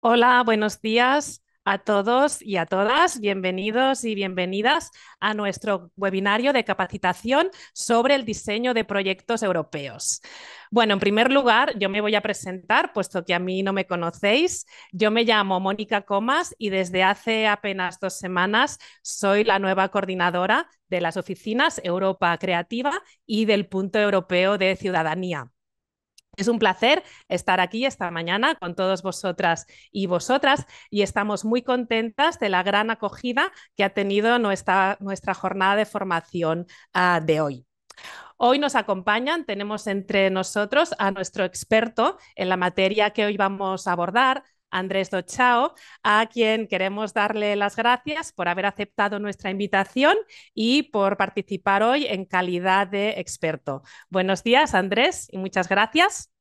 Hola, buenos días a todos y a todas. Bienvenidos y bienvenidas a nuestro webinario de capacitación sobre el diseño de proyectos europeos. Bueno, en primer lugar, yo me voy a presentar, puesto que a mí no me conocéis. Yo me llamo Mónica Comas y desde hace apenas dos semanas soy la nueva coordinadora de las oficinas Europa Creativa y del Punto Europeo de Ciudadanía. Es un placer estar aquí esta mañana con todos vosotras y vosotras y estamos muy contentas de la gran acogida que ha tenido nuestra, jornada de formación ah, de hoy. Hoy nos acompañan, tenemos entre nosotros a nuestro experto en la materia que hoy vamos a abordar, Andrés Dochao, a quien queremos darle las gracias por haber aceptado nuestra invitación y por participar hoy en calidad de experto. Buenos días, Andrés, y muchas gracias.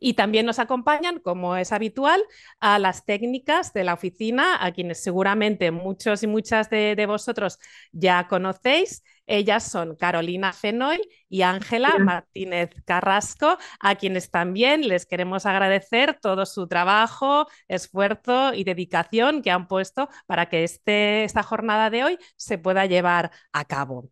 Y también nos acompañan, como es habitual, a las técnicas de la oficina, a quienes seguramente muchos y muchas de, de vosotros ya conocéis. Ellas son Carolina Fenoy y Ángela Martínez Carrasco, a quienes también les queremos agradecer todo su trabajo, esfuerzo y dedicación que han puesto para que este, esta jornada de hoy se pueda llevar a cabo.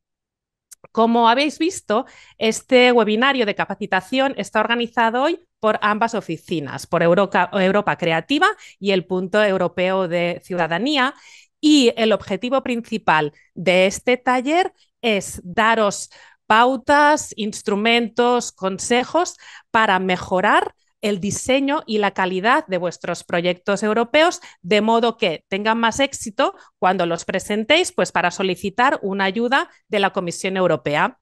Como habéis visto, este webinario de capacitación está organizado hoy por ambas oficinas, por Europa Creativa y el Punto Europeo de Ciudadanía. Y el objetivo principal de este taller es daros pautas, instrumentos, consejos para mejorar el diseño y la calidad de vuestros proyectos europeos, de modo que tengan más éxito cuando los presentéis, pues para solicitar una ayuda de la Comisión Europea.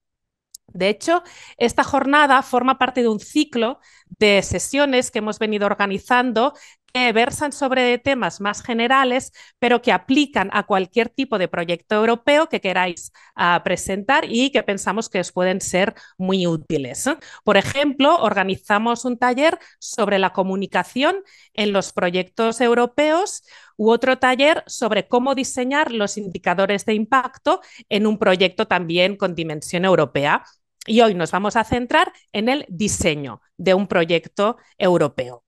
De hecho, esta jornada forma parte de un ciclo de sesiones que hemos venido organizando que versan sobre temas más generales, pero que aplican a cualquier tipo de proyecto europeo que queráis ah, presentar y que pensamos que os pueden ser muy útiles. ¿eh? Por ejemplo, organizamos un taller sobre la comunicación en los proyectos europeos u otro taller sobre cómo diseñar los indicadores de impacto en un proyecto también con dimensión europea. Y hoy nos vamos a centrar en el diseño de un proyecto europeo.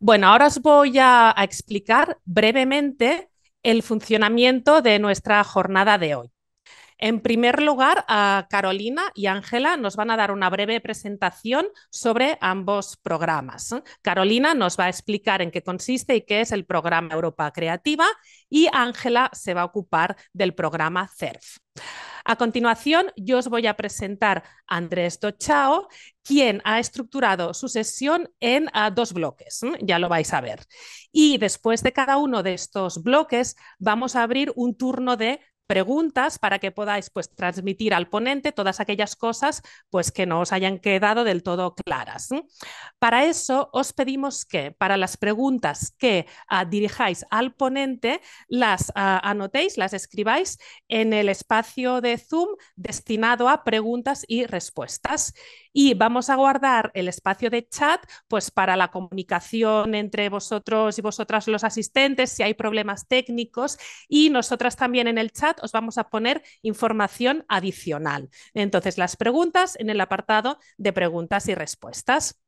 Bueno, ahora os voy a, explicar brevemente el funcionamiento de nuestra jornada de hoy. En primer lugar, a Carolina y Ángela nos van a dar una breve presentación sobre ambos programas. Carolina nos va a explicar en qué consiste y qué es el programa Europa Creativa y Ángela se va a ocupar del programa CERF. A continuación, yo os voy a presentar a Andrés Dochao, quien ha estructurado su sesión en ah, dos bloques, ya lo vais a ver. Y después de cada uno de estos bloques, vamos a abrir un turno de preguntas para que podáis pues transmitir al ponente todas aquellas cosas pues que no os hayan quedado del todo claras. Para eso os pedimos que para las preguntas que ah, dirijáis al ponente las ah, anotéis, las escribáis en el espacio de Zoom destinado a preguntas y respuestas y vamos a guardar el espacio de chat pues para la comunicación entre vosotros y vosotras los asistentes si hay problemas técnicos y nosotras también en el chat os vamos a poner información adicional. Entonces, las preguntas en el apartado de preguntas y respuestas.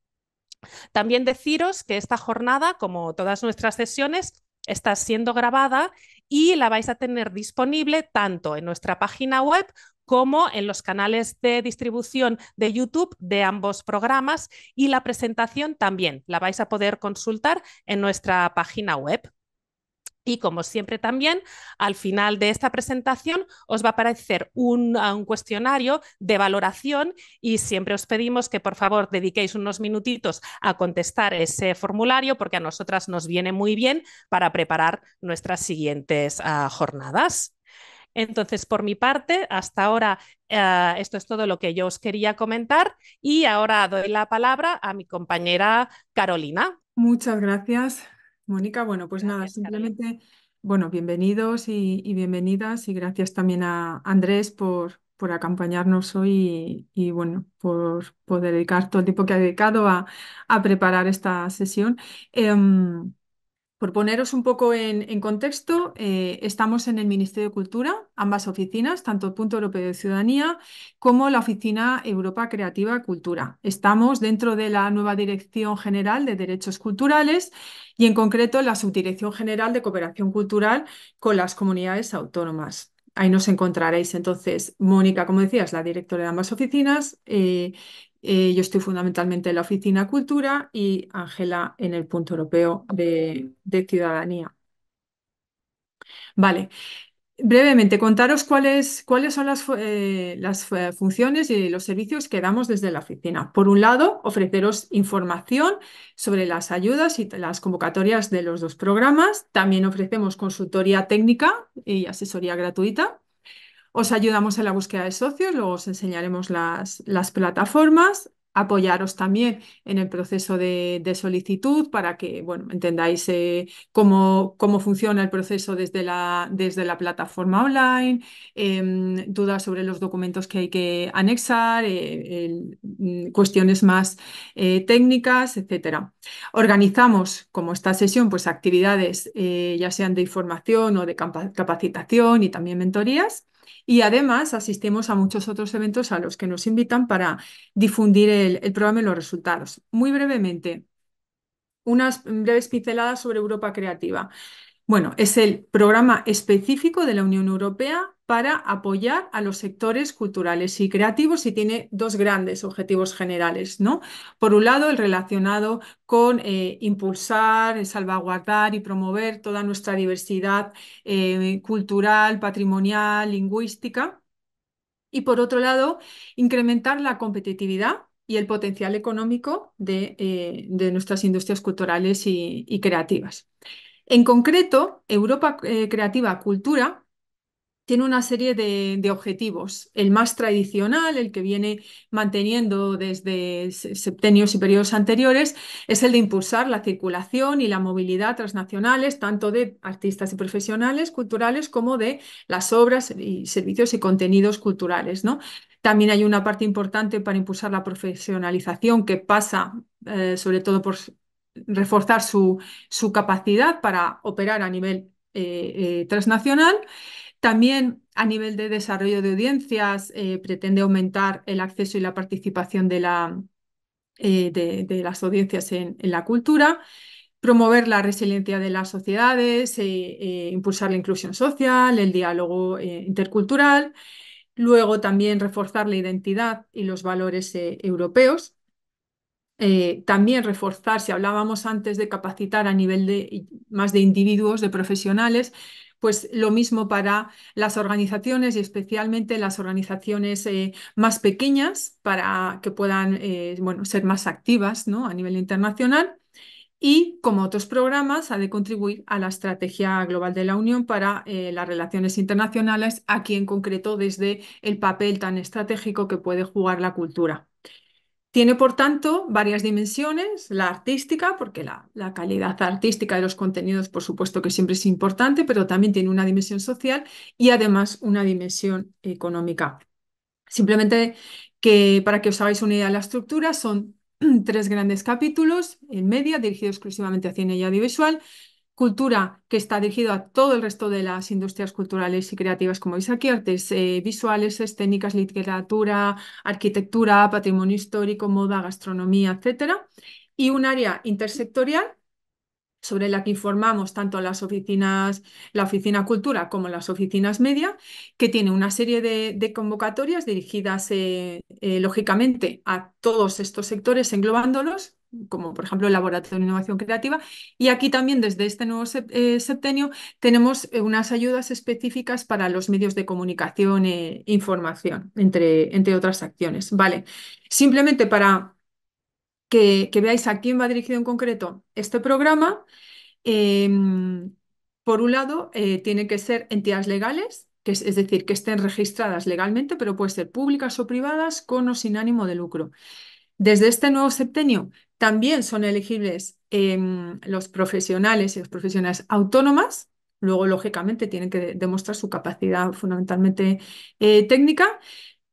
También deciros que esta jornada, como todas nuestras sesiones, está siendo grabada y la vais a tener disponible tanto en nuestra página web como en los canales de distribución de YouTube de ambos programas y la presentación también la vais a poder consultar en nuestra página web. Y como siempre también, al final de esta presentación os va a aparecer ah, un, cuestionario de valoración y siempre os pedimos que por favor dediquéis unos minutitos a contestar ese formulario porque a nosotras nos viene muy bien para preparar nuestras siguientes ah, jornadas. Entonces, por mi parte, hasta ahora ah, esto es todo lo que yo os quería comentar y ahora doy la palabra a mi compañera Carolina. Muchas gracias. Mónica, bueno, pues nada, simplemente, bueno, bienvenidos y, bienvenidas y gracias también a Andrés por, por acompañarnos hoy y, bueno, por, por dedicar todo el tiempo que ha dedicado a, a preparar esta sesión. Em, por poneros un poco en, contexto, eh, estamos en el Ministerio de Cultura, ambas oficinas, tanto el Punto Europeo de Ciudadanía como la Oficina Europa Creativa Cultura. Estamos dentro de la nueva Dirección General de Derechos Culturales y en concreto la Subdirección General de Cooperación Cultural con las comunidades autónomas. Ahí nos encontraréis entonces Mónica, como decías, la directora de ambas oficinas, eh, eh, yo estoy fundamentalmente en la Oficina Cultura y Ángela en el Punto Europeo de, Ciudadanía. Vale, brevemente contaros cuáles, son las, eh, las, eh, funciones y los servicios que damos desde la oficina. Por un lado, ofreceros información sobre las ayudas y las convocatorias de los dos programas. También ofrecemos consultoría técnica y asesoría gratuita. Os ayudamos en la búsqueda de socios, luego os enseñaremos las, plataformas, apoyaros también en el proceso de, solicitud para que bueno, entendáis eh, cómo, funciona el proceso desde la, plataforma online, em, dudas sobre los documentos que hay que anexar, eh, mm, cuestiones más eh, técnicas, etc. Organizamos, como esta sesión, pues actividades ya sean de información o de capacitación y también mentorías. Y además asistimos a muchos otros eventos a los que nos invitan para difundir el, programa y los resultados. Muy brevemente, unas breves pinceladas sobre Europa Creativa. Bueno, es el programa específico de la Unión Europea para apoyar a los sectores culturales y creativos y tiene dos grandes objetivos generales, ¿no? Por un lado, el relacionado con eh, impulsar, salvaguardar y promover toda nuestra diversidad eh, cultural, patrimonial, lingüística. Y por otro lado, incrementar la competitividad y el potencial económico de, eh, nuestras industrias culturales y, creativas. En concreto, Europa Creativa Cultura tiene una serie de, objetivos. El más tradicional, el que viene manteniendo desde septenios y periodos anteriores, es el de impulsar la circulación y la movilidad transnacionales, tanto de artistas y profesionales culturales como de las obras y servicios y contenidos culturales, ¿no? También hay una parte importante para impulsar la profesionalización que pasa eh, sobre todo por reforzar su, capacidad para operar a nivel eh, eh, transnacional. También a nivel de desarrollo de audiencias, eh, pretende aumentar el acceso y la participación de, eh, las audiencias en, la cultura, promover la resiliencia de las sociedades, eh, impulsar la inclusión social, el diálogo intercultural, luego también reforzar la identidad y los valores europeos. también reforzar, si hablábamos antes de capacitar a nivel de más de individuos, de profesionales, pues lo mismo para las organizaciones y especialmente las organizaciones eh, más pequeñas para que puedan eh, ser más activas ¿no? a nivel internacional. Y como otros programas, ha de contribuir a la estrategia global de la Unión para eh, las relaciones internacionales, aquí en concreto desde el papel tan estratégico que puede jugar la cultura. Tiene, por tanto, varias dimensiones, la artística, porque la, calidad artística de los contenidos, por supuesto que siempre es importante, pero también tiene una dimensión social y además una dimensión económica. Simplemente que para que os hagáis una idea de la estructura, son tres grandes capítulos, en media, dirigidos exclusivamente a cine y audiovisual, cultura que está dirigido a todo el resto de las industrias culturales y creativas, como veis aquí, artes eh, visuales, escénicas, literatura, arquitectura, patrimonio histórico, moda, gastronomía, etcétera, y un área intersectorial sobre la que informamos tanto las oficinas, la oficina cultura como las oficinas media, que tiene una serie de, convocatorias dirigidas eh, eh, lógicamente a todos estos sectores englobándolos como por ejemplo el Laboratorio de Innovación Creativa. Y aquí también desde este nuevo eh, septenio tenemos eh, unas ayudas específicas para los medios de comunicación e información, entre, entre otras acciones. Vale, simplemente para que, veáis a quién va dirigido en concreto este programa. Em, por un lado, eh, tiene que ser entidades legales, es, es decir, que estén registradas legalmente, pero puede ser públicas o privadas, con o sin ánimo de lucro. Desde este nuevo septenio también son elegibles em, los profesionales y las profesionales autónomas. Luego, lógicamente, tienen que demostrar su capacidad fundamentalmente eh, técnica,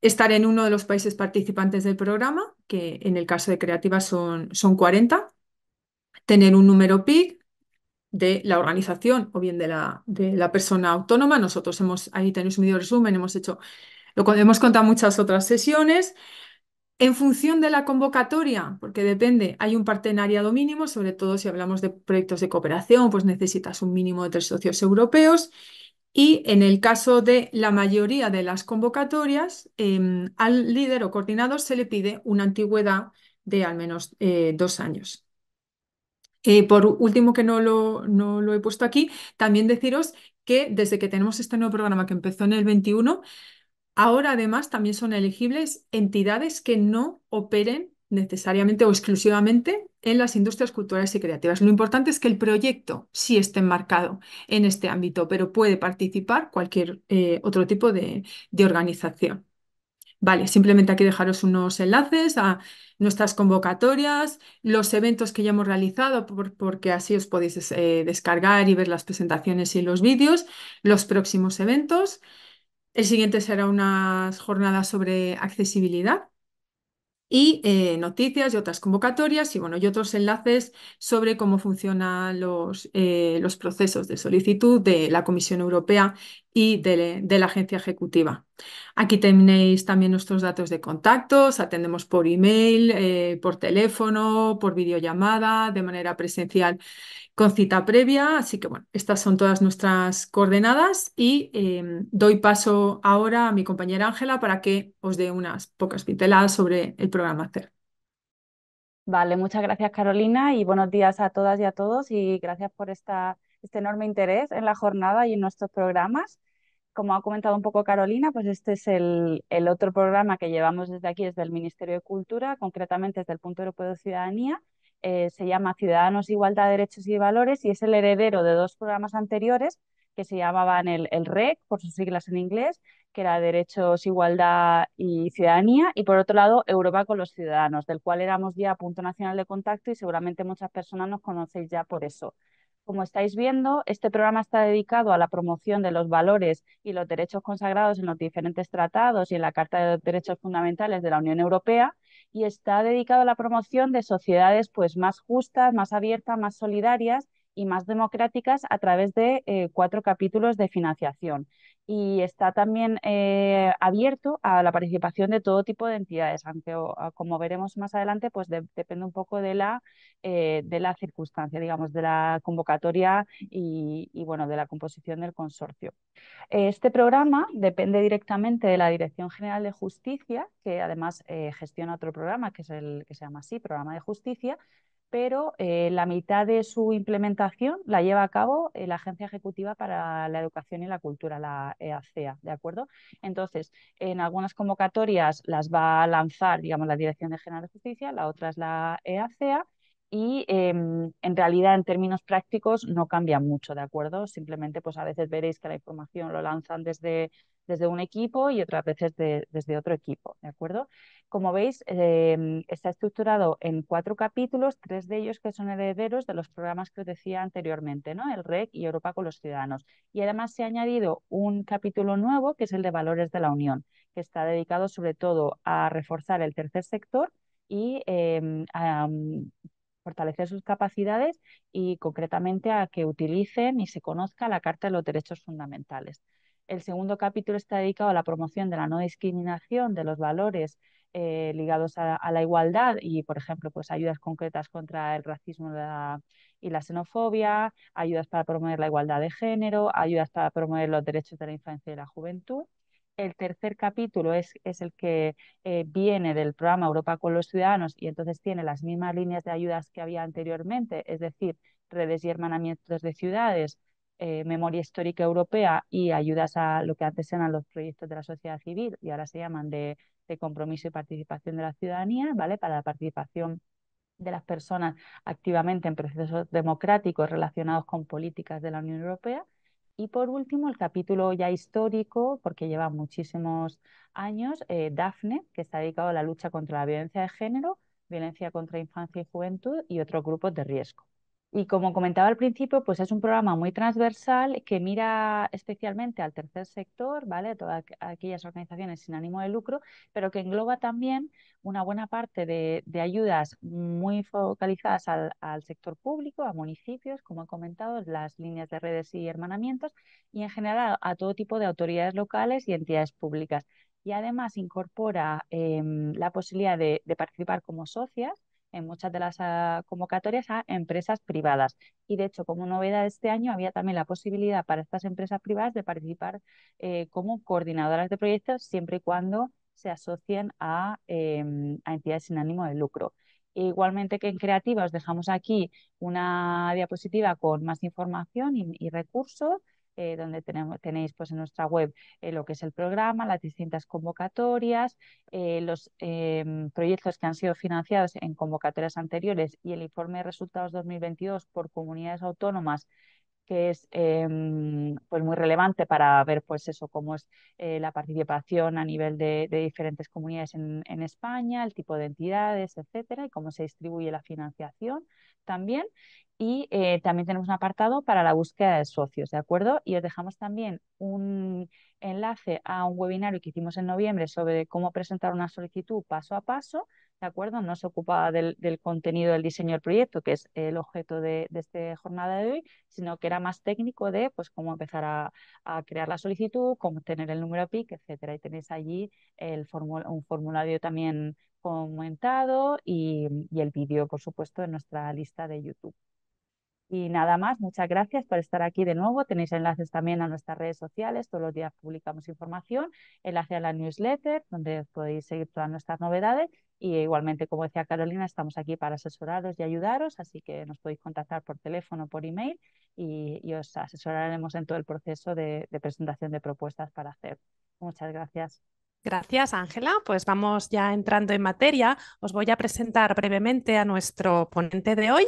estar en uno de los países participantes del programa, que en el caso de Creativa son, son 40, tener un número PIC, de la organización o bien de la, de la persona autónoma. Nosotros hemos, ahí tenéis un resumen, hemos hecho, lo, hemos contado muchas otras sesiones. En función de la convocatoria, porque depende, hay un partenariado mínimo, sobre todo si hablamos de proyectos de cooperación, pues necesitas un mínimo de tres socios europeos. Y en el caso de la mayoría de las convocatorias, em, al líder o coordinador se le pide una antigüedad de al menos eh, dos años. Eh, por último, que no lo, no lo he puesto aquí, también deciros que desde que tenemos este nuevo programa que empezó en el 21, Ahora, además, también son elegibles entidades que no operen necesariamente o exclusivamente en las industrias culturales y creativas. Lo importante es que el proyecto sí esté enmarcado en este ámbito, pero puede participar cualquier eh, otro tipo de, organización. Vale, simplemente aquí dejaros unos enlaces a nuestras convocatorias, los eventos que ya hemos realizado, porque así os podéis eh, descargar y ver las presentaciones y los vídeos, los próximos eventos. El siguiente será unas jornadas sobre accesibilidad y eh, noticias y otras convocatorias y, bueno, y otros enlaces sobre cómo funcionan los, eh, los procesos de solicitud de la Comisión Europea y de, la agencia ejecutiva. Aquí tenéis también nuestros datos de contactos, atendemos por email, eh, por teléfono, por videollamada, de manera presencial con cita previa. Así que bueno, estas son todas nuestras coordenadas y em, doy paso ahora a mi compañera Ángela para que os dé unas pocas pinceladas sobre el programa CER. Vale, muchas gracias Carolina y buenos días a todas y a todos y gracias por este enorme interés en la jornada y en nuestros programas. Como ha comentado un poco Carolina, pues este es el otro programa que llevamos desde aquí, desde el Ministerio de Cultura, concretamente desde el Punto Europeo de Ciudadanía, eh, se llama Ciudadanos Igualdad, Derechos y Valores y es el heredero de dos programas anteriores que se llamaban el, el REC, por sus siglas en inglés, que era Derechos, Igualdad y Ciudadanía, y por otro lado Europa con los Ciudadanos, del cual éramos ya punto nacional de contacto y seguramente muchas personas nos conocéis ya por eso. Como estáis viendo, este programa está dedicado a la promoción de los valores y los derechos consagrados en los diferentes tratados y en la Carta de los Derechos Fundamentales de la Unión Europea, y está dedicado a la promoción de sociedades pues, más justas, más abiertas, más solidarias y más democráticas a través de eh, cuatro capítulos de financiación y está también eh, abierto a la participación de todo tipo de entidades, aunque como veremos más adelante, pues depende un poco de la, eh, de la circunstancia, digamos, de la convocatoria y, bueno, de la composición del consorcio. Este programa depende directamente de la Dirección General de Justicia, que además eh, gestiona otro programa que, es el, que se llama así, Programa de Justicia, pero eh, la mitad de su implementación la lleva a cabo eh, la Agencia Ejecutiva para la Educación y la Cultura, la EACEA, ¿de acuerdo? Entonces, en algunas convocatorias las va a lanzar, digamos, la Dirección de General de Justicia, la otra es la EACEA, y em, en realidad en términos prácticos no cambia mucho, ¿de acuerdo? Simplemente, pues a veces veréis que la información lo lanzan desde desde un equipo y otras veces desde otro equipo, ¿de acuerdo? Como veis, em, está estructurado en cuatro capítulos, tres de ellos que son herederos de los programas que os decía anteriormente, el REC y Europa con los Ciudadanos. Y además se ha añadido un capítulo nuevo, que es el de Valores de la Unión, que está dedicado sobre todo a reforzar el tercer sector y em, a mm, fortalecer sus capacidades y concretamente a que utilicen y se conozca la Carta de los Derechos Fundamentales. El segundo capítulo está dedicado a la promoción de la no discriminación, de los valores eh, ligados a, la igualdad y, por ejemplo, pues ayudas concretas contra el racismo y la xenofobia, ayudas para promover la igualdad de género, ayudas para promover los derechos de la infancia y la juventud. El tercer capítulo es, es el que eh, viene del programa Europa con los Ciudadanos y entonces tiene las mismas líneas de ayudas que había anteriormente, es decir, redes y hermanamientos de ciudades, eh, memoria histórica europea y ayudas a lo que antes eran los proyectos de la sociedad civil y ahora se llaman de de compromiso y participación de la ciudadanía, ¿vale? Para la participación de las personas activamente en procesos democráticos relacionados con políticas de la Unión Europea. Y por último, el capítulo ya histórico, porque lleva muchísimos años, eh, DAFNE, que está dedicado a la lucha contra la violencia de género, violencia contra infancia y juventud y otros grupos de riesgo. Y como comentaba al principio, pues es un programa muy transversal que mira especialmente al tercer sector, ¿vale? A todas aquellas organizaciones sin ánimo de lucro, pero que engloba también una buena parte de, ayudas muy focalizadas al, sector público, a municipios, como he comentado, las líneas de redes y hermanamientos, y en general a todo tipo de autoridades locales y entidades públicas. Y además incorpora em, la posibilidad de participar como socias en muchas de las ah, convocatorias a empresas privadas. Y de hecho, como novedad este año, había también la posibilidad para estas empresas privadas de participar eh, como coordinadoras de proyectos siempre y cuando se asocien a, em, entidades sin ánimo de lucro. E igualmente que en Creativa os dejamos aquí una diapositiva con más información y recursos eh, donde tenéis pues, en nuestra web eh, lo que es el programa, las distintas convocatorias, eh, los em, proyectos que han sido financiados en convocatorias anteriores y el informe de resultados 2022 por comunidades autónomas que es em, pues muy relevante para ver pues eso, cómo es eh, la participación a nivel de, diferentes comunidades en, España, el tipo de entidades, etcétera, y cómo se distribuye la financiación también. Y eh, también tenemos un apartado para la búsqueda de socios, ¿de acuerdo? Y os dejamos también un enlace a un webinario que hicimos en noviembre sobre cómo presentar una solicitud paso a paso ¿de acuerdo? No se ocupaba del, contenido del diseño del proyecto, que es el objeto de, esta jornada de hoy, sino que era más técnico de pues, cómo empezar a, crear la solicitud, cómo tener el número PIC, etc. Y tenéis allí un formulario también comentado y, y el vídeo, por supuesto, en nuestra lista de YouTube. Y nada más, muchas gracias por estar aquí de nuevo. Tenéis enlaces también a nuestras redes sociales, todos los días publicamos información, enlace a la newsletter, donde podéis seguir todas nuestras novedades. Y igualmente, como decía Carolina, estamos aquí para asesoraros y ayudaros, así que nos podéis contactar por teléfono, por email y, os asesoraremos en todo el proceso de presentación de propuestas para hacer. Muchas gracias. Gracias, Ángela. Pues vamos ya entrando en materia. Os voy a presentar brevemente a nuestro ponente de hoy.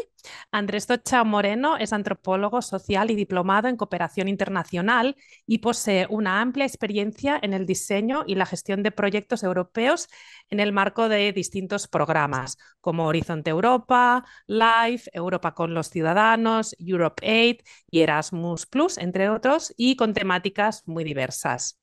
Andrés Tocha Moreno es antropólogo social y diplomado en cooperación internacional y posee una amplia experiencia en el diseño y la gestión de proyectos europeos en el marco de distintos programas como Horizonte Europa, LIFE, Europa con los Ciudadanos, Europe Aid y Erasmus Plus, entre otros, y con temáticas muy diversas.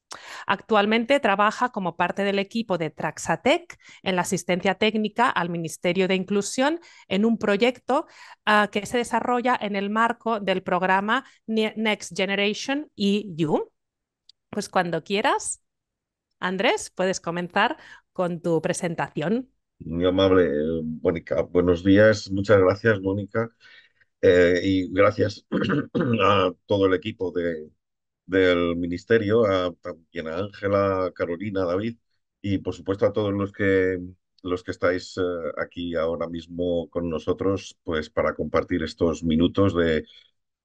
Actualmente trabaja como parte del equipo de Traxatec en la asistencia técnica al Ministerio de Inclusión en un proyecto ah, que se desarrolla en el marco del programa Next Generation EU. Pues cuando quieras, Andrés, puedes comenzar con tu presentación. Muy amable, Mónica. Buenos días. Muchas gracias, Mónica. Eh, y gracias a todo el equipo de, del ministerio, a, también a Ángela, Carolina, David y por supuesto a todos los que los que estáis eh, aquí ahora mismo con nosotros, pues para compartir estos minutos de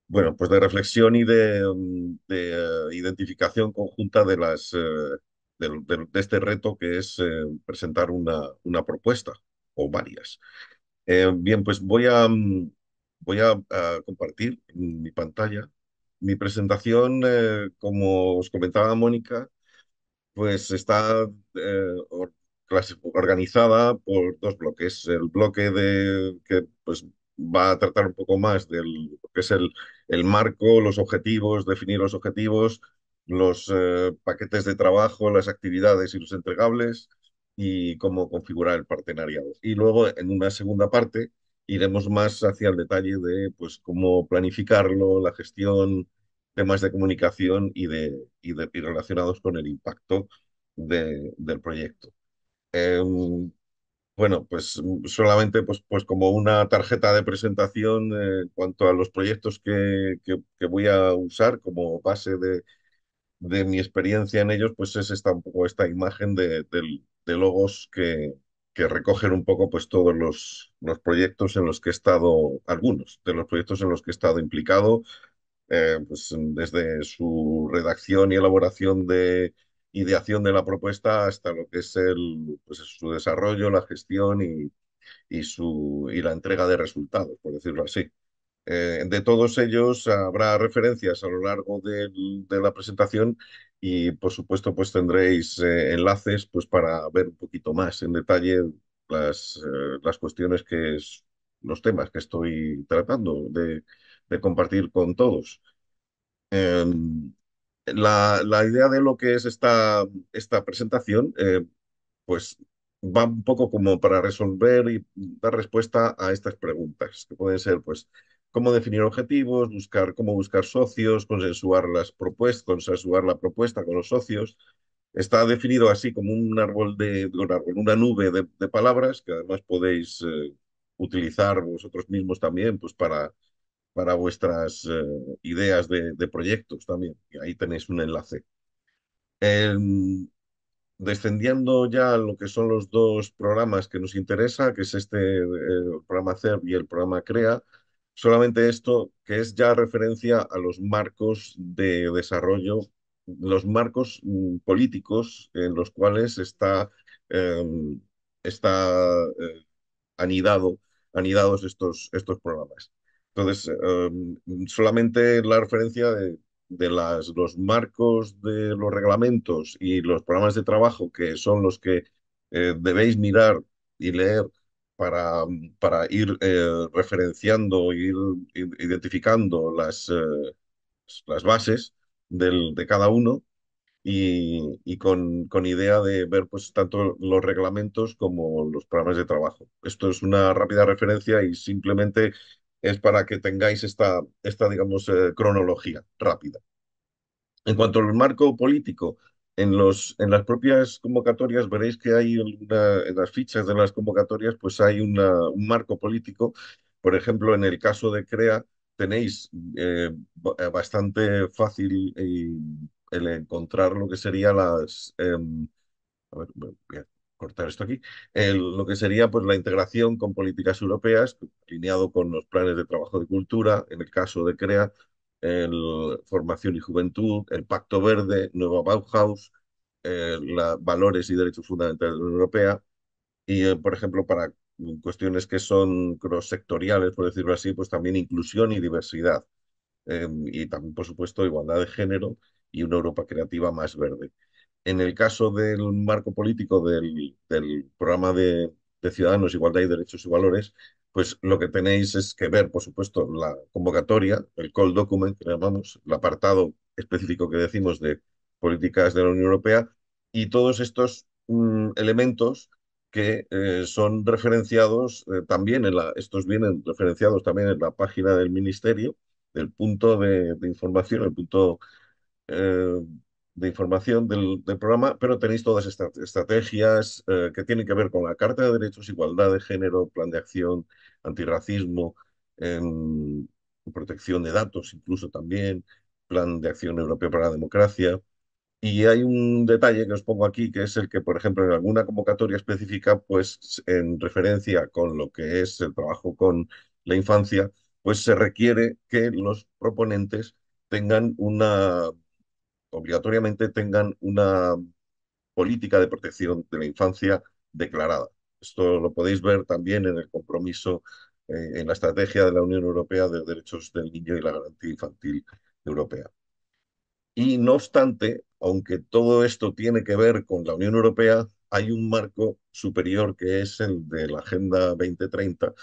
bueno, pues de reflexión y de, mm, eh, identificación conjunta de las eh, de, este reto que es presentar una, una propuesta o varias. bien, pues voy a mm, voy a compartir mm, mi pantalla mi presentación, eh, como os comentaba Mónica, pues está eh, organizada por dos bloques. El bloque de, que pues, va a tratar un poco más del que es el, el marco, los objetivos, definir los objetivos, los eh, paquetes de trabajo, las actividades y los entregables y cómo configurar el partenariado. Y luego, en una segunda parte, iremos más hacia el detalle de pues, cómo planificarlo, la gestión, temas de comunicación y, de, y, de, relacionados con el impacto de, del proyecto. Em, bueno, pues solamente pues, pues, como una tarjeta de presentación eh, en cuanto a los proyectos que, que, voy a usar como base de, mi experiencia en ellos, pues es esta, poco esta imagen de, de logos que, que recogen un poco pues todos los, los, proyectos en los que he estado, algunos de los proyectos en los que he estado implicado, eh, pues desde su redacción y elaboración de ideación de la propuesta hasta lo que es el, pues, su desarrollo, la gestión y, y, su, y la entrega de resultados, por decirlo así. Eh, de todos ellos habrá referencias a lo largo de la presentación y por supuesto pues tendréis eh, enlaces pues para ver un poquito más en detalle las, eh, las cuestiones que es, los temas que estoy tratando de, compartir con todos. Em, la, idea de lo que es esta, esta presentación eh, pues va un poco como para resolver y dar respuesta a estas preguntas que pueden ser pues cómo definir objetivos, buscar cómo buscar socios, consensuar las propuestas, consensuar la propuesta con los socios. Está definido así como un árbol de, una nube de, palabras que además podéis eh, utilizar vosotros mismos también, pues para para vuestras eh, ideas de, proyectos también. Y ahí tenéis un enlace. Em, descendiendo ya a lo que son los dos programas que nos interesa, que es este eh, el programa CERB y el programa CREA, solamente esto, que es ya referencia a los marcos de desarrollo, los marcos mm, políticos en los cuales está, em, está eh, anidado, anidados estos, estos programas. Entonces, em, solamente la referencia de, las, los marcos de los reglamentos y los programas de trabajo, que son los que eh, debéis mirar y leer para, mm, para ir eh, referenciando, ir, identificando las, eh, las bases del, de cada uno y, con, con, idea de ver pues, tanto los reglamentos como los programas de trabajo. Esto es una rápida referencia y simplemente es para que tengáis esta, esta digamos, eh, cronología rápida. En cuanto al marco político, en, los, en las propias convocatorias veréis que hay en las fichas de las convocatorias pues hay un marco político. Por ejemplo, en el caso de CREA tenéis eh, eh, bastante fácil eh, el encontrar lo que sería las... Em, a ver, cortar esto aquí. lo que sería pues la integración con políticas europeas, alineado con los planes de trabajo de cultura, en el caso de CREA, el Formación y Juventud, el Pacto Verde, Nueva Bauhaus, eh, Valores y Derechos Fundamentales de la Unión Europea, y, eh, por ejemplo, para cuestiones que son cross-sectoriales, por decirlo así, pues también inclusión y diversidad, em, y también, por supuesto, igualdad de género y una Europa creativa más verde. En el caso del marco político del, programa de Ciudadanos, Igualdad y Derechos y Valores, pues lo que tenéis es que ver, por supuesto, la convocatoria, el call document, que llamamos, el apartado específico que decimos de políticas de la Unión Europea, y todos estos mm, elementos que eh, son referenciados eh, también en la, estos vienen referenciados también en la página del ministerio, del punto de, información, el punto eh, de información del, programa, pero tenéis todas estas estrategias eh, que tienen que ver con la Carta de Derechos, Igualdad de Género, Plan de Acción, Antirracismo, Protección de Datos, incluso también, Plan de Acción Europeo para la Democracia. Y hay un detalle que os pongo aquí, que es el que, por ejemplo, en alguna convocatoria específica, pues en referencia con lo que es el trabajo con la infancia, pues se requiere que los proponentes tengan una obligatoriamente tengan una política de protección de la infancia declarada. Esto lo podéis ver también en el compromiso, eh, en la estrategia de la Unión Europea de Derechos del Niño y la Garantía Infantil Europea. Y no obstante, aunque todo esto tiene que ver con la Unión Europea, hay un marco superior que es el de la Agenda 2030,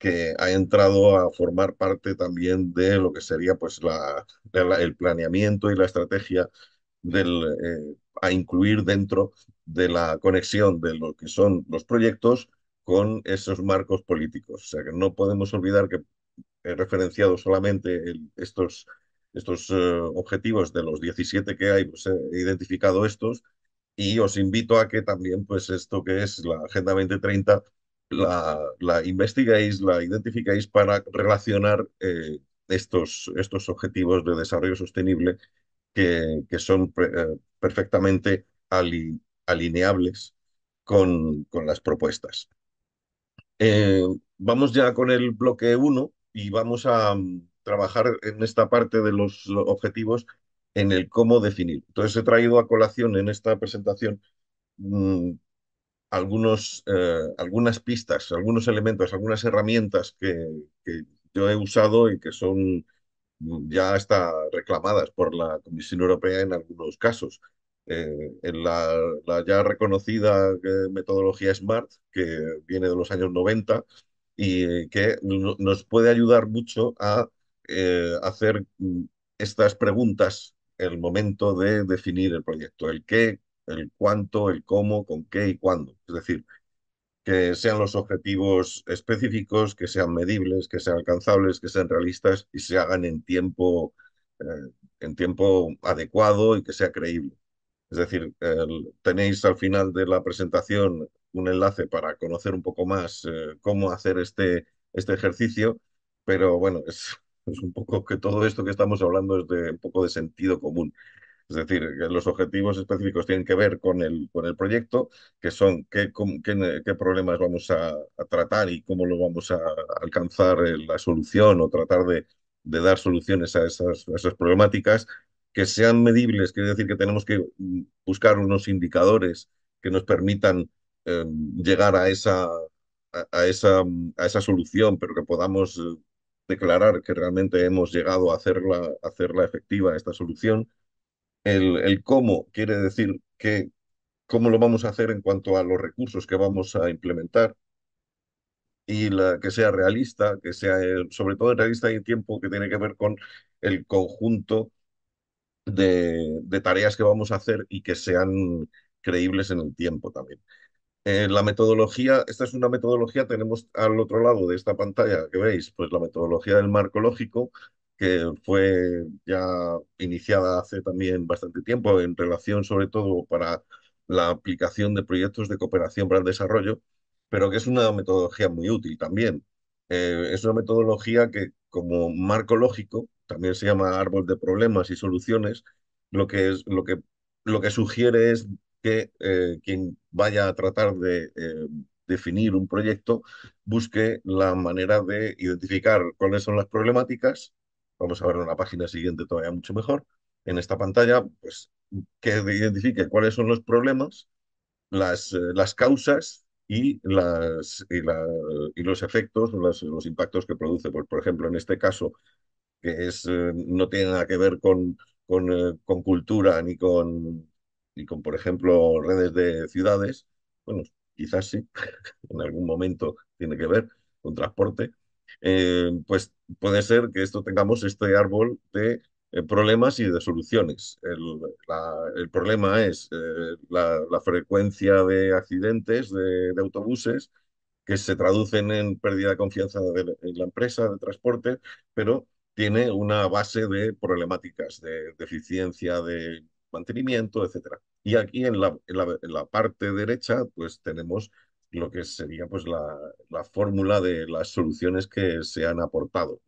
que ha entrado a formar parte también de lo que sería pues la, el planeamiento y la estrategia del, eh, a incluir dentro de la conexión de lo que son los proyectos con esos marcos políticos. O sea que no podemos olvidar que he referenciado solamente estos, estos eh, objetivos de los 17 que hay, pues he identificado estos y os invito a que también pues esto que es la Agenda 2030 la, investigáis, la identificáis para relacionar eh, estos, estos objetivos de desarrollo sostenible que, que son eh, perfectamente alineables con, con, las propuestas. Eh, vamos ya con el bloque 1 y vamos a mm, trabajar en esta parte de los objetivos en el cómo definir. Entonces he traído a colación en esta presentación mm, algunos, eh, algunas pistas, algunos elementos, algunas herramientas que, yo he usado y que son ya hasta reclamadas por la Comisión Europea en algunos casos. Eh, en la, ya reconocida eh, metodología SMART, que viene de los años 90 y que nos puede ayudar mucho a hacer mm, estas preguntas el momento de definir el proyecto. El qué, el cuánto, el cómo, con qué y cuándo. Es decir, que sean los objetivos específicos, que sean medibles, que sean alcanzables, que sean realistas y se hagan en tiempo, eh, en tiempo adecuado y que sea creíble. Es decir, tenéis al final de la presentación un enlace para conocer un poco más eh, cómo hacer este, este ejercicio, pero bueno, es, es un poco que todo esto que estamos hablando es de un poco de sentido común. Es decir, los objetivos específicos tienen que ver con el, con el proyecto, que son qué, problemas vamos a, tratar y cómo lo vamos a alcanzar eh, la solución o tratar de, dar soluciones a esas, esas problemáticas, que sean medibles, quiere decir que tenemos que mm, buscar unos indicadores que nos permitan eh, llegar a esa, a, esa, solución, pero que podamos eh, declarar que realmente hemos llegado a hacerla efectiva, esta solución, el, cómo quiere decir que, cómo lo vamos a hacer en cuanto a los recursos que vamos a implementar y la, que sea realista, que sea eh, sobre todo realista y en tiempo que tiene que ver con el conjunto de, tareas que vamos a hacer y que sean creíbles en el tiempo también. Eh, la metodología, esta es una metodología, tenemos al otro lado de esta pantalla que veis, pues la metodología del marco lógico, que fue ya iniciada hace también bastante tiempo en relación sobre todo para la aplicación de proyectos de cooperación para el desarrollo, pero que es una metodología muy útil también. Eh, es una metodología que como marco lógico, también se llama árbol de problemas y soluciones, lo que, es, lo que, lo que sugiere es que eh, quien vaya a tratar de eh, definir un proyecto busque la manera de identificar cuáles son las problemáticas, Vamos a ver en la página siguiente todavía mucho mejor. En esta pantalla, pues, que identifique cuáles son los problemas, las, eh, causas y, los efectos, los impactos que produce. por ejemplo, en este caso, que es, eh, no tiene nada que ver eh, con, cultura ni con, ni con, por ejemplo, redes de ciudades, bueno, quizás sí, en algún momento tiene que ver con transporte, eh, pues puede ser que esto tengamos este árbol de eh, problemas y de soluciones. El, problema es eh, la, frecuencia de accidentes de, autobuses que se traducen en pérdida de confianza en la empresa de transporte, pero tiene una base de problemáticas de deficiencia de mantenimiento, etc. Y aquí en en la parte derecha, pues tenemos lo que sería pues la, fórmula de las soluciones que se han aportado.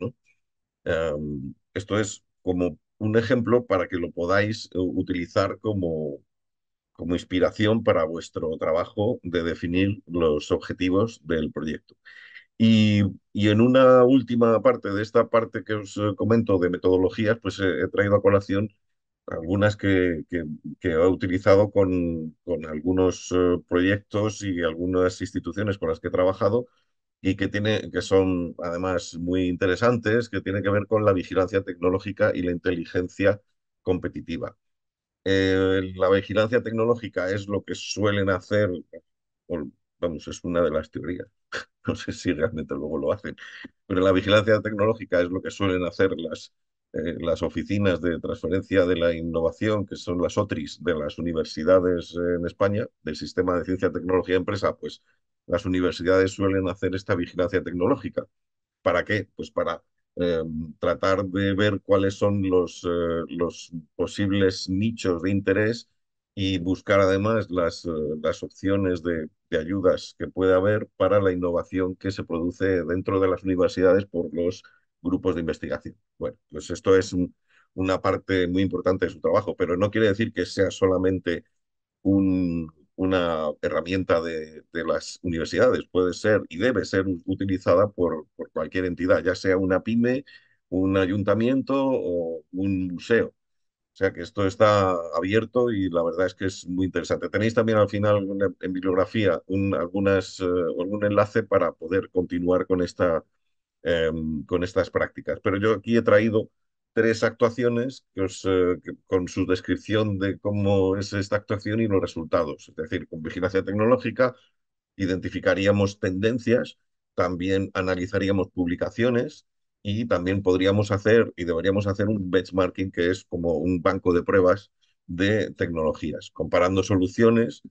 Em, esto es como un ejemplo para que lo podáis eh, utilizar como, como inspiración para vuestro trabajo de definir los objetivos del proyecto. Y, en una última parte de esta parte que os eh, comento de metodologías, pues eh, he traído a colación algunas que, que, que, he utilizado con, con algunos eh, proyectos y algunas instituciones con las que he trabajado y que, tiene, que son además muy interesantes, que tienen que ver con la vigilancia tecnológica y la inteligencia competitiva. Eh, la vigilancia tecnológica es lo que suelen hacer, vamos, es una de las teorías, no sé si realmente luego lo hacen, pero la vigilancia tecnológica es lo que suelen hacer las eh, las oficinas de transferencia de la innovación, que son las OTRIs de las universidades eh, en España, del sistema de ciencia, tecnología y empresa, pues las universidades suelen hacer esta vigilancia tecnológica. ¿Para qué? Pues para em, tratar de ver cuáles son los, eh, los posibles nichos de interés y buscar además las, las opciones de, de, ayudas que puede haber para la innovación que se produce dentro de las universidades por los grupos de investigación. Bueno, pues esto es una parte muy importante de su trabajo, pero no quiere decir que sea solamente una herramienta de, las universidades. Puede ser y debe ser utilizada por, cualquier entidad, ya sea una pyme, un ayuntamiento o un museo. O sea que esto está abierto y la verdad es que es muy interesante. Tenéis también al final en bibliografía algunas, eh, algún enlace para poder continuar con esta Em, con estas prácticas. Pero yo aquí he traído tres actuaciones eh, con su descripción de cómo es esta actuación y los resultados. Es decir, con vigilancia tecnológica identificaríamos tendencias, también analizaríamos publicaciones y también podríamos hacer y deberíamos hacer un benchmarking que es como un banco de pruebas de tecnologías, comparando soluciones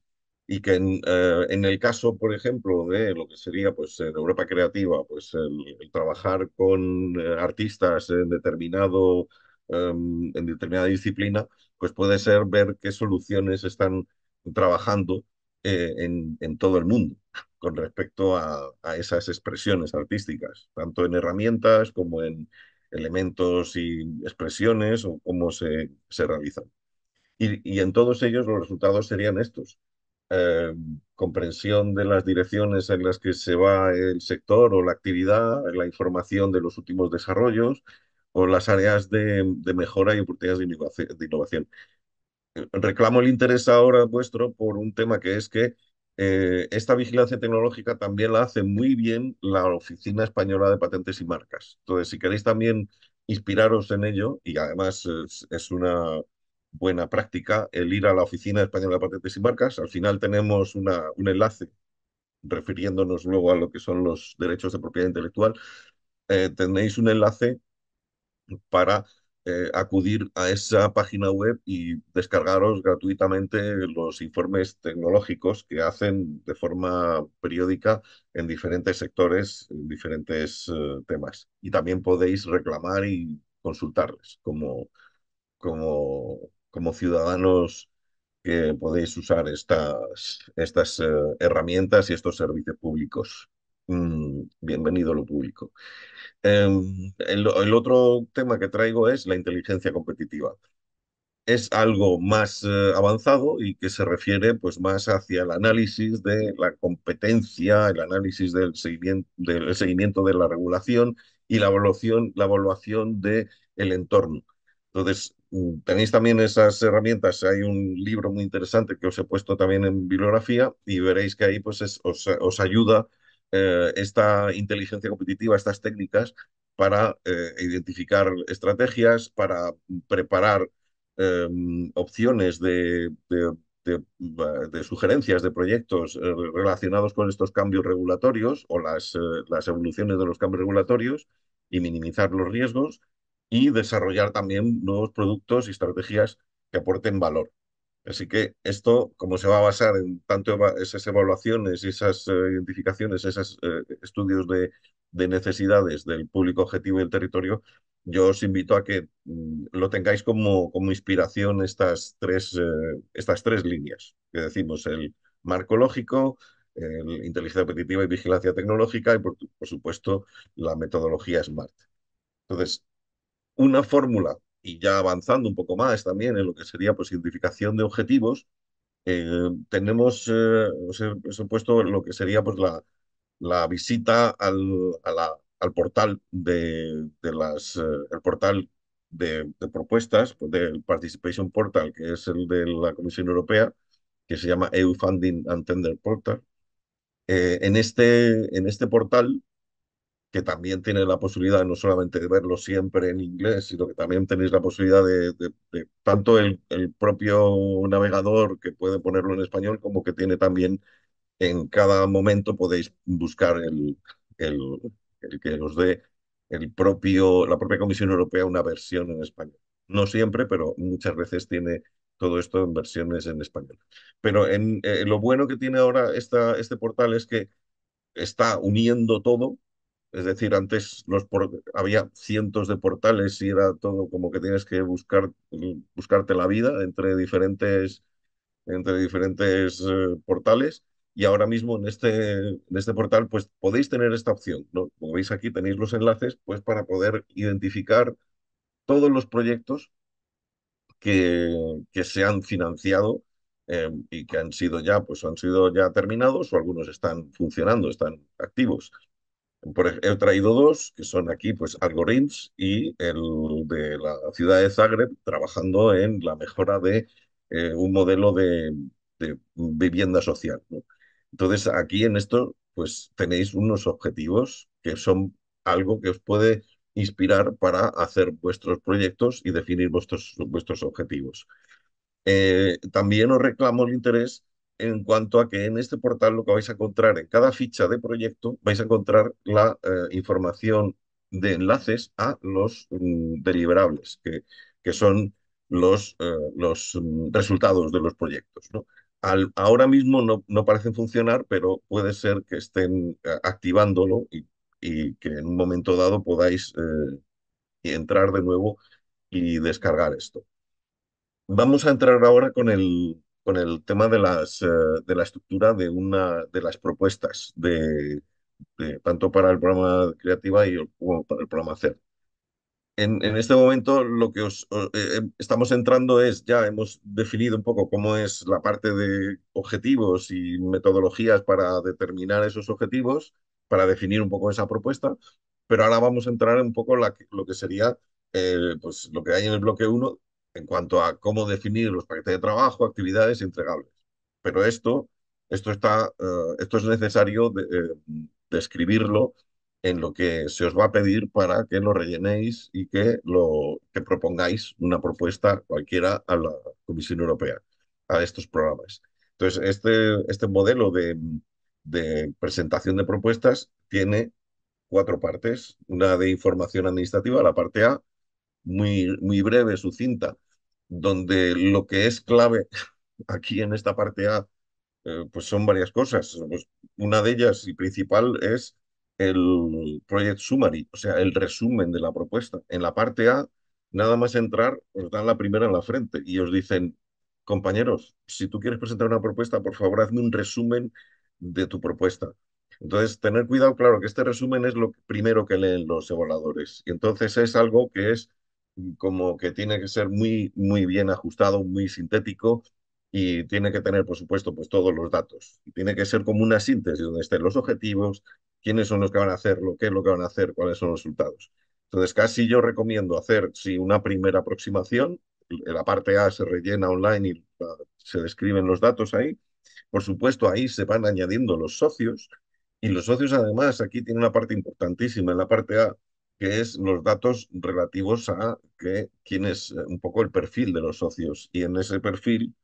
y que eh, en, el caso, por ejemplo, de lo que sería pues, Europa Creativa, pues el, trabajar con eh, artistas en determinado em, en determinada disciplina, pues puede ser ver qué soluciones están trabajando eh, en, en, todo el mundo con respecto a, a, esas expresiones artísticas, tanto en herramientas como en elementos y expresiones o cómo se, se realizan. Y, y en todos ellos los resultados serían estos eh, comprensión de las direcciones en las que se va el sector o la actividad, la información de los últimos desarrollos o las áreas de, mejora y oportunidades de innovación. Reclamo el interés ahora vuestro por un tema que es que eh, esta vigilancia tecnológica también la hace muy bien la Oficina Española de Patentes y Marcas. Entonces, si queréis también inspiraros en ello, y además es una buena práctica el ir a la Oficina Española de Patentes y Marcas. Al final tenemos una, un enlace refiriéndonos luego a lo que son los derechos de propiedad intelectual. Eh, tenéis un enlace para eh, acudir a esa página web y descargaros gratuitamente los informes tecnológicos que hacen de forma periódica en diferentes sectores, en diferentes eh, temas. Y también podéis reclamar y consultarles como, como como ciudadanos que podéis usar estas, estas eh, herramientas y estos servicios públicos. Mm, bienvenido a lo público. Em, el, otro tema que traigo es la inteligencia competitiva. Es algo más eh, avanzado y que se refiere pues, más hacia el análisis de la competencia, el análisis del seguimiento, del seguimiento de la regulación y la evaluación, la evaluación del entorno. Entonces, Mm, tenéis también esas herramientas. Hay un libro muy interesante que os he puesto también en bibliografía y veréis que ahí pues os, ayuda eh, esta inteligencia competitiva, estas técnicas para eh, identificar estrategias, para preparar em, opciones de, de, sugerencias de proyectos eh, relacionados con estos cambios regulatorios o las, las evoluciones de los cambios regulatorios y minimizar los riesgos y desarrollar también nuevos productos y estrategias que aporten valor. Así que esto, como se va a basar en tanto esas evaluaciones y esas eh, identificaciones, esos eh, estudios de, necesidades del público objetivo y del territorio, yo os invito a que mm, lo tengáis como, como inspiración estas tres, eh, estas tres líneas que decimos, el marco lógico, inteligencia competitiva y vigilancia tecnológica y, por, por supuesto, la metodología SMART. Entonces, una fórmula, y ya avanzando un poco más también en lo que sería pues identificación de objetivos, eh, tenemos, por eh, supuesto, lo que sería pues la, la visita al, al portal de, las, eh, el portal de, propuestas, pues, del Participation Portal, que es el de la Comisión Europea, que se llama EU Funding and Tender Portal. en, este, en este portal que también tiene la posibilidad no solamente de verlo siempre en inglés, sino que también tenéis la posibilidad de, tanto el, el, propio navegador que puede ponerlo en español, como que tiene también en cada momento podéis buscar el, el, que os dé el propio, la propia Comisión Europea una versión en español. No siempre, pero muchas veces tiene todo esto en versiones en español. Pero en, eh, lo bueno que tiene ahora esta, este portal es que está uniendo todo es decir, antes había cientos de portales y era todo como que tienes que buscar, buscarte la vida entre diferentes, entre diferentes eh, portales. Y ahora mismo en este, en este portal, pues podéis tener esta opción. ¿no? Como veis aquí, tenéis los enlaces pues, para poder identificar todos los proyectos que, que se han financiado em, y que han sido ya, pues han sido ya terminados o algunos están funcionando, están activos he traído dos, que son aquí, pues Argorins y el de la ciudad de Zagreb, trabajando en la mejora de eh, un modelo de, vivienda social. Entonces, aquí en esto, pues tenéis unos objetivos que son algo que os puede inspirar para hacer vuestros proyectos y definir vuestros, vuestros objetivos. Eh, también os reclamo el interés en cuanto a que en este portal lo que vais a encontrar en cada ficha de proyecto, vais a encontrar la eh, información de enlaces a los mm, deliberables, que, que son los, eh, los mm, resultados de los proyectos. ahora mismo no, no, parecen funcionar, pero puede ser que estén eh, activándolo y, y, que en un momento dado podáis entrar de nuevo y descargar esto. Vamos a entrar ahora con el, con el tema de, las, eh, de la estructura de una de las propuestas, de, tanto para el programa Creativa y, como para el programa hacer En, en, este momento lo que os, eh, em, estamos entrando es, ya hemos definido un poco cómo es la parte de objetivos y metodologías para determinar esos objetivos, para definir un poco esa propuesta, pero ahora vamos a entrar un poco la, lo que sería eh, pues, lo que hay en el bloque 1 en cuanto a cómo definir los paquetes de trabajo, actividades entregables. Pero esto, esto, está, eh, esto es necesario eh, describirlo en lo que se os va a pedir para que lo rellenéis y que, lo, que propongáis una propuesta cualquiera a la Comisión Europea, a estos programas. Entonces, este, este modelo de presentación de propuestas tiene cuatro partes. Una de información administrativa, la parte A, muy, muy breve, sucinta, donde lo que es clave aquí en esta parte A, eh, pues son varias cosas. Pues una de ellas y principal es el Project Summary, o sea, el resumen de la propuesta. En la parte A, nada más entrar, os dan la primera en la frente y os dicen, compañeros, si tú quieres presentar una propuesta, por favor, hazme un resumen de tu propuesta. Entonces, tener cuidado, claro, que este resumen es lo primero que leen los evaluadores. Y entonces es algo que es como que tiene que ser muy, muy bien ajustado, muy sintético y tiene que tener, por supuesto, pues todos los datos. Y tiene que ser como una síntesis donde estén los objetivos, quiénes son los que van a hacerlo, qué es lo que van a hacer, cuáles son los resultados. Entonces, casi yo recomiendo hacer, si una primera aproximación, la parte A se rellena online y se describen los datos ahí. Por supuesto, ahí se van añadiendo los socios. Y los socios, además, aquí tiene una parte importantísima. En la parte A que es los datos relativos a quién es eh, un poco el perfil de los socios. Y en ese perfil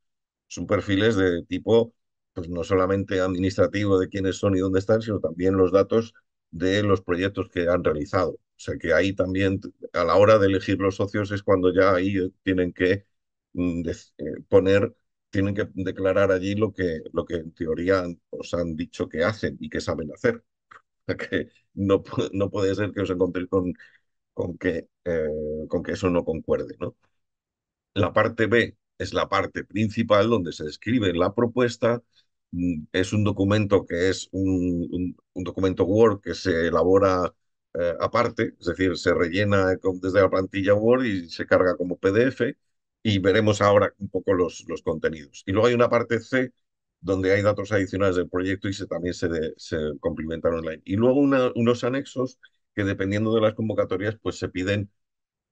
son perfiles de tipo, pues no solamente administrativo de quiénes son y dónde están, sino también los datos de los proyectos que han realizado. O sea que ahí también, a la hora de elegir los socios, es cuando ya ahí eh, tienen que mm, eh, poner, tienen que declarar allí lo que, lo que en teoría os han dicho que hacen y que saben hacer que no, no puede ser que os encontréis con, con, que, eh, con que eso no concuerde. ¿no? La parte B es la parte principal donde se describe la propuesta. Mm, es un documento que es un, documento Word que se elabora eh, aparte, es decir, se rellena desde la plantilla Word y se carga como PDF y veremos ahora un poco los, los contenidos. Y luego hay una parte C donde hay datos adicionales del proyecto y se, también se, complementan online. Y luego unos anexos que dependiendo de las convocatorias, pues se piden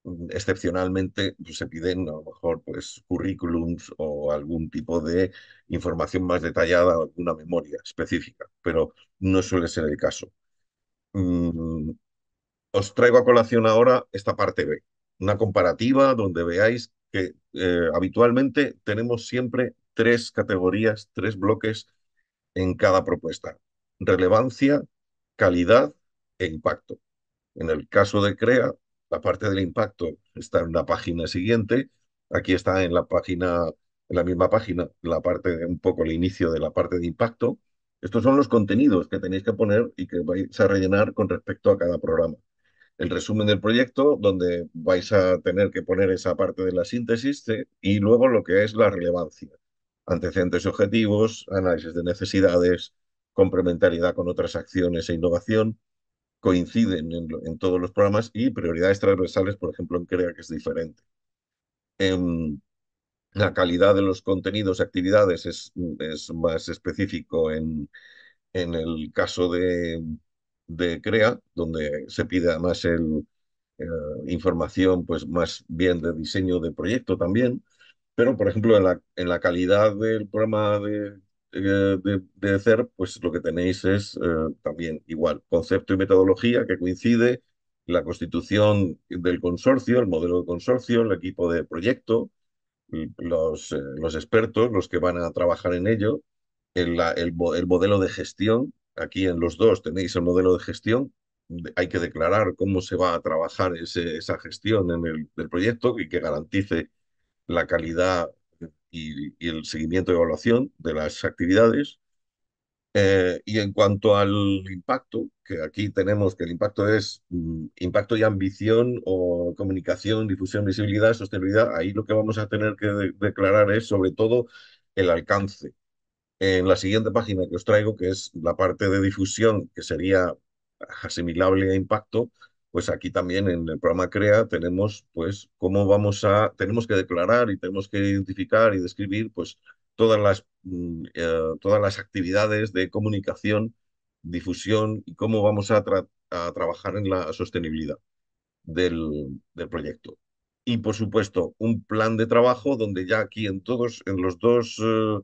mm, excepcionalmente, pues, se piden a lo mejor pues currículums o algún tipo de información más detallada o alguna memoria específica, pero no suele ser el caso. Mm, os traigo a colación ahora esta parte B, una comparativa donde veáis que eh, habitualmente tenemos siempre tres categorías, tres bloques en cada propuesta. Relevancia, calidad e impacto. En el caso de CREA, la parte del impacto está en la página siguiente. Aquí está en la página, en la misma página, la parte, un poco el inicio de la parte de impacto. Estos son los contenidos que tenéis que poner y que vais a rellenar con respecto a cada programa. El resumen del proyecto, donde vais a tener que poner esa parte de la síntesis ¿eh? y luego lo que es la relevancia antecedentes y objetivos, análisis de necesidades, complementariedad con otras acciones e innovación, coinciden en, todos los programas y prioridades transversales, por ejemplo, en CREA, que es diferente. la calidad de los contenidos, y actividades, es, más específico en, el caso de, CREA, donde se pide más el, eh, información pues más bien de diseño de proyecto también, pero, por ejemplo, en la, en la calidad del programa de, eh, de, pues lo que tenéis es eh, también igual, concepto y metodología que coincide, la constitución del consorcio, el modelo de consorcio, el equipo de proyecto, los, eh, los expertos, los que van a trabajar en ello, el, el, modelo de gestión. Aquí en los dos tenéis el modelo de gestión. Hay que declarar cómo se va a trabajar ese, esa gestión en el del proyecto y que garantice la calidad y, el seguimiento y evaluación de las actividades. Eh, y en cuanto al impacto, que aquí tenemos que el impacto es mm, impacto y ambición o comunicación, difusión, visibilidad, sostenibilidad, ahí lo que vamos a tener que declarar es sobre todo el alcance. En la siguiente página que os traigo, que es la parte de difusión, que sería asimilable a impacto, pues aquí también en el programa CREA tenemos, pues, cómo vamos a, tenemos que declarar y tenemos que identificar y describir, pues, todas las, mm, eh, todas las actividades de comunicación, difusión y cómo vamos a, trabajar en la sostenibilidad del, del proyecto y por supuesto un plan de trabajo donde ya aquí en todos en los dos eh,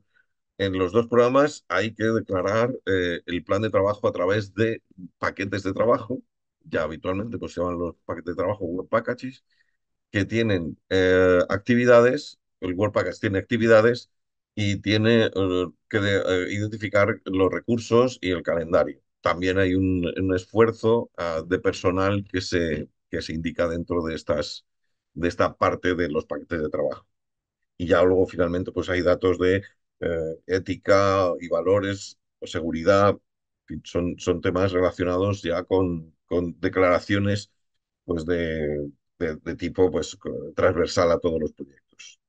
en los dos programas hay que declarar eh, el plan de trabajo a través de paquetes de trabajo ya habitualmente pues se llaman los paquetes de trabajo, Work Packages, que tienen eh, actividades, el Work Package tiene actividades y tiene eh, que eh, identificar los recursos y el calendario. También hay un, esfuerzo ah, de personal que se, que se indica dentro de, estas, de esta parte de los paquetes de trabajo. Y ya luego finalmente pues hay datos de ética y valores, seguridad, son, son temas relacionados ya con, con declaraciones pues de, tipo pues, transversal a todos los proyectos.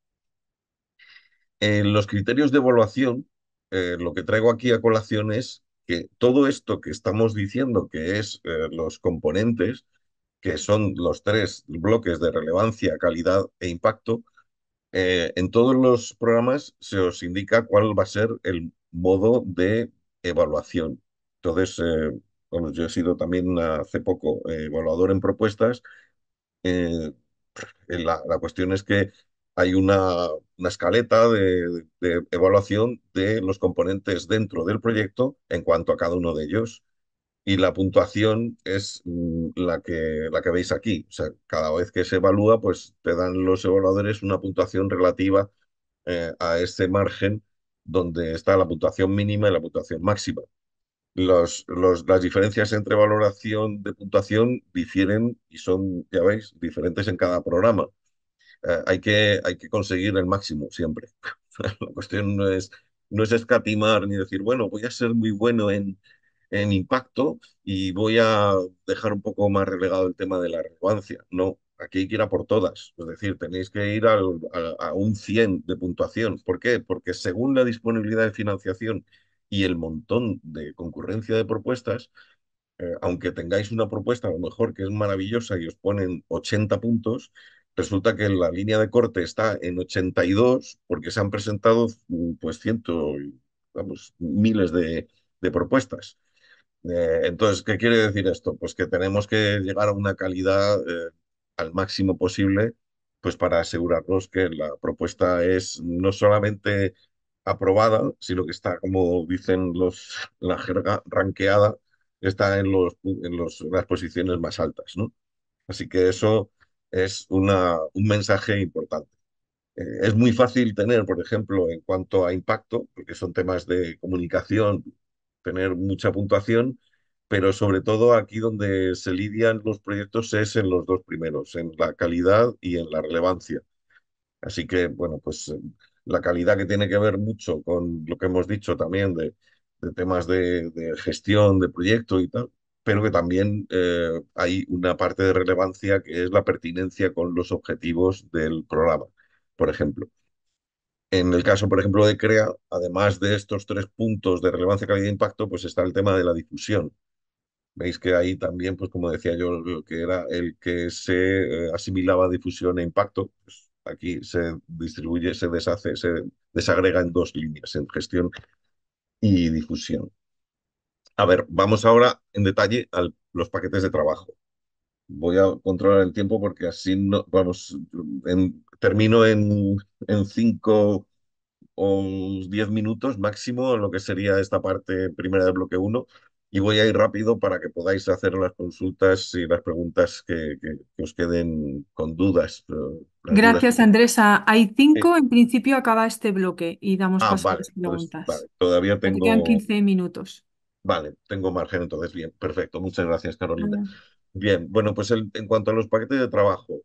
En los criterios de evaluación, eh, lo que traigo aquí a colación es que todo esto que estamos diciendo, que es eh, los componentes, que son los tres bloques de relevancia, calidad e impacto, eh, en todos los programas se os indica cuál va a ser el modo de evaluación. Entonces, yo he sido también hace poco eh, evaluador en propuestas. Eh, eh, la, cuestión es que hay una, escaleta de, evaluación de los componentes dentro del proyecto en cuanto a cada uno de ellos. Y la puntuación es mm, la que, la que veis aquí. O sea, cada vez que se evalúa, pues te dan los evaluadores una puntuación relativa a ese margen donde está la puntuación mínima y la puntuación máxima los, las diferencias entre valoración de puntuación difieren y son, ya veis, diferentes en cada programa. Eh, hay, que, hay que conseguir el máximo siempre. La cuestión no es, no es escatimar ni decir, bueno, voy a ser muy bueno en, en impacto y voy a dejar un poco más relegado el tema de la relevancia. No, aquí hay que ir a por todas. Es decir, tenéis que ir a, a, un 100 de puntuación. ¿Por qué? Porque según la disponibilidad de financiación y el montón de concurrencia de propuestas, eh, aunque tengáis una propuesta a lo mejor que es maravillosa y os ponen 80 puntos, resulta que la línea de corte está en 82 porque se han presentado mm, pues ciento, vamos, miles de, propuestas. Eh, entonces, ¿qué quiere decir esto? Pues que tenemos que llegar a una calidad eh, al máximo posible pues para asegurarnos que la propuesta es no solamente aprobada, si lo que está, como dicen los, la jerga, ranqueada, está en, los, en, los, las posiciones más altas. ¿no? Así que eso es una, un mensaje importante. Eh, es muy fácil tener, por ejemplo, en cuanto a impacto, porque son temas de comunicación, tener mucha puntuación, pero sobre todo aquí donde se lidian los proyectos es en los dos primeros, en la calidad y en la relevancia. Así que, bueno, pues eh, la calidad que tiene que ver mucho con lo que hemos dicho también de, temas de, gestión, de proyecto y tal, pero que también eh, hay una parte de relevancia que es la pertinencia con los objetivos del programa, por ejemplo. En el caso, por ejemplo, de CREA, además de estos tres puntos de relevancia, calidad e impacto, pues está el tema de la difusión. Veis que ahí también, pues como decía yo, lo que era el que se eh, asimilaba difusión e impacto, pues Aquí se distribuye, se deshace, se desagrega en dos líneas, en gestión y difusión. A ver, vamos ahora en detalle a los paquetes de trabajo. Voy a controlar el tiempo porque así no, vamos, termino en, cinco o diez minutos máximo lo que sería esta parte primera del bloque 1 y voy a ir rápido para que podáis hacer las consultas y las preguntas que, os queden con dudas. Pero Gracias, Andresa. Hay cinco, en principio acaba este bloque y damos ah, a las pues, preguntas. vale, todavía tengo... 15 minutos. Vale, tengo margen entonces. Bien, perfecto. Muchas gracias, Carolina. Bien, bueno, pues en cuanto a los paquetes de trabajo,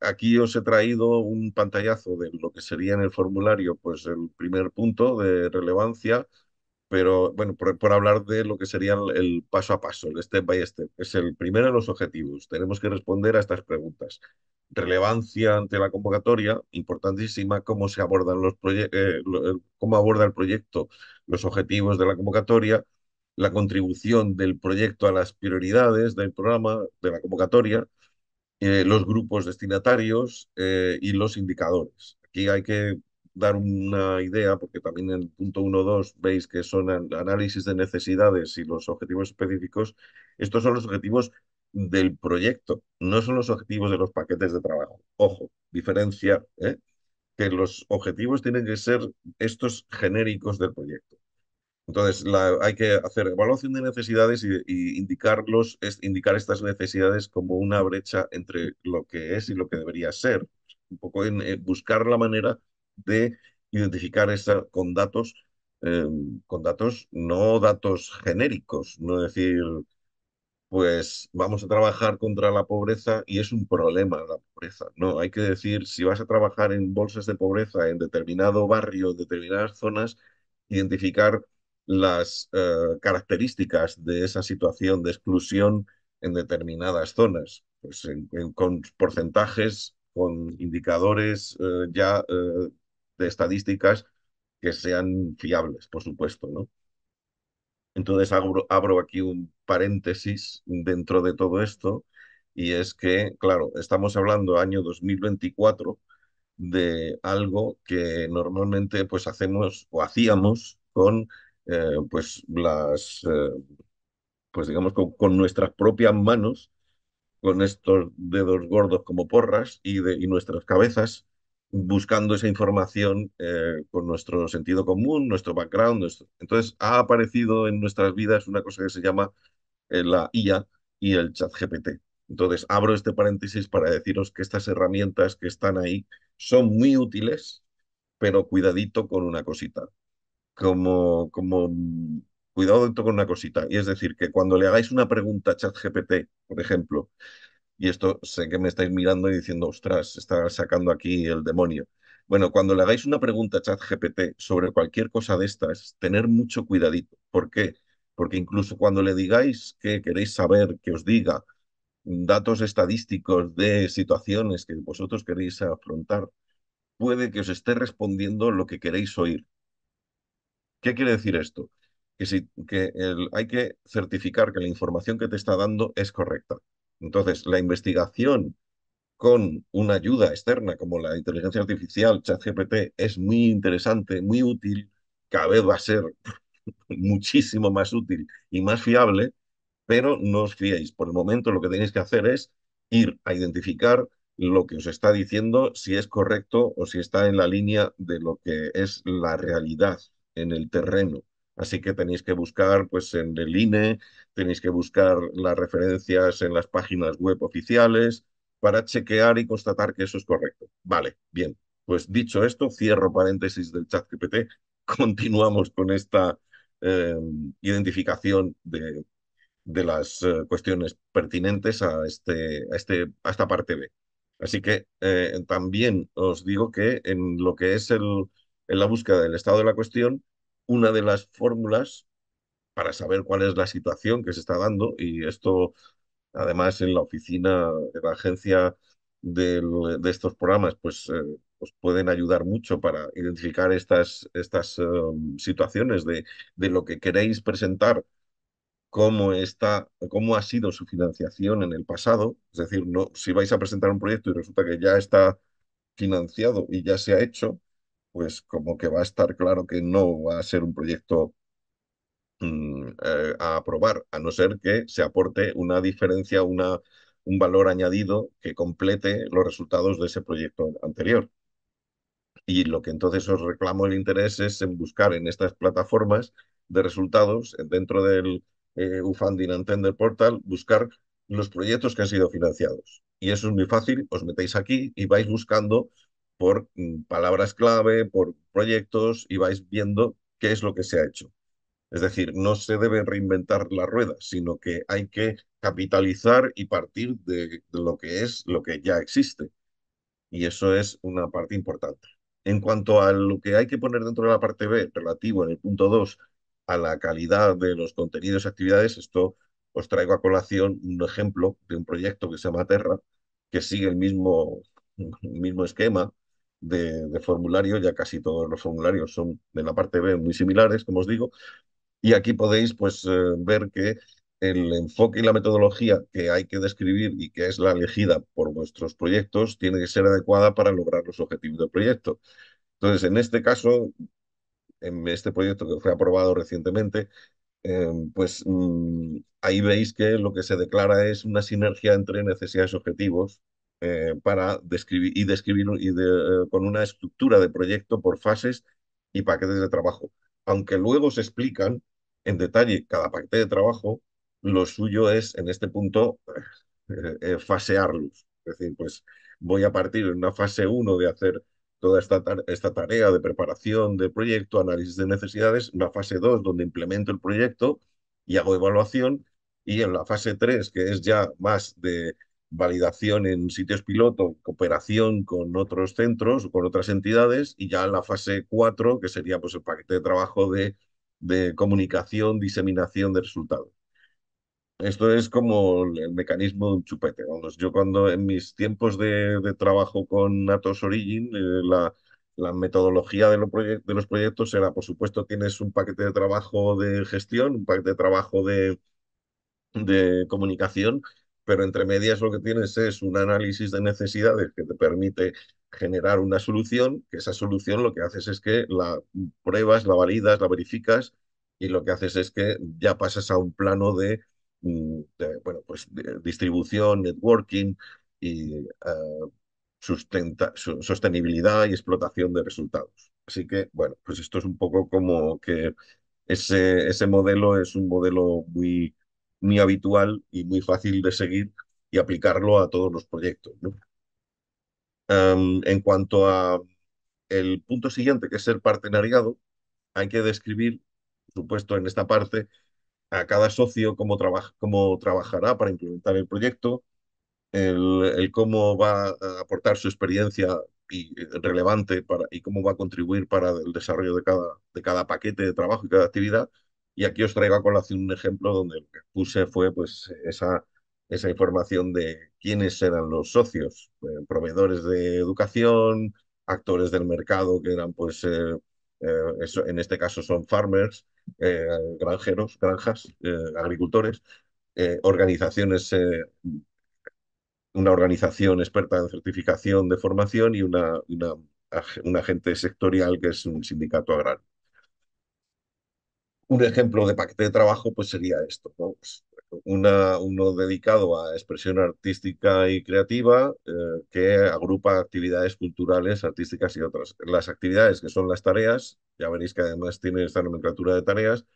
aquí os he traído un pantallazo de lo que sería en el formulario, pues el primer punto de relevancia, pero bueno, por, hablar de lo que sería el, paso a paso, el step by step, es el primero de los objetivos. Tenemos que responder a estas preguntas. Relevancia ante la convocatoria, importantísima, cómo se abordan los eh, cómo aborda el proyecto los objetivos de la convocatoria, la contribución del proyecto a las prioridades del programa, de la convocatoria, eh, los grupos destinatarios eh, y los indicadores. Aquí hay que dar una idea, porque también en el punto 1.2 veis que son análisis de necesidades y los objetivos específicos, estos son los objetivos del proyecto, no son los objetivos de los paquetes de trabajo. Ojo, diferencia, ¿eh? que los objetivos tienen que ser estos genéricos del proyecto. Entonces, hay que hacer evaluación de necesidades y, indicarlos, indicar estas necesidades como una brecha entre lo que es y lo que debería ser. Un poco en eh, buscar la manera de identificar esa con datos, eh, con datos, no datos genéricos, no decir, pues vamos a trabajar contra la pobreza y es un problema la pobreza. No, hay que decir, si vas a trabajar en bolsas de pobreza en determinado barrio, en determinadas zonas, identificar las eh, características de esa situación de exclusión en determinadas zonas, pues con porcentajes, con indicadores eh, ya de estadísticas que sean fiables, por supuesto, ¿no? Entonces abro, aquí un paréntesis dentro de todo esto y es que, claro, estamos hablando año 2024 de algo que normalmente pues hacemos o hacíamos con eh, pues las eh, pues digamos con, nuestras propias manos con estos dedos gordos como porras y, de, y nuestras cabezas buscando esa información eh, con nuestro sentido común, nuestro background. Entonces, ha aparecido en nuestras vidas una cosa que se llama eh, la IA y el chat GPT. Entonces, abro este paréntesis para deciros que estas herramientas que están ahí son muy útiles, pero cuidadito con una cosita. Como, como mm, cuidado con una cosita. Y es decir, que cuando le hagáis una pregunta a ChatGPT, por ejemplo, y esto sé que me estáis mirando y diciendo, ostras, está sacando aquí el demonio. Bueno, cuando le hagáis una pregunta a ChatGPT sobre cualquier cosa de estas, tener mucho cuidadito. ¿Por qué? Porque incluso cuando le digáis que queréis saber, que os diga datos estadísticos de situaciones que vosotros queréis afrontar, puede que os esté respondiendo lo que queréis oír. ¿Qué quiere decir esto? Que, que hay que certificar que la información que te está dando es correcta. Entonces, la investigación con una ayuda externa como la inteligencia artificial, ChatGPT, es muy interesante, muy útil, cada vez va a ser muchísimo más útil y más fiable, pero no os fiéis. Por el momento lo que tenéis que hacer es ir a identificar lo que os está diciendo, si es correcto o si está en la línea de lo que es la realidad en el terreno. Así que tenéis que buscar pues, en el INE, tenéis que buscar las referencias en las páginas web oficiales para chequear y constatar que eso es correcto. Vale, bien. Pues dicho esto, cierro paréntesis del chat GPT. Continuamos con esta em, identificación de, las eh, cuestiones pertinentes a, este, a, este, a esta parte B. Así que eh, también os digo que en lo que es el, en la búsqueda del estado de la cuestión, una de las fórmulas para saber cuál es la situación que se está dando y esto además en la oficina de la agencia de estos programas pues eh, os pueden ayudar mucho para identificar estas, estas um, situaciones de, lo que queréis presentar, cómo, está, cómo ha sido su financiación en el pasado. Es decir, no, si vais a presentar un proyecto y resulta que ya está financiado y ya se ha hecho, pues como que va a estar claro que no va a ser un proyecto mm, eh, a aprobar, a no ser que se aporte una diferencia, una, un valor añadido que complete los resultados de ese proyecto anterior. Y lo que entonces os reclamo el interés es en buscar en estas plataformas de resultados, dentro del eh, Ufunding and Tender Portal, buscar los proyectos que han sido financiados. Y eso es muy fácil, os metéis aquí y vais buscando por mm, palabras clave, por proyectos y vais viendo qué es lo que se ha hecho. Es decir, no se debe reinventar la rueda, sino que hay que capitalizar y partir de, lo que es, lo que ya existe. Y eso es una parte importante. En cuanto a lo que hay que poner dentro de la parte B, relativo en el punto 2 a la calidad de los contenidos y actividades, esto os traigo a colación un ejemplo de un proyecto que se llama Terra, que sigue el mismo, mismo esquema, de, formulario, ya casi todos los formularios son de la parte B muy similares, como os digo, y aquí podéis pues, eh, ver que el enfoque y la metodología que hay que describir y que es la elegida por vuestros proyectos tiene que ser adecuada para lograr los objetivos del proyecto. Entonces, en este caso, en este proyecto que fue aprobado recientemente, eh, pues mm, ahí veis que lo que se declara es una sinergia entre necesidades y objetivos eh, para describir y describir y eh, con una estructura de proyecto por fases y paquetes de trabajo. Aunque luego se explican en detalle cada paquete de trabajo, lo suyo es en este punto eh, fasearlos. Es decir, pues voy a partir en una fase 1 de hacer toda esta, esta tarea de preparación de proyecto, análisis de necesidades, una fase 2 donde implemento el proyecto y hago evaluación, y en la fase 3, que es ya más de validación en sitios piloto, cooperación con otros centros o con otras entidades, y ya la fase 4, que sería pues, el paquete de trabajo de, comunicación, diseminación de resultados. Esto es como el mecanismo de un chupete. yo cuando en mis tiempos de, trabajo con Atos Origin, eh, la, metodología de, de, los proyectos era, por supuesto, tienes un paquete de trabajo de gestión, un paquete de trabajo de, de comunicación pero entre medias lo que tienes es un análisis de necesidades que te permite generar una solución, que esa solución lo que haces es que la pruebas, la validas, la verificas y lo que haces es que ya pasas a un plano de, mm, bueno, pues distribución, networking y eh, sostenibilidad y explotación de resultados. Así que, bueno, pues esto es un poco como que ese, ese modelo es un modelo muy muy habitual y muy fácil de seguir y aplicarlo a todos los proyectos. en cuanto a el punto siguiente, que es el partenariado, hay que describir, por supuesto, en esta parte, a cada socio cómo, trabaja, cómo trabajará para implementar el proyecto, el, cómo va a aportar su experiencia y, relevante para, y cómo va a contribuir para el desarrollo de cada, de cada paquete de trabajo y cada actividad, y aquí os traigo a colación un ejemplo donde lo que puse fue pues, esa, esa información de quiénes eran los socios, eh, proveedores de educación, actores del mercado que eran, pues, eh, eh, en este caso son farmers, granjeros, granjas, agricultores, organizaciones, una organización experta en certificación de formación y una, una, un agente sectorial que es un sindicato agrario un ejemplo de paquete de trabajo pues sería esto, pues, uno dedicado a expresión artística y creativa eh, que agrupa actividades culturales, artísticas y otras. Las actividades que son las tareas, ya veréis que además tiene esta nomenclatura de tareas,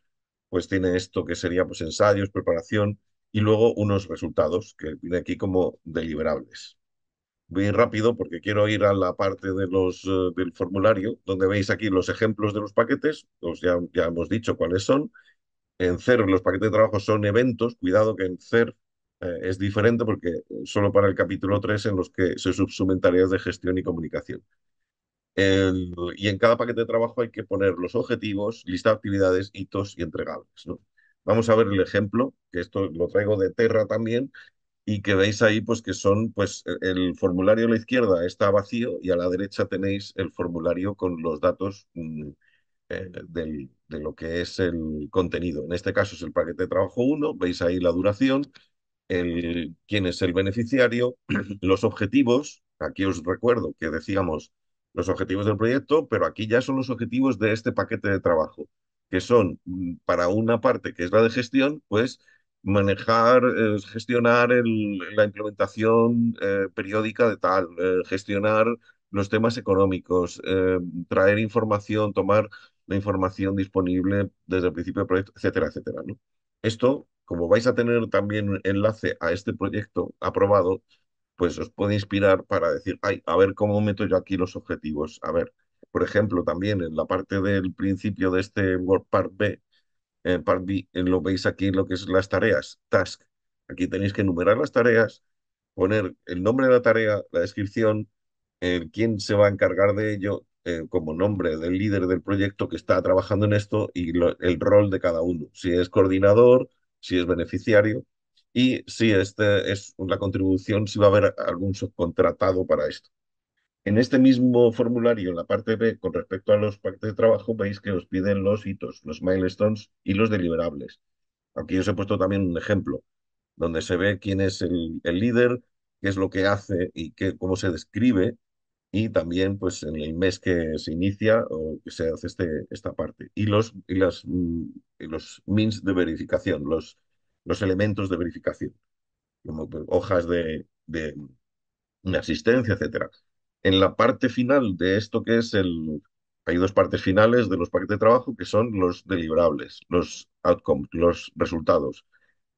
pues tiene esto que sería pues ensayos, preparación y luego unos resultados que viene aquí como deliberables voy rápido porque quiero ir a la parte de los, eh, del formulario, donde veis aquí los ejemplos de los paquetes, os ya, ya hemos dicho cuáles son. En CER los paquetes de trabajo son eventos, cuidado que en CER eh, es diferente porque eh, solo para el capítulo 3 en los que se subsumen tareas de gestión y comunicación. y en cada paquete de trabajo hay que poner los objetivos, ...lista de actividades, hitos y entregables. ¿no? Vamos a ver el ejemplo, que esto lo traigo de Terra también, y que veis ahí pues que son pues e, el formulario a la izquierda está vacío y a la derecha tenéis el formulario con los datos mm, eh, de lo que es el contenido. En este caso es el paquete de trabajo 1, veis ahí la duración, el, quién es el beneficiario, los objetivos, aquí os recuerdo que decíamos los objetivos del proyecto, pero aquí ya son los objetivos de este paquete de trabajo, que son mm, para una parte que es la de gestión, pues manejar, eh, gestionar la implementación eh, periódica de tal, eh, gestionar los temas económicos, traer información, tomar la información disponible desde el principio del proyecto, etcétera, etcétera. ¿no? Esto, como vais a tener también enlace a este proyecto aprobado, pues os puede inspirar para decir, ay, a ver cómo meto yo aquí los objetivos. A ver, por ejemplo, también en la parte del principio de este Part B, eh, eh, lo veis aquí lo que es las tareas, task. Aquí tenéis que enumerar las tareas, poner el nombre de la tarea, la descripción, quién se va a encargar de ello eh, como nombre del líder del proyecto que está trabajando en esto y el rol de cada uno. Si es coordinador, si es beneficiario y si este es la contribución, si va a haber algún subcontratado para esto. En este mismo formulario, en la parte B, con respecto a los paquetes de trabajo, veis que os piden los hitos, los milestones y los deliberables. Aquí os he puesto también un ejemplo, donde se ve quién es el, líder, qué es lo que hace y qué, cómo se describe, y también pues en el mes que se inicia o que se hace este, esta parte. Y los, y las, mm, los means de verificación, los, los elementos de verificación, como pues, hojas de, de, mm, asistencia, etcétera en la parte final de esto que es el... Hay dos partes finales de los paquetes de trabajo que son los deliberables, los outcomes, los resultados.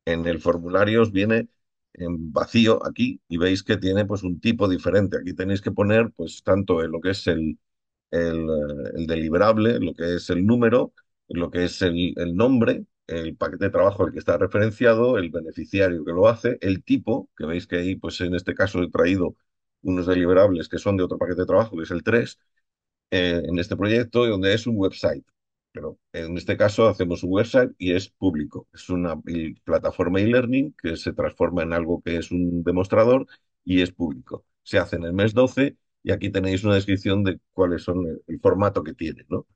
En el formulario os viene en vacío aquí y veis que tiene pues un tipo diferente. Aquí tenéis que poner pues tanto lo que es el, eh, el, deliberable, lo que es el número, lo que es el, el nombre, el paquete de trabajo al que está referenciado, el beneficiario que lo hace, el tipo, que veis que ahí pues en este caso he traído unos deliberables que son de otro paquete de trabajo, que es el 3, eh, en este proyecto, donde es un website. Pero en este caso hacemos un website y es público. Es una plataforma e-learning que se transforma en algo que es un demostrador y es público. Se hace en el mes 12 y aquí tenéis una descripción de cuáles son el, formato que tiene. ¿no?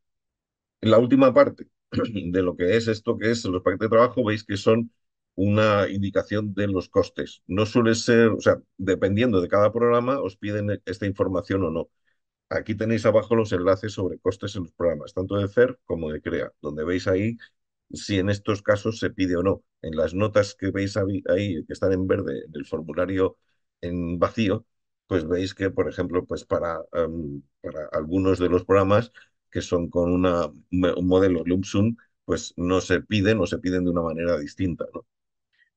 En la última parte de lo que es esto que es los paquetes de trabajo, veis que son una indicación de los costes. No suele ser, o sea, dependiendo de cada programa, os piden esta información o no. Aquí tenéis abajo los enlaces sobre costes en los programas, tanto de CER como de CREA, donde veis ahí si en estos casos se pide o no. En las notas que veis ahí, que están en verde, en el formulario en vacío, pues veis que, por ejemplo, pues para, em, para algunos de los programas que son con un modelo LumpSum, pues no se piden o se piden de una manera distinta. ¿no?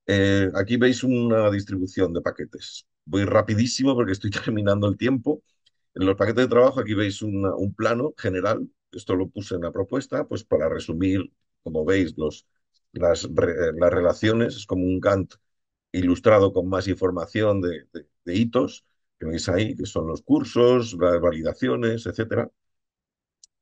Eh, aquí veis una distribución de paquetes. Voy rapidísimo porque estoy terminando el tiempo. En los paquetes de trabajo aquí veis un plano general. Esto lo puse en la propuesta, pues para resumir, como veis, los, las, eh, las relaciones. Es como un Gantt ilustrado con más información de, hitos que veis ahí, que son los cursos, las validaciones, etcétera.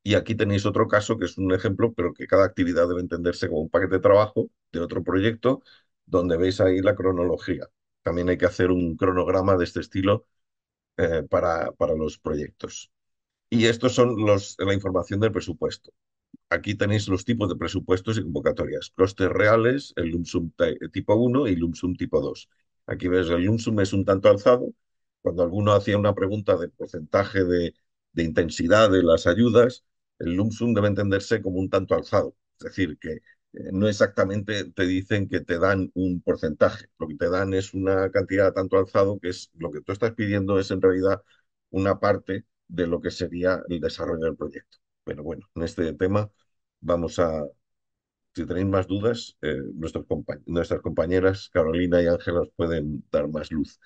Y aquí tenéis otro caso que es un ejemplo, pero que cada actividad debe entenderse como un paquete de trabajo de otro proyecto donde veis ahí la cronología. También hay que hacer un cronograma de este estilo eh, para, los proyectos. Y estos son los, la información del presupuesto. Aquí tenéis los tipos de presupuestos y convocatorias. Costes reales, el LUMSUM tipo 1 y LUMSUM tipo 2. Aquí ves, el LUMSUM es un tanto alzado. Cuando alguno hacía una pregunta de porcentaje de, de intensidad de las ayudas, el LUMSUM debe entenderse como un tanto alzado. Es decir, que eh, no exactamente te dicen que te dan un porcentaje, lo que te dan es una cantidad tanto alzado que es lo que tú estás pidiendo es en realidad una parte de lo que sería el desarrollo del proyecto. Pero bueno, en este tema vamos a, si tenéis más dudas, eh, nuestras compañeras Carolina y Ángela os pueden dar más luz.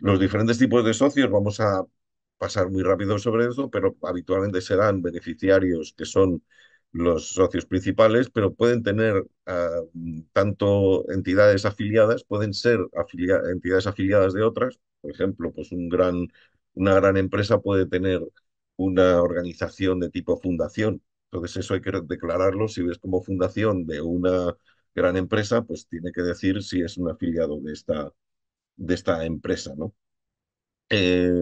Los diferentes tipos de socios, vamos a pasar muy rápido sobre eso, pero habitualmente serán beneficiarios que son los socios principales, pero pueden tener ah, tanto entidades afiliadas, pueden ser entidades afiliadas de otras. Por ejemplo, pues un gran, una gran empresa puede tener una organización de tipo fundación. Entonces eso hay que declararlo. Si ves como fundación de una gran empresa, pues tiene que decir si es un afiliado de esta, de esta empresa, ¿no? Eh,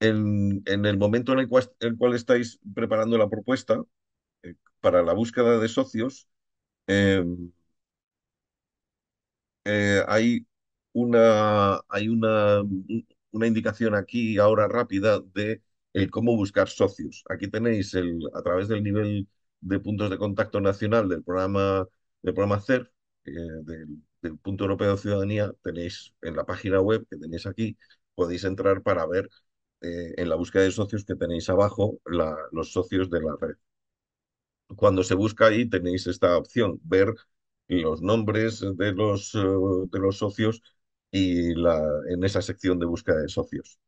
en, en, el momento en el cual estáis preparando la propuesta, para la búsqueda de socios, em, eh, hay una, hay una, una indicación aquí ahora rápida de el eh, cómo buscar socios. Aquí tenéis el, a través del nivel de puntos de contacto nacional del programa, del programa CER, eh, del, Punto Europeo de Ciudadanía, tenéis en la página web que tenéis aquí, podéis entrar para ver en la búsqueda de socios que tenéis abajo los socios de la red cuando se busca ahí tenéis esta opción, ver los nombres de los, eh, de los socios y la, en esa sección de búsqueda de socios.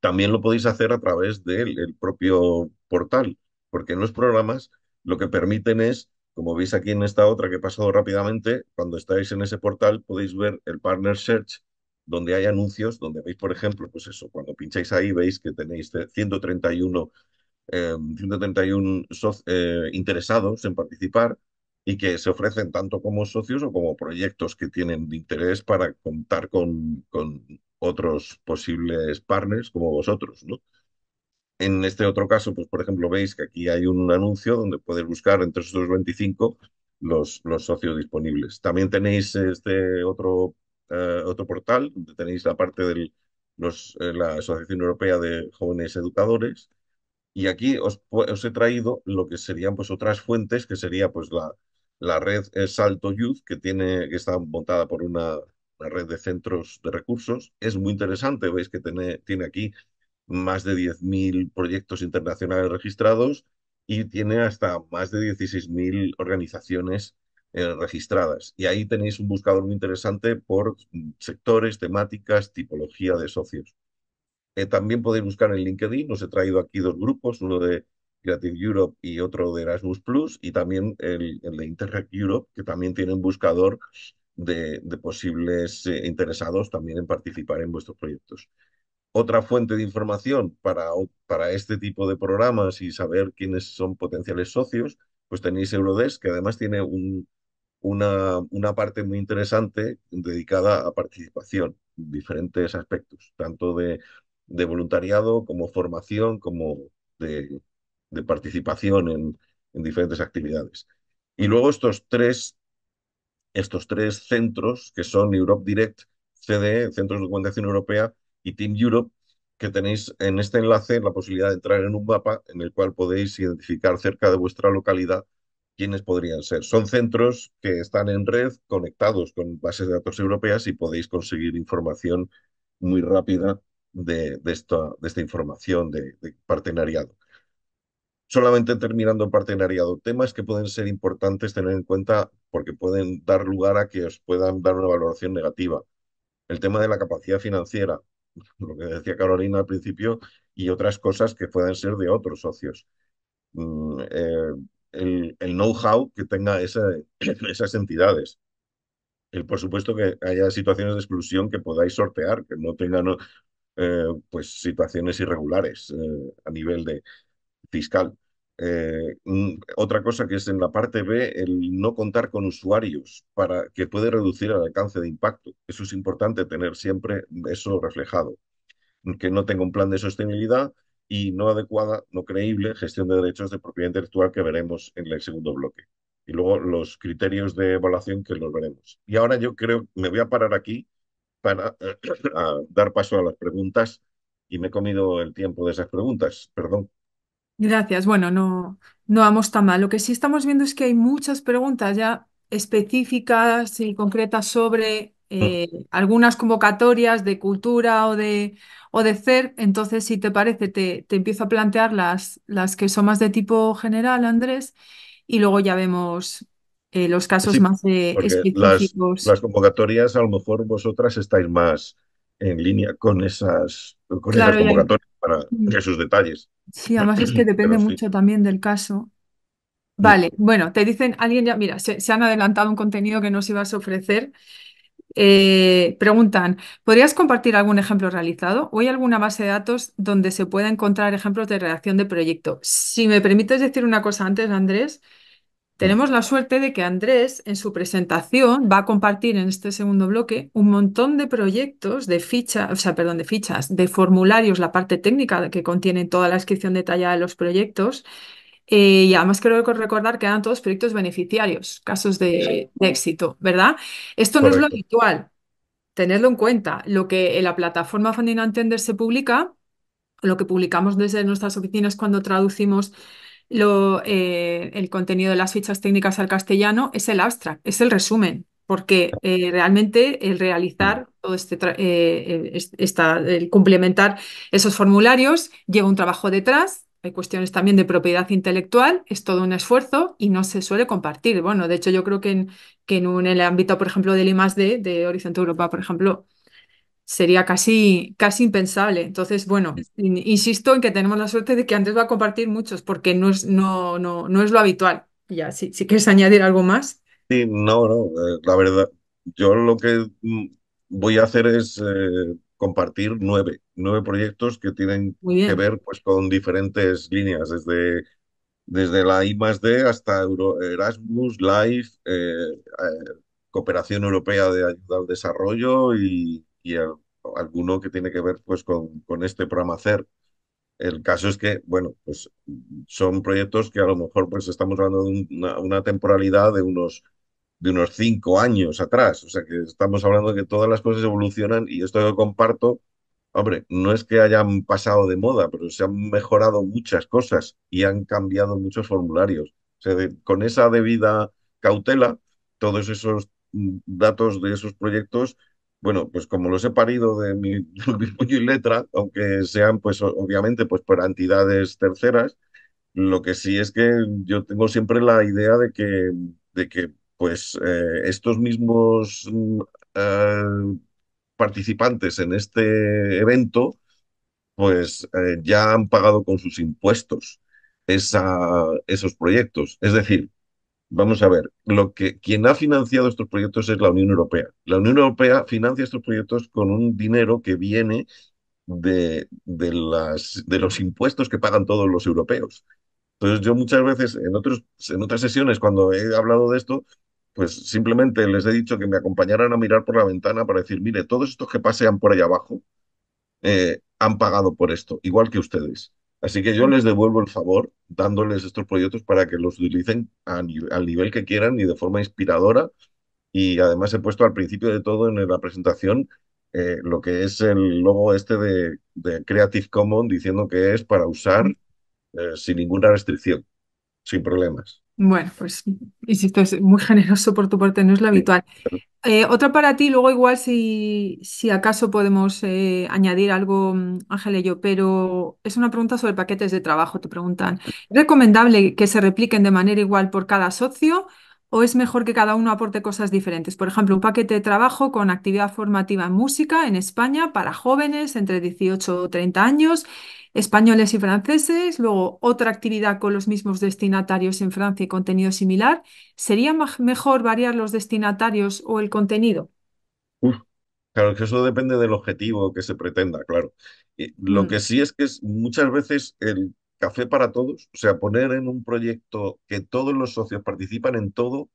También lo podéis hacer a través del propio portal, porque en los programas lo que permiten es, como veis aquí en esta otra que he pasado rápidamente, cuando estáis en ese portal podéis ver el Partner Search, donde hay anuncios, donde veis, por ejemplo, pues eso, cuando pincháis ahí veis que tenéis 131 131 eh, interesados en participar y que se ofrecen tanto como socios o como proyectos que tienen interés para contar con, otros posibles partners como vosotros, ¿no? En este otro caso, pues por ejemplo, veis que aquí hay un anuncio donde podéis buscar entre esos 25 los, socios disponibles. También tenéis este otro, eh, otro portal, donde tenéis la parte de eh, la Asociación Europea de Jóvenes Educadores, y aquí os, he traído lo que serían pues otras fuentes, que sería pues la, la red eh, Salto Youth, que, tiene, que está montada por una, red de centros de recursos. Es muy interesante, veis que tiene, tiene aquí más de 10.000 proyectos internacionales registrados y tiene hasta más de 16.000 organizaciones eh, registradas. Y ahí tenéis un buscador muy interesante por sectores, temáticas, tipología de socios. Eh, también podéis buscar en LinkedIn, os he traído aquí dos grupos, uno de Creative Europe y otro de Erasmus Plus, y también el, de Interact Europe, que también tiene un buscador de, posibles eh, interesados también en participar en vuestros proyectos. Otra fuente de información para, para este tipo de programas y saber quiénes son potenciales socios, pues tenéis Eurodesk, que además tiene un, una, una parte muy interesante dedicada a participación, diferentes aspectos, tanto de de voluntariado, como formación, como de, participación en, diferentes actividades. Y luego estos tres, estos tres centros, que son Europe Direct, CDE, Centros de Documentación Europea, y Team Europe, que tenéis en este enlace la posibilidad de entrar en un mapa en el cual podéis identificar cerca de vuestra localidad quiénes podrían ser. Son centros que están en red, conectados con bases de datos europeas y podéis conseguir información muy rápida de, de, esta, de esta información de, partenariado. Solamente terminando en partenariado, temas que pueden ser importantes tener en cuenta porque pueden dar lugar a que os puedan dar una valoración negativa. El tema de la capacidad financiera, lo que decía Carolina al principio, y otras cosas que puedan ser de otros socios. Mm, eh, el, el know-how que tenga esas entidades. El, por supuesto que haya situaciones de exclusión que podáis sortear, que no tengan eh, pues situaciones irregulares eh, a nivel de fiscal. Eh, otra cosa que es en la parte B, el no contar con usuarios para que puede reducir el alcance de impacto. Eso es importante tener siempre eso reflejado. Que no tenga un plan de sostenibilidad y no adecuada, no creíble gestión de derechos de propiedad intelectual que veremos en el segundo bloque. Y luego los criterios de evaluación que los veremos. Y ahora yo creo, me voy a parar aquí para eh, dar paso a las preguntas y me he comido el tiempo de esas preguntas, perdón. Gracias. Bueno, no, no vamos tan mal. Lo que sí estamos viendo es que hay muchas preguntas ya específicas y concretas sobre mm. eh, algunas convocatorias de cultura o de, o de CER. Entonces, si te parece, te, empiezo a plantear las, las que son más de tipo general, Andrés, y luego ya vemos eh, los casos más eh, específicos. Las, convocatorias, a lo mejor vosotras estáis más en línea con esas, convocatorias para mm. esos detalles. Sí, además es que depende mucho también del caso. Mm. Vale, bueno, te dicen, alguien ya, mira, se, han adelantado un contenido que nos ibas a ofrecer. Eh, preguntan, ¿podrías compartir algún ejemplo realizado? ¿O hay alguna base de datos donde se pueda encontrar ejemplos de redacción de proyecto? Si me permites decir una cosa antes, Andrés, tenemos la suerte de que Andrés en su presentación va a compartir en este segundo bloque un montón de proyectos de fichas, o sea, perdón, de fichas, de formularios, la parte técnica que contiene toda la descripción detallada de los proyectos. Eh, y además quiero recordar que eran todos proyectos beneficiarios, casos de, éxito, ¿verdad? Esto no es lo habitual, tenerlo en cuenta. Lo que en la plataforma Funding entender se publica, lo que publicamos desde nuestras oficinas cuando traducimos lo, eh, el contenido de las fichas técnicas al castellano es el abstract, es el resumen, porque eh, realmente el realizar todo este, eh, el complementar esos formularios lleva un trabajo detrás. Hay cuestiones también de propiedad intelectual, es todo un esfuerzo y no se suele compartir. Bueno, de hecho, yo creo que en, que en, en el ámbito, por ejemplo, del I, de Horizonte Europa, por ejemplo, sería casi, casi impensable. Entonces, bueno, insisto en que tenemos la suerte de que antes va a compartir muchos, porque no es, no, no, no es lo habitual. Ya, si, quieres añadir algo más. Sí, no, no, eh, la verdad, yo lo que mm, voy a hacer es eh, compartir nueve, nueve proyectos que tienen que ver pues, con diferentes líneas, desde, desde la I D hasta Erasmus, LIFE, eh, Cooperación Europea de Ayuda al Desarrollo y, y eh, alguno que tiene que ver pues con, con este programa CER. El caso es que, bueno, pues son proyectos que a lo mejor pues estamos hablando de una, temporalidad de unos de unos cinco años atrás. O sea que estamos hablando de que todas las cosas evolucionan y esto que comparto, hombre, no es que hayan pasado de moda, pero se han mejorado muchas cosas y han cambiado muchos formularios. O sea, con esa debida cautela, todos esos mm, datos de esos proyectos bueno, pues como los he parido de mi, y letra, aunque sean, pues obviamente, pues por entidades terceras, lo que sí es que yo tengo siempre la idea de que, de que pues eh, estos mismos mm, eh, participantes en este evento, pues eh, ya han pagado con sus impuestos esa, esos proyectos. Es decir, vamos a ver, lo que, quien ha financiado estos proyectos es la Unión Europea. La Unión Europea financia estos proyectos con un dinero que viene de, de, los impuestos que pagan todos los europeos. Entonces yo muchas veces en, otros, en otras sesiones cuando he hablado de esto, pues simplemente les he dicho que me acompañaran a mirar por la ventana para decir, mire, todos estos que pasean por allá abajo eh, han pagado por esto, igual que ustedes. Así que yo les devuelvo el favor dándoles estos proyectos para que los utilicen al nivel que quieran y de forma inspiradora. Y además he puesto al principio de todo en la presentación eh, lo que es el logo este de, Creative Commons diciendo que es para usar eh, sin ninguna restricción, sin problemas. Bueno, pues insisto, es muy generoso por tu parte, no es lo habitual. Eh, otra para ti, luego igual si, acaso podemos eh, añadir algo, Ángel y yo, pero es una pregunta sobre paquetes de trabajo, te preguntan. ¿Es recomendable que se repliquen de manera igual por cada socio ¿O es mejor que cada uno aporte cosas diferentes? Por ejemplo, un paquete de trabajo con actividad formativa en música en España para jóvenes entre 18 y 30 años, españoles y franceses, luego otra actividad con los mismos destinatarios en Francia y contenido similar. ¿Sería mejor variar los destinatarios o el contenido? claro que eso depende del objetivo que se pretenda, claro. lo mm. que sí es que es, muchas veces el café para todos, o sea, poner en un proyecto que todos los socios participan en todo,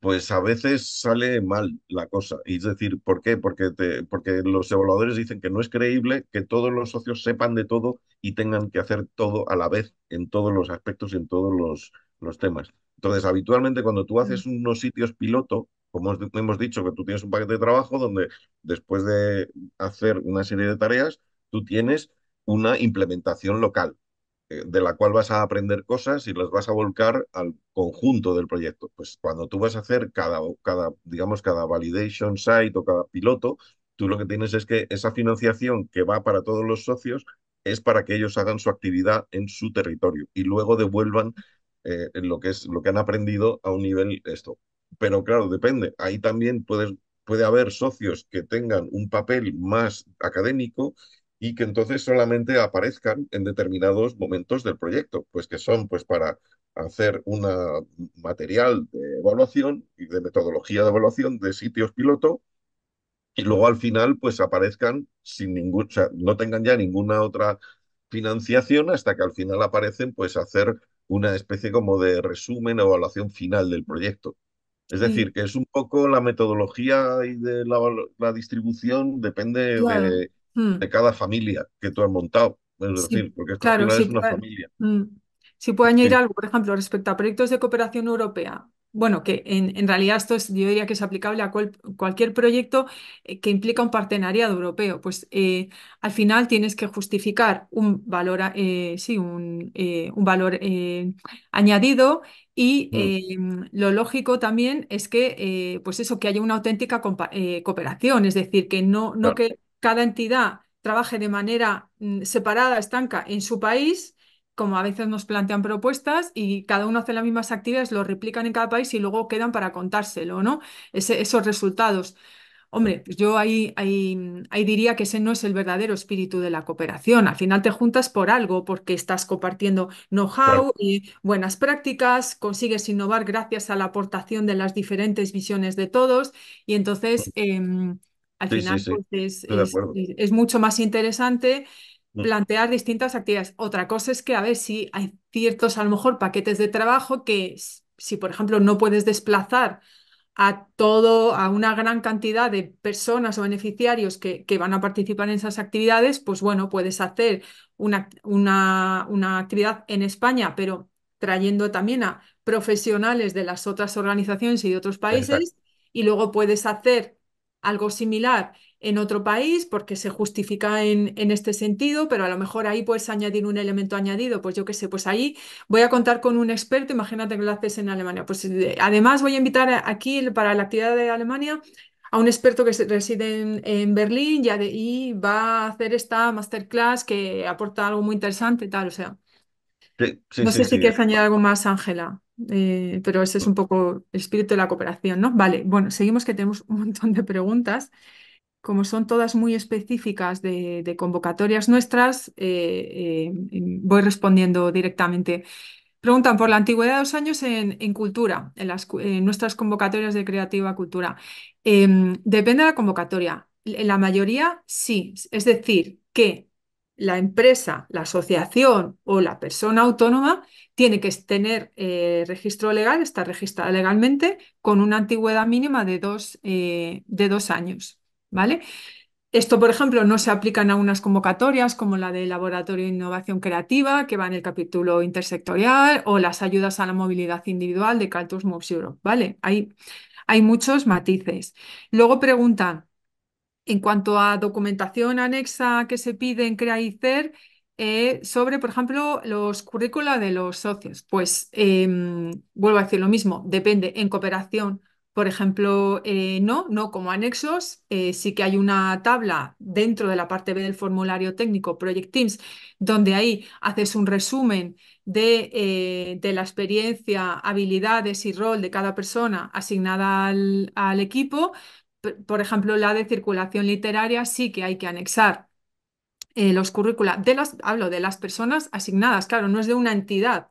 pues a veces sale mal la cosa. Y es decir, ¿por qué? Porque, porque los evaluadores dicen que no es creíble que todos los socios sepan de todo y tengan que hacer todo a la vez en todos los aspectos y en todos los, los temas. Entonces, habitualmente cuando tú haces mm. unos sitios piloto, como hemos dicho, que tú tienes un paquete de trabajo donde después de hacer una serie de tareas, tú tienes una implementación local, eh, de la cual vas a aprender cosas y las vas a volcar al conjunto del proyecto. Pues cuando tú vas a hacer cada, cada digamos, cada validation site o cada piloto, tú lo que tienes es que esa financiación que va para todos los socios es para que ellos hagan su actividad en su territorio y luego devuelvan eh, lo que es lo que han aprendido a un nivel esto. Pero claro, depende. Ahí también puede haber socios que tengan un papel más académico y que entonces solamente aparezcan en determinados momentos del proyecto, pues que son pues para hacer un material de evaluación y de metodología de evaluación de sitios piloto y luego al final pues aparezcan sin ningún, o no tengan ya ninguna otra financiación hasta que al final aparecen pues hacer una especie como de resumen o evaluación final del proyecto. Es decir, que es un poco la metodología y de la, distribución depende de Mm. de cada familia que tú has montado. Es decir, porque esto es una familia. Mm. Si puedo añadir algo, por ejemplo, respecto a proyectos de cooperación europea, bueno, que en, realidad esto es, yo diría que es aplicable a cualquier proyecto eh, que implica un partenariado europeo. Pues eh, al final tienes que justificar un valor, eh, sí, un, valor añadido y mm. em, lo lógico también es que, pues eso, que haya una auténtica cooperación, es decir, que no, no que cada entidad trabaje de manera mm, separada, estanca, en su país, como a veces nos plantean propuestas y cada uno hace las mismas actividades, lo replican en cada país y luego quedan para contárselo, ¿no? esos resultados. Hombre, pues yo ahí, diría que ese no es el verdadero espíritu de la cooperación. Al final te juntas por algo, porque estás compartiendo know-how y buenas prácticas, consigues innovar gracias a la aportación de las diferentes visiones de todos y entonces em, al final pues, es, mucho más interesante mm. plantear distintas actividades. Otra cosa es que, a ver, si hay ciertos, a lo mejor, paquetes de trabajo que si, por ejemplo, no puedes desplazar a todo, a una gran cantidad de personas o beneficiarios que, van a participar en esas actividades, pues bueno, puedes hacer una, una, una, actividad en España, pero trayendo también a profesionales de las otras organizaciones y de otros países, y luego puedes hacer algo similar en otro país porque se justifica en, en, este sentido, pero a lo mejor ahí puedes añadir un elemento añadido, pues yo qué sé, pues ahí voy a contar con un experto, imagínate que lo haces en Alemania. Pues eh, además voy a invitar aquí para la actividad de Alemania a un experto que reside en, Berlín y, va a hacer esta masterclass que aporta algo muy interesante, y tal, o sea no sé si quieres añadir algo más, Ángela, eh, pero ese es un poco el espíritu de la cooperación, ¿no? Vale, bueno, seguimos que tenemos un montón de preguntas. Como son todas muy específicas de, convocatorias nuestras, eh, eh, em, voy respondiendo directamente. Preguntan por la antigüedad de los años en, cultura, en, las, en, nuestras convocatorias de creativa cultura. Em, depende de la convocatoria. En la mayoría, sí. Es decir, que la empresa, la asociación o la persona autónoma tiene que tener eh, registro legal, estar registrada legalmente con una antigüedad mínima de dos, eh, de dos años. ¿vale? Esto, por ejemplo, no se aplica en algunas convocatorias como la de Laboratorio de Innovación Creativa, que va en el capítulo intersectorial, o las ayudas a la movilidad individual de Caltus Moves Europe. ¿vale? hay muchos matices. Luego preguntan, en cuanto a documentación anexa que se pide en y CER eh, sobre, por ejemplo, los currícula de los socios, pues em, vuelvo a decir lo mismo, depende en cooperación. Por ejemplo, eh, no, no como anexos, eh, sí que hay una tabla dentro de la parte B del formulario técnico Project Teams, donde ahí haces un resumen de, la experiencia, habilidades y rol de cada persona asignada al, al equipo, por ejemplo, la de circulación literaria sí que hay que anexar eh, los currícula de las, hablo de las personas asignadas, claro, no es de una entidad.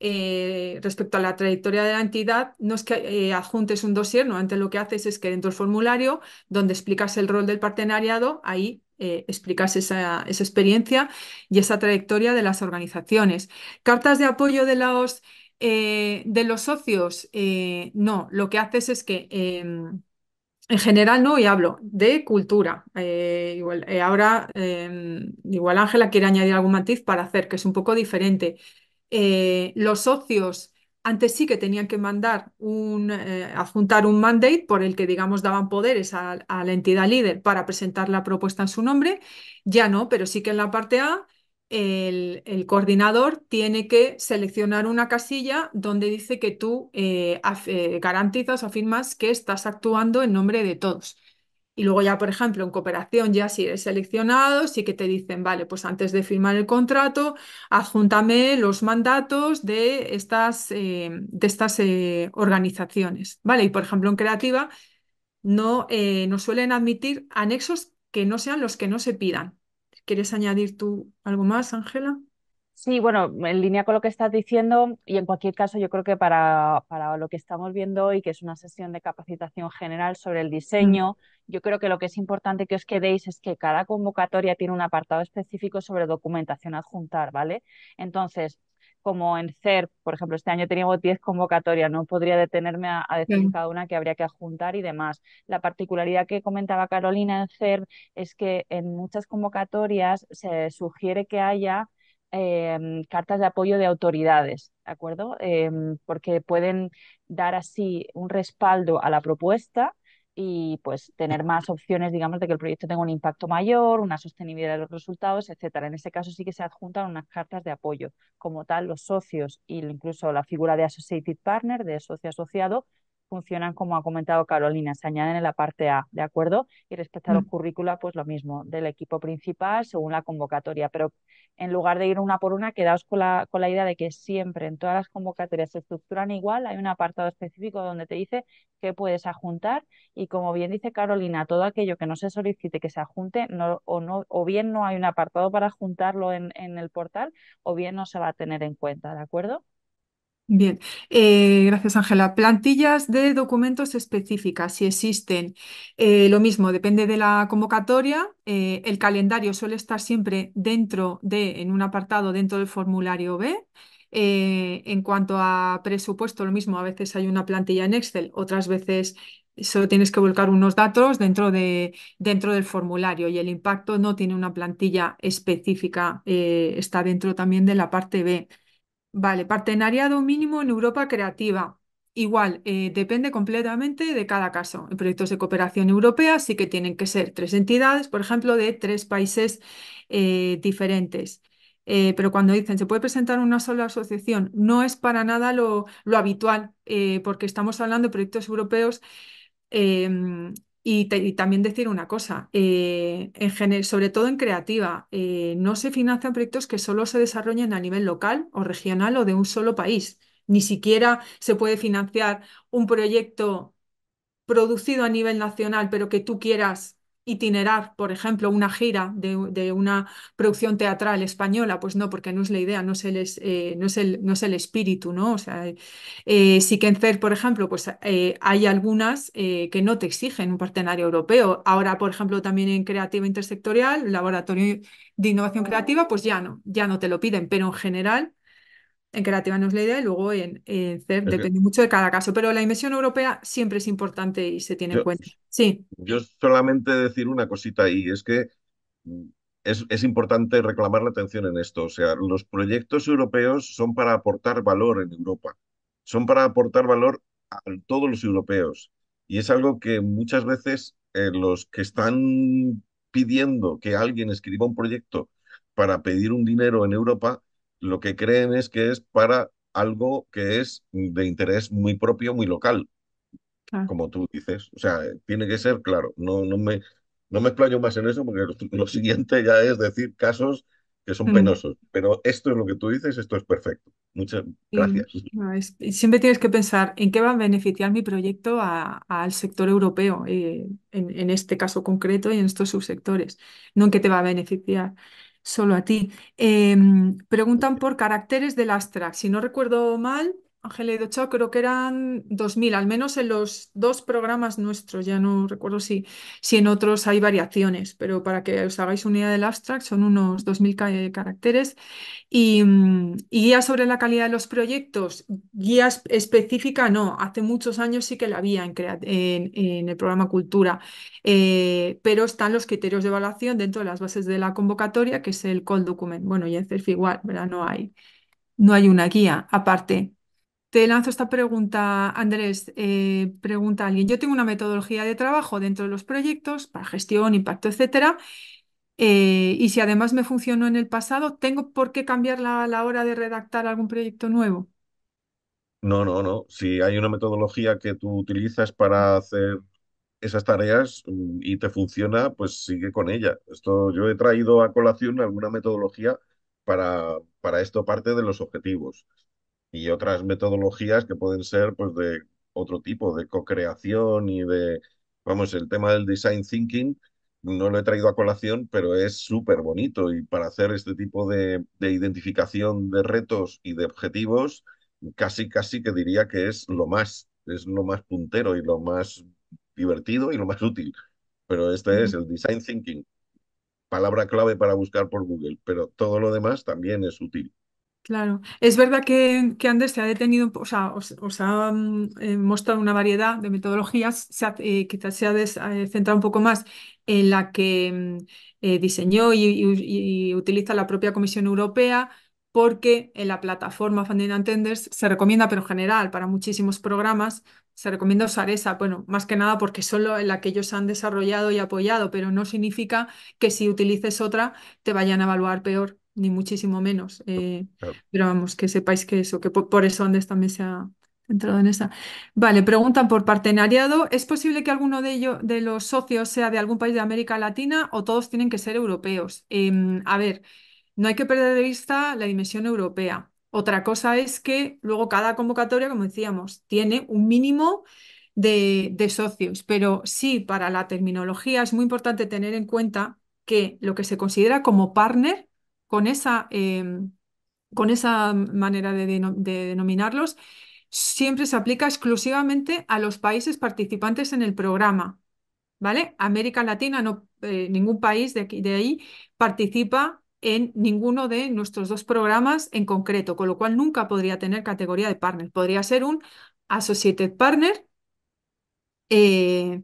Eh, respecto a la trayectoria de la entidad, no es que eh, adjuntes un dossier, no, antes lo que haces es que dentro del formulario, donde explicas el rol del partenariado, ahí explicas esa, experiencia y esa trayectoria de las organizaciones. Cartas de apoyo de los, de los socios, no, lo que haces es que em, en general no, y hablo de cultura. Eh, eh, ahora, em, igual Ángela quiere añadir algún matiz para hacer, que es un poco diferente. Eh, los socios antes sí que tenían que mandar un, adjuntar un mandate por el que, digamos, daban poderes a la entidad líder para presentar la propuesta en su nombre. Ya no, pero sí que en la parte A el, coordinador tiene que seleccionar una casilla donde dice que tú eh, eh, garantizas o afirmas que estás actuando en nombre de todos. Y luego ya, por ejemplo, en cooperación, ya si eres seleccionado, sí que te dicen, vale, pues antes de firmar el contrato, adjúntame los mandatos de estas, eh, de estas organizaciones, ¿vale? Y por ejemplo, en creativa, no, no suelen admitir anexos que no sean los que no se pidan. ¿Quieres añadir tú algo más, Ángela? Sí, bueno, en línea con lo que estás diciendo y en cualquier caso yo creo que para, para, lo que estamos viendo hoy, que es una sesión de capacitación general sobre el diseño, mm. yo creo que lo que es importante que os quedéis es que cada convocatoria tiene un apartado específico sobre documentación adjuntar, ¿vale? Entonces, como en CERP, por ejemplo, este año teníamos 10 convocatorias, no podría detenerme a, decir cada una que habría que adjuntar y demás. La particularidad que comentaba Carolina en CERP es que en muchas convocatorias se sugiere que haya em, cartas de apoyo de autoridades, ¿de acuerdo? Em, porque pueden dar así un respaldo a la propuesta y pues tener más opciones, digamos, de que el proyecto tenga un impacto mayor, una sostenibilidad de los resultados, etcétera. En ese caso sí que se adjuntan unas cartas de apoyo. Como tal, los socios e incluso la figura de associated partner, de socio asociado, funcionan como ha comentado Carolina, se añaden en la parte A, ¿de acuerdo? Y respecto a los mm. currícula, pues lo mismo, del equipo principal según la convocatoria, pero en lugar de ir una por una, quedaos con la, con la idea de que siempre en todas las convocatorias se estructuran igual, hay un apartado específico donde te dice qué puedes adjuntar y como bien dice Carolina, todo aquello que no se solicite que se adjunte o, no, o bien no hay un apartado para juntarlo en, en el portal o bien no se va a tener en cuenta, ¿de acuerdo? Bien, eh, gracias Ángela. Plantillas de documentos específicas, si existen. Eh, lo mismo, depende de la convocatoria. Eh, el calendario suele estar siempre dentro de, en un apartado dentro del formulario B. en cuanto a presupuesto, lo mismo, a veces hay una plantilla en Excel, otras veces solo tienes que volcar unos datos dentro, de, dentro del formulario y el impacto no tiene una plantilla específica, está dentro también de la parte B. Vale, partenariado mínimo en Europa creativa. Igual, eh, depende completamente de cada caso. En proyectos de cooperación europea sí que tienen que ser tres entidades, por ejemplo, de tres países eh, diferentes. Eh, pero cuando dicen se puede presentar una sola asociación, no es para nada lo, lo habitual, porque estamos hablando de proyectos europeos em, y, también decir una cosa, eh, sobre todo en creativa, eh, no se financian proyectos que solo se desarrollen a nivel local o regional o de un solo país. Ni siquiera se puede financiar un proyecto producido a nivel nacional, pero que tú quieras itinerar, por ejemplo, una gira de, una producción teatral española, pues no, porque no es la idea, no es el, eh, no es el, no es el espíritu, ¿no? O sea, eh, sí que en CER, por ejemplo, pues eh, hay algunas que no te exigen un partenario europeo. Ahora, por ejemplo, también en Creativa Intersectorial, Laboratorio de Innovación Creativa, pues ya no, ya no te lo piden, pero en general en Creativa no es idea y luego en, en CEP, depende mucho de cada caso, pero la inversión europea siempre es importante y se tiene en cuenta. Sí. Yo solamente decir una cosita y es que mm, es, importante reclamar la atención en esto. O sea, los proyectos europeos son para aportar valor en Europa, son para aportar valor a todos los europeos. Y es algo que muchas veces eh, los que están pidiendo que alguien escriba un proyecto para pedir un dinero en Europa, lo que creen es que es para algo que es de interés muy propio, muy local, ah. como tú dices. O sea, tiene que ser claro. No, no, me, no me explayo más en eso porque lo, siguiente ya es decir casos que son penosos. Pero esto es lo que tú dices, esto es perfecto. Muchas gracias. siempre tienes que pensar en qué va a beneficiar mi proyecto al sector europeo, eh, en, en, este caso concreto y en estos subsectores, no en qué te va a beneficiar. Solo a ti. Em, preguntan por caracteres del Astra. Si no recuerdo mal, Ángel yo creo que eran 2.000, al menos en los dos programas nuestros, ya no recuerdo si, si en otros hay variaciones, pero para que os hagáis una idea del abstract, son unos 2.000 caracteres. Y, guía sobre la calidad de los proyectos, guía específica no, hace muchos años sí que la había en, el programa Cultura, eh, pero están los criterios de evaluación dentro de las bases de la convocatoria, que es el call document. Bueno, y en CERF igual, ¿verdad? No hay, no hay una guía aparte. Te lanzo esta pregunta, Andrés. Eh, pregunta alguien. Yo tengo una metodología de trabajo dentro de los proyectos para gestión, impacto, etcétera. Eh, y si además me funcionó en el pasado, ¿tengo por qué cambiarla a la hora de redactar algún proyecto nuevo? No, no, no. Si hay una metodología que tú utilizas para hacer esas tareas mm, y te funciona, pues sigue con ella. Esto yo he traído a colación alguna metodología para, para esto parte de los objetivos y otras metodologías que pueden ser pues de otro tipo, de co-creación y de, vamos, el tema del design thinking no lo he traído a colación, pero es súper bonito y para hacer este tipo de, identificación de retos y de objetivos, casi, casi que diría que es lo más, es lo más puntero y lo más divertido y lo más útil. Pero este es el design thinking, palabra clave para buscar por Google, pero todo lo demás también es útil. Claro, es verdad que, que se ha detenido, o sea, os, ha mm, eh, mostrado una variedad de metodologías, eh, quizás se ha eh, centrado un poco más en la que mm, diseñó y, utiliza la propia Comisión Europea, porque en la plataforma Funding and Tenders se recomienda, pero en general, para muchísimos programas, se recomienda usar esa, bueno, más que nada porque solo en la que ellos han desarrollado y apoyado, pero no significa que si utilices otra te vayan a evaluar peor ni muchísimo menos. Eh, pero vamos, que sepáis que eso, que por, eso Andes también se ha entrado en esa. Vale, preguntan por partenariado. ¿Es posible que alguno de ellos, de los socios, sea de algún país de América Latina o todos tienen que ser europeos? Em, a ver, no hay que perder de vista la dimensión europea. Otra cosa es que luego cada convocatoria, como decíamos, tiene un mínimo de socios, pero sí, para la terminología es muy importante tener en cuenta que lo que se considera como partner con esa, em, con esa manera de, denominarlos, siempre se aplica exclusivamente a los países participantes en el programa. ¿Vale? América Latina, no, eh, ningún país de, ahí participa en ninguno de nuestros dos programas en concreto, con lo cual nunca podría tener categoría de partner. Podría ser un associated partner, eh,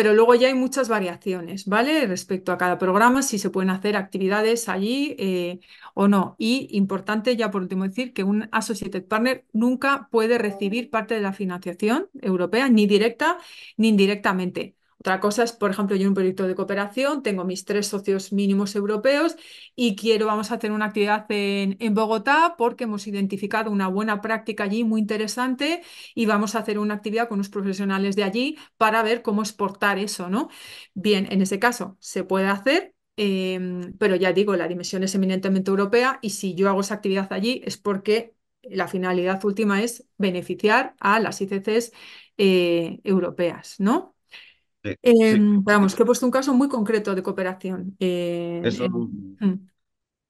pero luego ya hay muchas variaciones, ¿vale? Respecto a cada programa, si se pueden hacer actividades allí eh, o no. Y importante ya por último decir que un Associated Partner nunca puede recibir parte de la financiación europea, ni directa ni indirectamente. Otra cosa es, por ejemplo, yo en un proyecto de cooperación tengo mis tres socios mínimos europeos y quiero, vamos a hacer una actividad en, Bogotá porque hemos identificado una buena práctica allí muy interesante y vamos a hacer una actividad con unos profesionales de allí para ver cómo exportar eso, ¿no? Bien, en ese caso se puede hacer, em, pero ya digo, la dimensión es eminentemente europea y si yo hago esa actividad allí es porque la finalidad última es beneficiar a las ICCs eh, europeas, ¿no? Em, vamos, que he puesto un caso muy concreto de cooperación. Mm. Mm.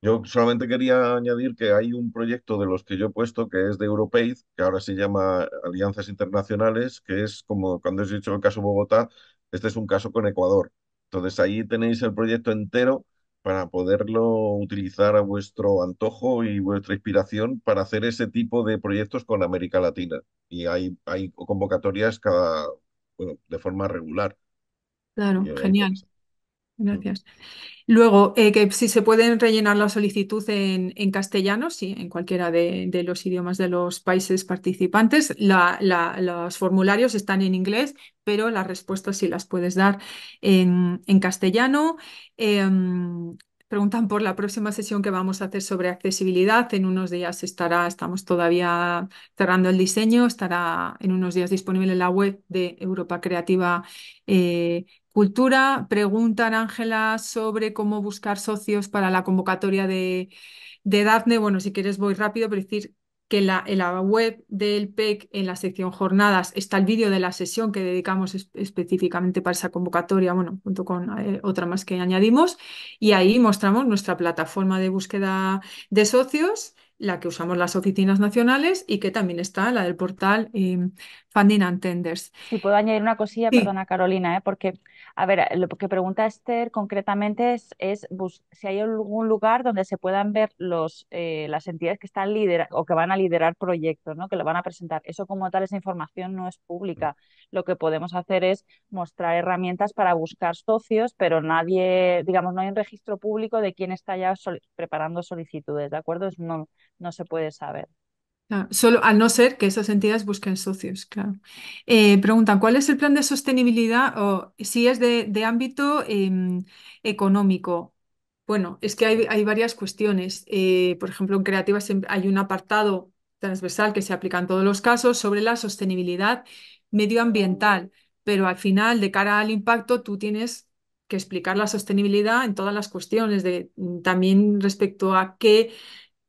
yo solamente quería añadir que hay un proyecto de los que yo he puesto que es de EuroPaid, que ahora se llama Alianzas Internacionales, que es como cuando he dicho el caso Bogotá, este es un caso con Ecuador. Entonces ahí tenéis el proyecto entero para poderlo utilizar a vuestro antojo y vuestra inspiración para hacer ese tipo de proyectos con América Latina. Y hay, hay convocatorias cada de forma regular. Claro, genial. Gracias. Luego, eh, que si se pueden rellenar la solicitud en, en castellano, sí, en cualquiera de, los idiomas de los países participantes. La, los formularios están en inglés, pero las respuestas sí las puedes dar en, castellano. Em, preguntan por la próxima sesión que vamos a hacer sobre accesibilidad. En unos días estará, estamos todavía cerrando el diseño, estará en unos días disponible en la web de Europa Creativa eh, Cultura. Preguntan, Ángela, sobre cómo buscar socios para la convocatoria de, de Dafne. Bueno, si quieres voy rápido, pero decir que en la, web del PEC, en la sección jornadas, está el vídeo de la sesión que dedicamos específicamente para esa convocatoria, bueno, junto con eh, otra más que añadimos, y ahí mostramos nuestra plataforma de búsqueda de socios, la que usamos las oficinas nacionales y que también está la del portal em, funding and tenders. Si puedo añadir una cosilla, perdona Carolina, ¿eh? porque, a ver, lo que pregunta Esther concretamente es, si hay algún lugar donde se puedan ver los, eh, las entidades que están o que van a liderar proyectos, ¿no? que lo van a presentar. Eso como tal, esa información no es pública. Lo que podemos hacer es mostrar herramientas para buscar socios, pero nadie, digamos, no hay un registro público de quién está ya preparando solicitudes, ¿de acuerdo? no, no se puede saber solo, al no ser que esas entidades busquen socios, claro. Eh, preguntan, ¿cuál es el plan de sostenibilidad o si es de, ámbito em, económico? Bueno, es que hay, varias cuestiones. Eh, por ejemplo, en Creativas hay un apartado transversal que se aplica en todos los casos sobre la sostenibilidad medioambiental, pero al final, de cara al impacto, tú tienes que explicar la sostenibilidad en todas las cuestiones, de, mm, también respecto a qué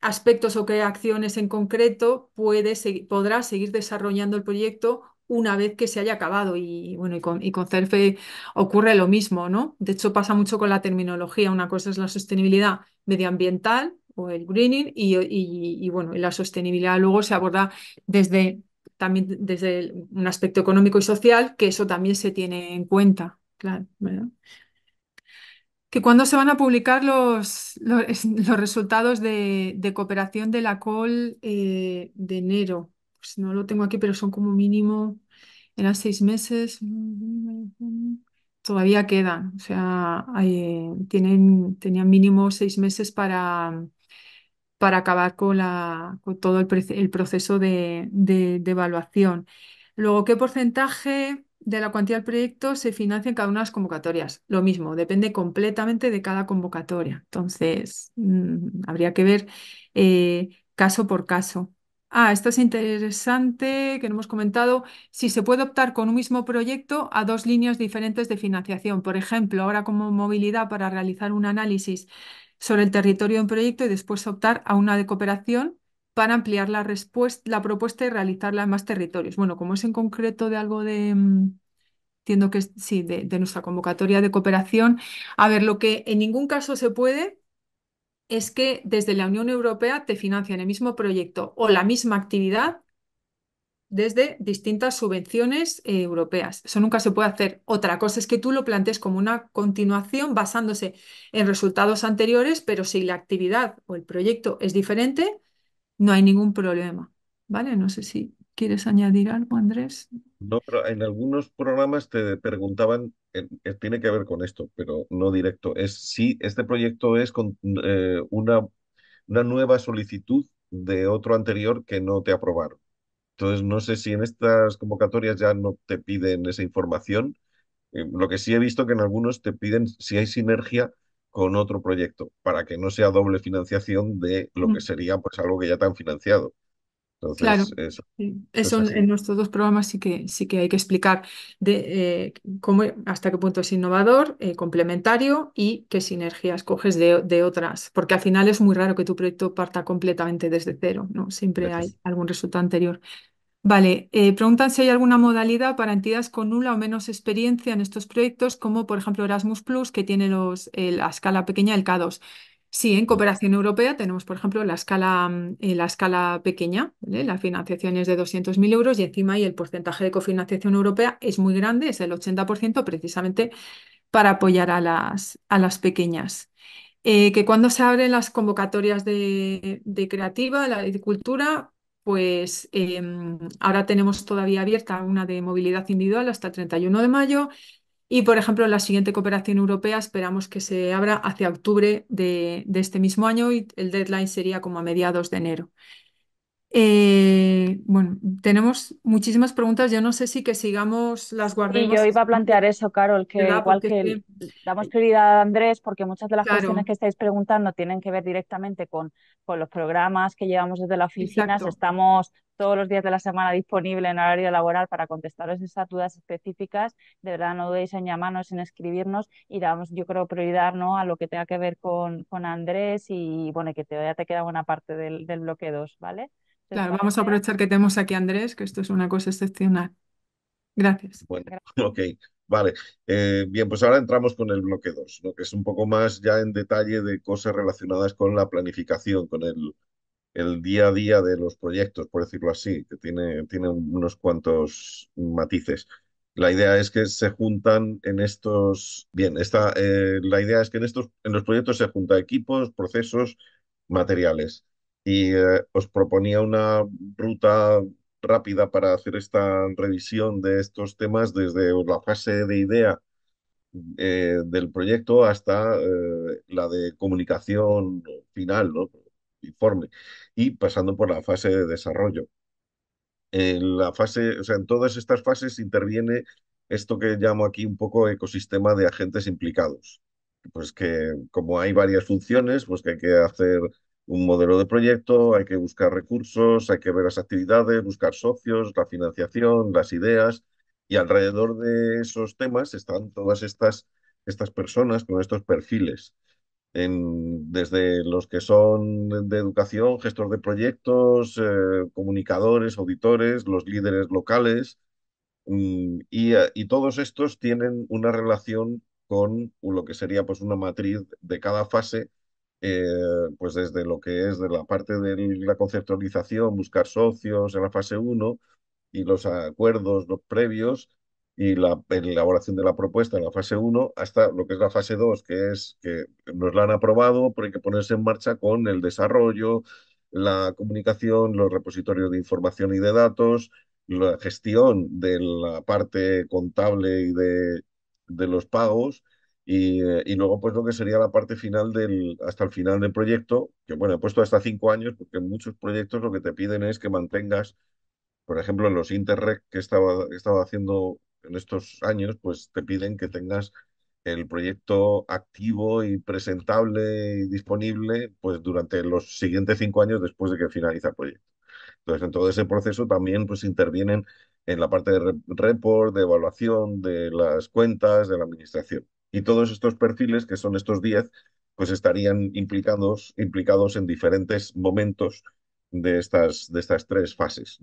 aspectos o qué acciones en concreto puede, podrá seguir desarrollando el proyecto una vez que se haya acabado. Y bueno, y con, y CERFE ocurre lo mismo, ¿no? De hecho, pasa mucho con la terminología. Una cosa es la sostenibilidad medioambiental o el greening y, y, bueno, la sostenibilidad luego se aborda desde también desde un aspecto económico y social, que eso también se tiene en cuenta. Claro, que cuándo se van a publicar los, los, resultados de, cooperación de la col eh, de enero. Pues no lo tengo aquí, pero son como mínimo, eran seis meses, todavía quedan, o sea, tienen, tenían mínimo seis meses para, para acabar con, la, todo el, proceso de evaluación. Luego, ¿qué porcentaje? de la cuantía del proyecto se financian cada una de las convocatorias. Lo mismo, depende completamente de cada convocatoria. Entonces, mm, habría que ver eh, caso por caso. Ah, esto es interesante que no hemos comentado. Si se puede optar con un mismo proyecto a dos líneas diferentes de financiación. Por ejemplo, ahora como movilidad para realizar un análisis sobre el territorio de un proyecto y después optar a una de cooperación para ampliar la, respuesta, la propuesta y realizarla en más territorios. Bueno, como es en concreto de algo de, mm, entiendo que sí, de, nuestra convocatoria de cooperación, a ver, lo que en ningún caso se puede es que desde la Unión Europea te financian el mismo proyecto o la misma actividad desde distintas subvenciones eh, europeas. Eso nunca se puede hacer. Otra cosa es que tú lo plantees como una continuación basándose en resultados anteriores, pero si la actividad o el proyecto es diferente, no hay ningún problema, ¿vale? No sé si quieres añadir algo, Andrés. No, pero en algunos programas te preguntaban, eh, eh, tiene que ver con esto, pero no directo, es si este proyecto es con, eh, una, una nueva solicitud de otro anterior que no te aprobaron. Entonces, no sé si en estas convocatorias ya no te piden esa información. lo que sí he visto que en algunos te piden si hay sinergia con otro proyecto, para que no sea doble financiación de lo que sería pues algo que ya te han financiado. Entonces, eso, en nuestros dos programas sí que, sí que hay que explicar de, eh, cómo, hasta qué punto es innovador, eh, complementario y qué sinergias coges de, otras, porque al final es muy raro que tu proyecto parta completamente desde cero, ¿no? Siempre hay algún resultado anterior. Vale, eh, preguntan si hay alguna modalidad para entidades con nula o menos experiencia en estos proyectos, como por ejemplo Erasmus Plus, que tiene los, eh, la escala pequeña el K2. Sí, en cooperación europea tenemos, por ejemplo, la escala, mm, eh, la escala pequeña, la financiación es de 200.000 euros y encima ahí el porcentaje de cofinanciación europea es muy grande, es el 80%, precisamente para apoyar a las, a las pequeñas. Eh, que cuando se abren las convocatorias de, de creativa, la, de cultura, pues em, ahora tenemos todavía abierta una de movilidad individual hasta el 31 de mayo y, por ejemplo, la siguiente cooperación europea esperamos que se abra hacia octubre de este mismo año y el deadline sería como a mediados de enero. Eh, bueno, tenemos muchísimas preguntas. Yo no sé si que sigamos, las Y guardemos. yo iba a plantear eso, Carol, que igual que damos prioridad a Andrés, porque muchas de las cuestiones que estáis preguntando tienen que ver directamente con, los programas que llevamos desde la oficina. Estamos todos los días de la semana disponible en horario laboral para contestaros esas dudas específicas. De verdad, no dudéis en llamarnos, en escribirnos y damos, yo creo, prioridad, ¿no? a lo que tenga que ver con, Andrés y bueno, que todavía te queda buena parte del, del bloque 2, ¿vale? Claro, vamos a aprovechar que tenemos aquí a Andrés, que esto es una cosa excepcional. Gracias. Bueno, ok, vale. Eh, bien, pues ahora entramos con el bloque 2, que es un poco más ya en detalle de cosas relacionadas con la planificación, con el, día a día de los proyectos, por decirlo así, que tiene, tiene unos cuantos matices. La idea es que se juntan en estos, bien, esta, eh, la idea es que en estos, en los proyectos se junta equipos, procesos, materiales y eh, os proponía una ruta rápida para hacer esta revisión de estos temas desde la fase de idea eh, del proyecto hasta eh, la de comunicación final, ¿no? informe, y pasando por la fase de desarrollo. En la fase, en todas estas fases interviene esto que llamo aquí un poco ecosistema de agentes implicados. Pues que como hay varias funciones, pues que hay que hacer un modelo de proyecto, hay que buscar recursos, hay que ver las actividades, buscar socios, la financiación, las ideas, y alrededor de esos temas están todas estas, estas personas con estos perfiles. desde los que son de educación, gestor de proyectos, eh, comunicadores, auditores, los líderes locales, mm, eh, y, todos estos tienen una relación con lo que sería pues, una matriz de cada fase eh, pues desde lo que es de la parte de la conceptualización, buscar socios en la fase 1 y los acuerdos los previos y la elaboración de la propuesta en la fase 1 hasta lo que es la fase 2, que es que nos la han aprobado, pero hay que ponerse en marcha con el desarrollo, la comunicación, los repositorios de información y de datos, la gestión de la parte contable y de los pagos eh, y, luego, pues lo que sería la parte final del, hasta el final del proyecto, que bueno, he puesto hasta cinco años, porque muchos proyectos lo que te piden es que mantengas, por ejemplo, en los Interreg que estaba, estado estaba haciendo en estos años, pues te piden que tengas el proyecto activo y presentable y disponible, pues durante los siguientes cinco años después de que finaliza el proyecto. Entonces, en todo ese proceso también pues intervienen en la parte de report, de evaluación de las cuentas, de la administración. Y todos estos perfiles, que son estos 10, pues estarían implicados, implicados en diferentes momentos de estas, de estas tres fases.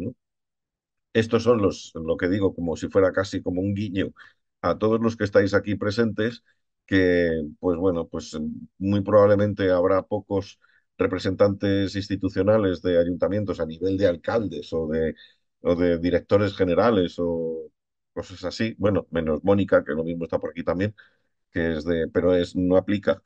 Estos son los, lo que digo, como si fuera casi como un guiño a todos los que estáis aquí presentes, que pues bueno, pues muy probablemente habrá pocos representantes institucionales de ayuntamientos a nivel de alcaldes o de, o de directores generales o cosas así, bueno, menos Mónica, que lo mismo está por aquí también, que es de, pero es, no aplica.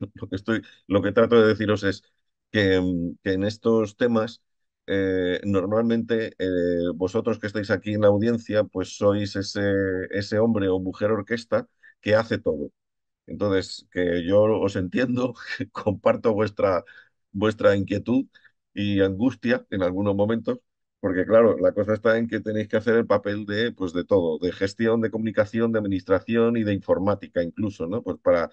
lo que estoy, lo que trato de deciros es que, mm, en estos temas, eh, normalmente eh, vosotros que estáis aquí en la audiencia, pues sois ese, ese hombre o mujer orquesta que hace todo. Entonces, que yo os entiendo, comparto vuestra, vuestra inquietud y angustia en algunos momentos, porque claro, la cosa está en que tenéis que hacer el papel de, pues de todo, de gestión, de comunicación, de administración y de informática incluso, ¿no? Pues para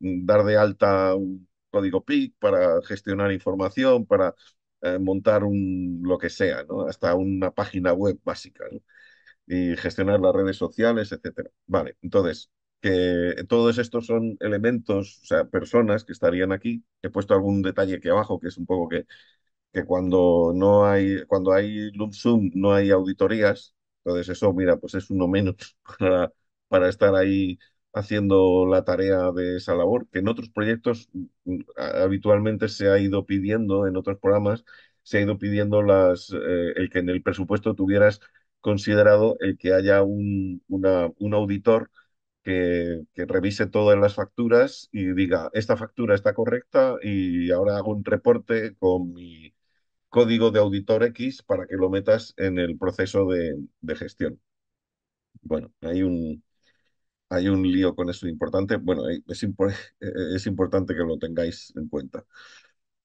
mm, dar de alta un código PIC, para gestionar información, para eh, montar un lo que sea, ¿no? Hasta una página web básica, ¿no? Y gestionar las redes sociales, etcétera. Vale, entonces, que todos estos son elementos, o sea, personas que estarían aquí. He puesto algún detalle aquí abajo, que es un poco que que cuando no hay, cuando hay zoom no hay auditorías, entonces eso, mira, pues es uno menos para, para estar ahí haciendo la tarea de esa labor, que en otros proyectos mm, mm, habitualmente se ha ido pidiendo, en otros programas, se ha ido pidiendo las, eh, el que en el presupuesto tuvieras considerado el que haya un, una, un auditor que, que, revise todas las facturas y diga, esta factura está correcta y ahora hago un reporte con mi, código de auditor X para que lo metas en el proceso de, gestión. Bueno, hay un, hay un lío con eso importante. Bueno, eh, es, eh, eh, es importante que lo tengáis en cuenta.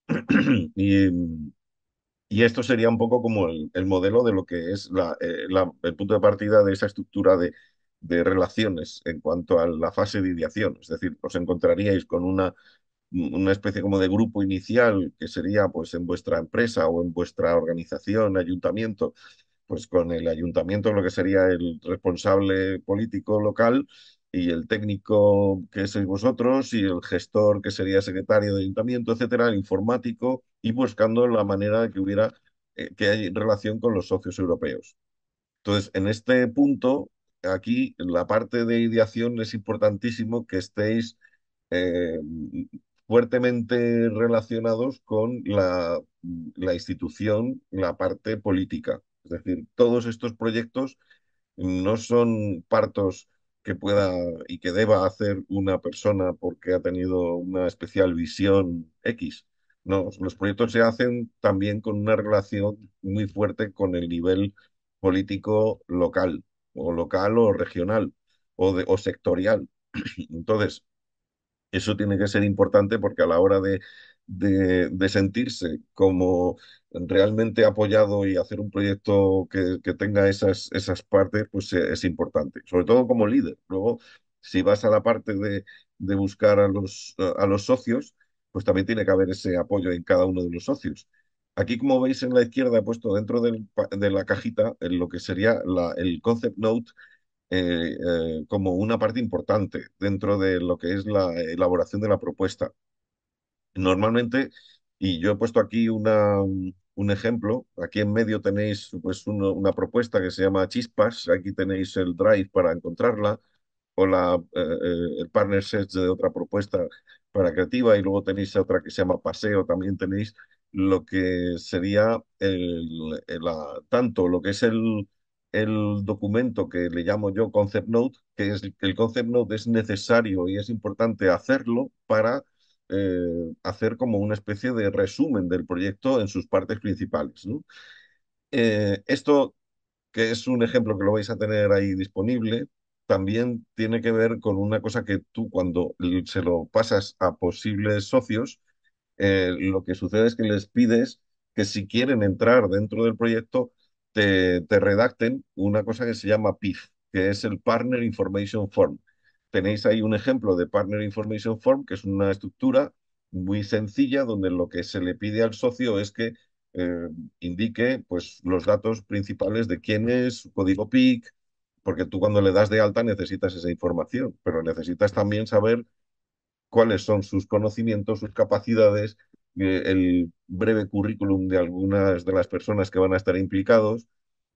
y, esto sería un poco como el, modelo de lo que es la, el punto de partida de esa estructura de, de relaciones en cuanto a la fase de ideación. Es decir, os encontraríais con una una especie como de grupo inicial que sería pues en vuestra empresa o en vuestra organización, ayuntamiento, pues con el ayuntamiento lo que sería el responsable político local y el técnico que sois vosotros y el gestor que sería secretario de ayuntamiento, etcétera, el informático y buscando la manera de que hubiera eh, que hay relación con los socios europeos. Entonces, en este punto, aquí la parte de ideación es importantísimo que estéis eh, fuertemente relacionados con la, institución, la parte política. Es decir, todos estos proyectos no son partos que pueda y que deba hacer una persona porque ha tenido una especial visión X. No, los proyectos se hacen también con una relación muy fuerte con el nivel político local, o local o regional, o, o sectorial. Entonces, eso tiene que ser importante porque a la hora de, sentirse como realmente apoyado y hacer un proyecto que, tenga esas, esas partes, pues eh, es importante, sobre todo como líder. Luego, si vas a la parte de, buscar a los, a los socios, pues también tiene que haber ese apoyo en cada uno de los socios. Aquí, como veis en la izquierda, he puesto dentro del, de la cajita en lo que sería la, el concept note eh, eh, como una parte importante dentro de lo que es la elaboración de la propuesta. Normalmente, y yo he puesto aquí una, un ejemplo, aquí en medio tenéis pues, una propuesta que se llama Chispas, aquí tenéis el drive para encontrarla, o la, eh, el partner set de otra propuesta para creativa, y luego tenéis otra que se llama Paseo, también tenéis lo que sería el, el, la, tanto lo que es el, el documento que le llamo yo concept note, que es el concept note es necesario y es importante hacerlo para eh, hacer como una especie de resumen del proyecto en sus partes principales. Eh, esto, que es un ejemplo que lo vais a tener ahí disponible, también tiene que ver con una cosa que tú cuando se lo pasas a posibles socios, eh, lo que sucede es que les pides que si quieren entrar dentro del proyecto, te, redacten una cosa que se llama PIF, que es el Partner Information Form. Tenéis ahí un ejemplo de Partner Information Form, que es una estructura muy sencilla donde lo que se le pide al socio es que eh, indique pues, los datos principales de quién es, su código PIC, porque tú cuando le das de alta necesitas esa información, pero necesitas también saber cuáles son sus conocimientos, sus capacidades, eh, el breve currículum de algunas de las personas que van a estar implicados.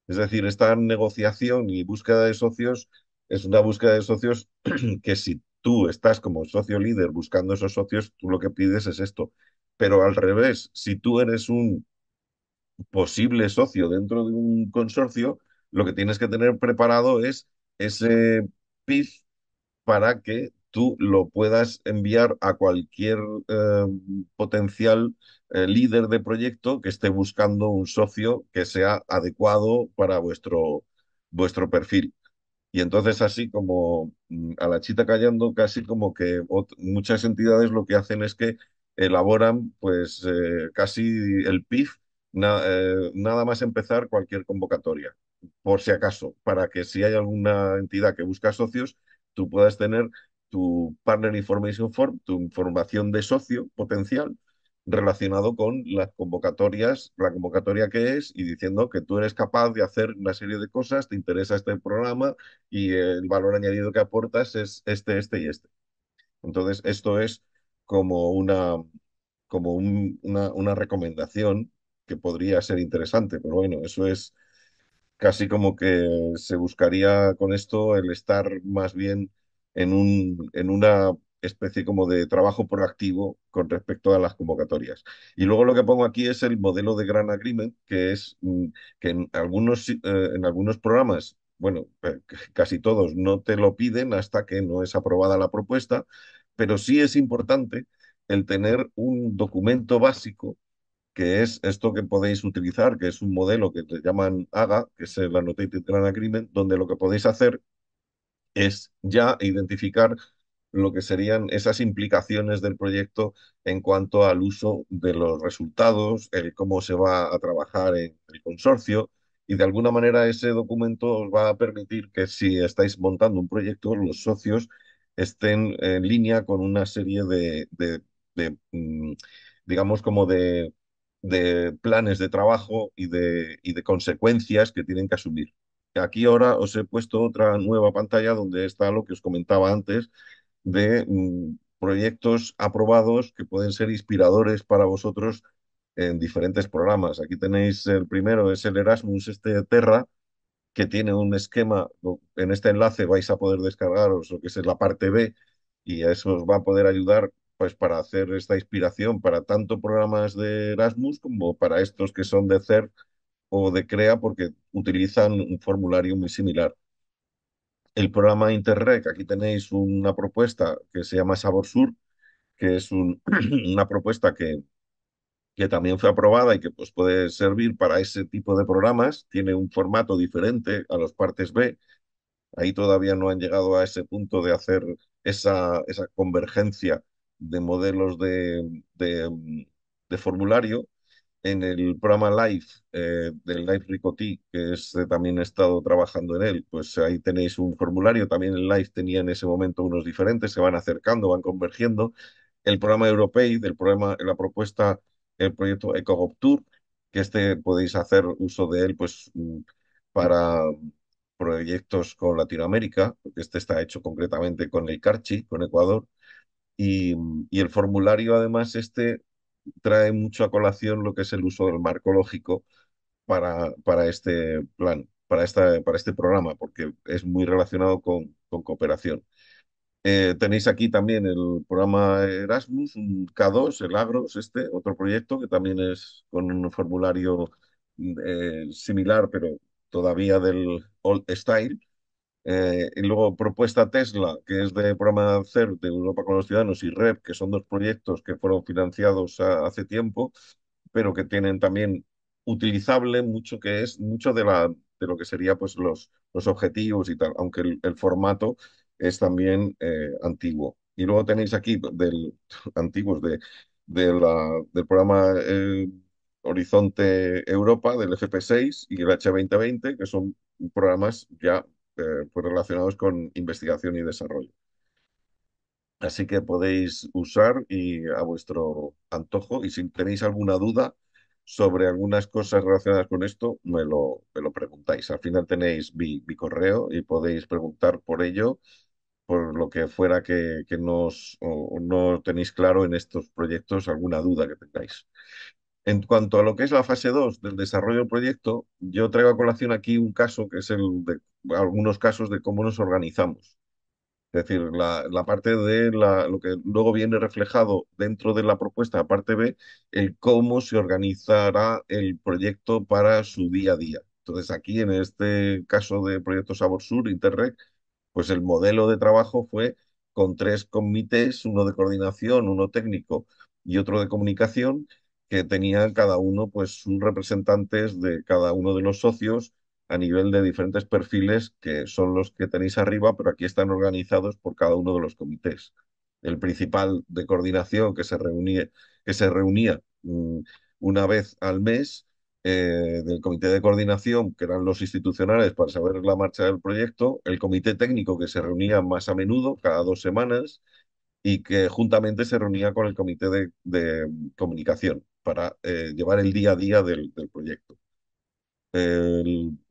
Es decir, esta negociación y búsqueda de socios es una búsqueda de socios que si tú estás como socio líder buscando esos socios, tú lo que pides es esto. Pero al revés, si tú eres un posible socio dentro de un consorcio, lo que tienes que tener preparado es ese PIF para que tú lo puedas enviar a cualquier eh, potencial eh, líder de proyecto que esté buscando un socio que sea adecuado para vuestro, vuestro perfil. Y entonces así como mm, a la chita callando, casi como que muchas entidades lo que hacen es que elaboran pues eh, casi el PIF nada más empezar cualquier convocatoria, por si acaso, para que si hay alguna entidad que busca socios, tú puedas tener tu Partner Information Form, tu información de socio potencial relacionado con las convocatorias, la convocatoria que es y diciendo que tú eres capaz de hacer una serie de cosas, te interesa este programa y el valor añadido que aportas es este, este y este. Entonces, esto es como una, como una, una recomendación que podría ser interesante, pero bueno, eso es casi como que se buscaría con esto el estar más bien en, un, en una especie como de trabajo proactivo con respecto a las convocatorias. Y luego lo que pongo aquí es el modelo de Gran Agreement, que es mm, que en algunos, eh, en algunos programas, bueno, casi todos no te lo piden hasta que no es aprobada la propuesta, pero sí es importante el tener un documento básico que es esto que podéis utilizar, que es un modelo que te llaman AGA, que es el Annotated gran Agreement, donde lo que podéis hacer es ya identificar lo que serían esas implicaciones del proyecto en cuanto al uso de los resultados, el cómo se va a trabajar en el consorcio y de alguna manera ese documento os va a permitir que si estáis montando un proyecto, los socios estén en línea con una serie de, mm, digamos, como de, planes de trabajo y de, y de consecuencias que tienen que asumir aquí ahora os he puesto otra nueva pantalla donde está lo que os comentaba antes de mm, proyectos aprobados que pueden ser inspiradores para vosotros en diferentes programas. Aquí tenéis el primero, es el Erasmus, este de Terra, que tiene un esquema, en este enlace vais a poder descargaros lo que es la parte B y eso os va a poder ayudar pues para hacer esta inspiración para tanto programas de Erasmus como para estos que son de CERT o de CREA porque utilizan un formulario muy similar. El programa Interreg, aquí tenéis una propuesta que se llama Sabor Sur, que es una propuesta que, que también fue aprobada y que pues, puede servir para ese tipo de programas. Tiene un formato diferente a los partes B. Ahí todavía no han llegado a ese punto de hacer esa, esa convergencia de modelos de formulario, en el programa Live eh, del Live Ricotí, que es, este también he estado trabajando en él, pues ahí tenéis un formulario, también el Live tenía en ese momento unos diferentes, se van acercando, van convergiendo. El programa Europei, del programa, la propuesta, el proyecto EcoGopTour, que este podéis hacer uso de él pues mm, para proyectos con Latinoamérica, porque este está hecho concretamente con el Carchi, con Ecuador. Y, y el formulario, además, este trae mucho a colación lo que es el uso del marco lógico para, para este plan, para, esta, para este programa, porque es muy relacionado con, cooperación. Eh, tenéis aquí también el programa Erasmus, un K2, el Agros, este, otro proyecto que también es con un formulario eh, similar, pero todavía del old style. Eh, y luego Propuesta Tesla, que es de programa CER de Europa con los Ciudadanos, y REP, que son dos proyectos que fueron financiados hace tiempo, pero que tienen también utilizable mucho que es mucho de la de lo que sería pues los, los objetivos y tal, aunque el, formato es también eh, antiguo. Y luego tenéis aquí del antiguos de, de la, del programa eh, Horizonte Europa, del FP6 y el H2020, que son programas ya eh, pues relacionados con investigación y desarrollo. Así que podéis usar y a vuestro antojo y si tenéis alguna duda sobre algunas cosas relacionadas con esto, me lo, me lo preguntáis. Al final tenéis mi, correo y podéis preguntar por ello, por lo que fuera que, nos, no tenéis claro en estos proyectos, alguna duda que tengáis. En cuanto a lo que es la fase 2 del desarrollo del proyecto, yo traigo a colación aquí un caso que es el de algunos casos de cómo nos organizamos. Es decir, la, parte de lo que luego viene reflejado dentro de la propuesta, la parte B, el cómo se organizará el proyecto para su día a día. Entonces, aquí en este caso de Proyecto Sabor Sur, Interreg, pues el modelo de trabajo fue con tres comités, uno de coordinación, uno técnico y otro de comunicación, que tenía cada uno pues sus representantes de cada uno de los socios a nivel de diferentes perfiles que son los que tenéis arriba, pero aquí están organizados por cada uno de los comités. El principal de coordinación que se reunía, que se reunía mm, una vez al mes eh, del comité de coordinación, que eran los institucionales para saber la marcha del proyecto, el comité técnico que se reunía más a menudo, cada dos semanas, y que juntamente se reunía con el comité de comunicación para eh, llevar el día a día del, proyecto.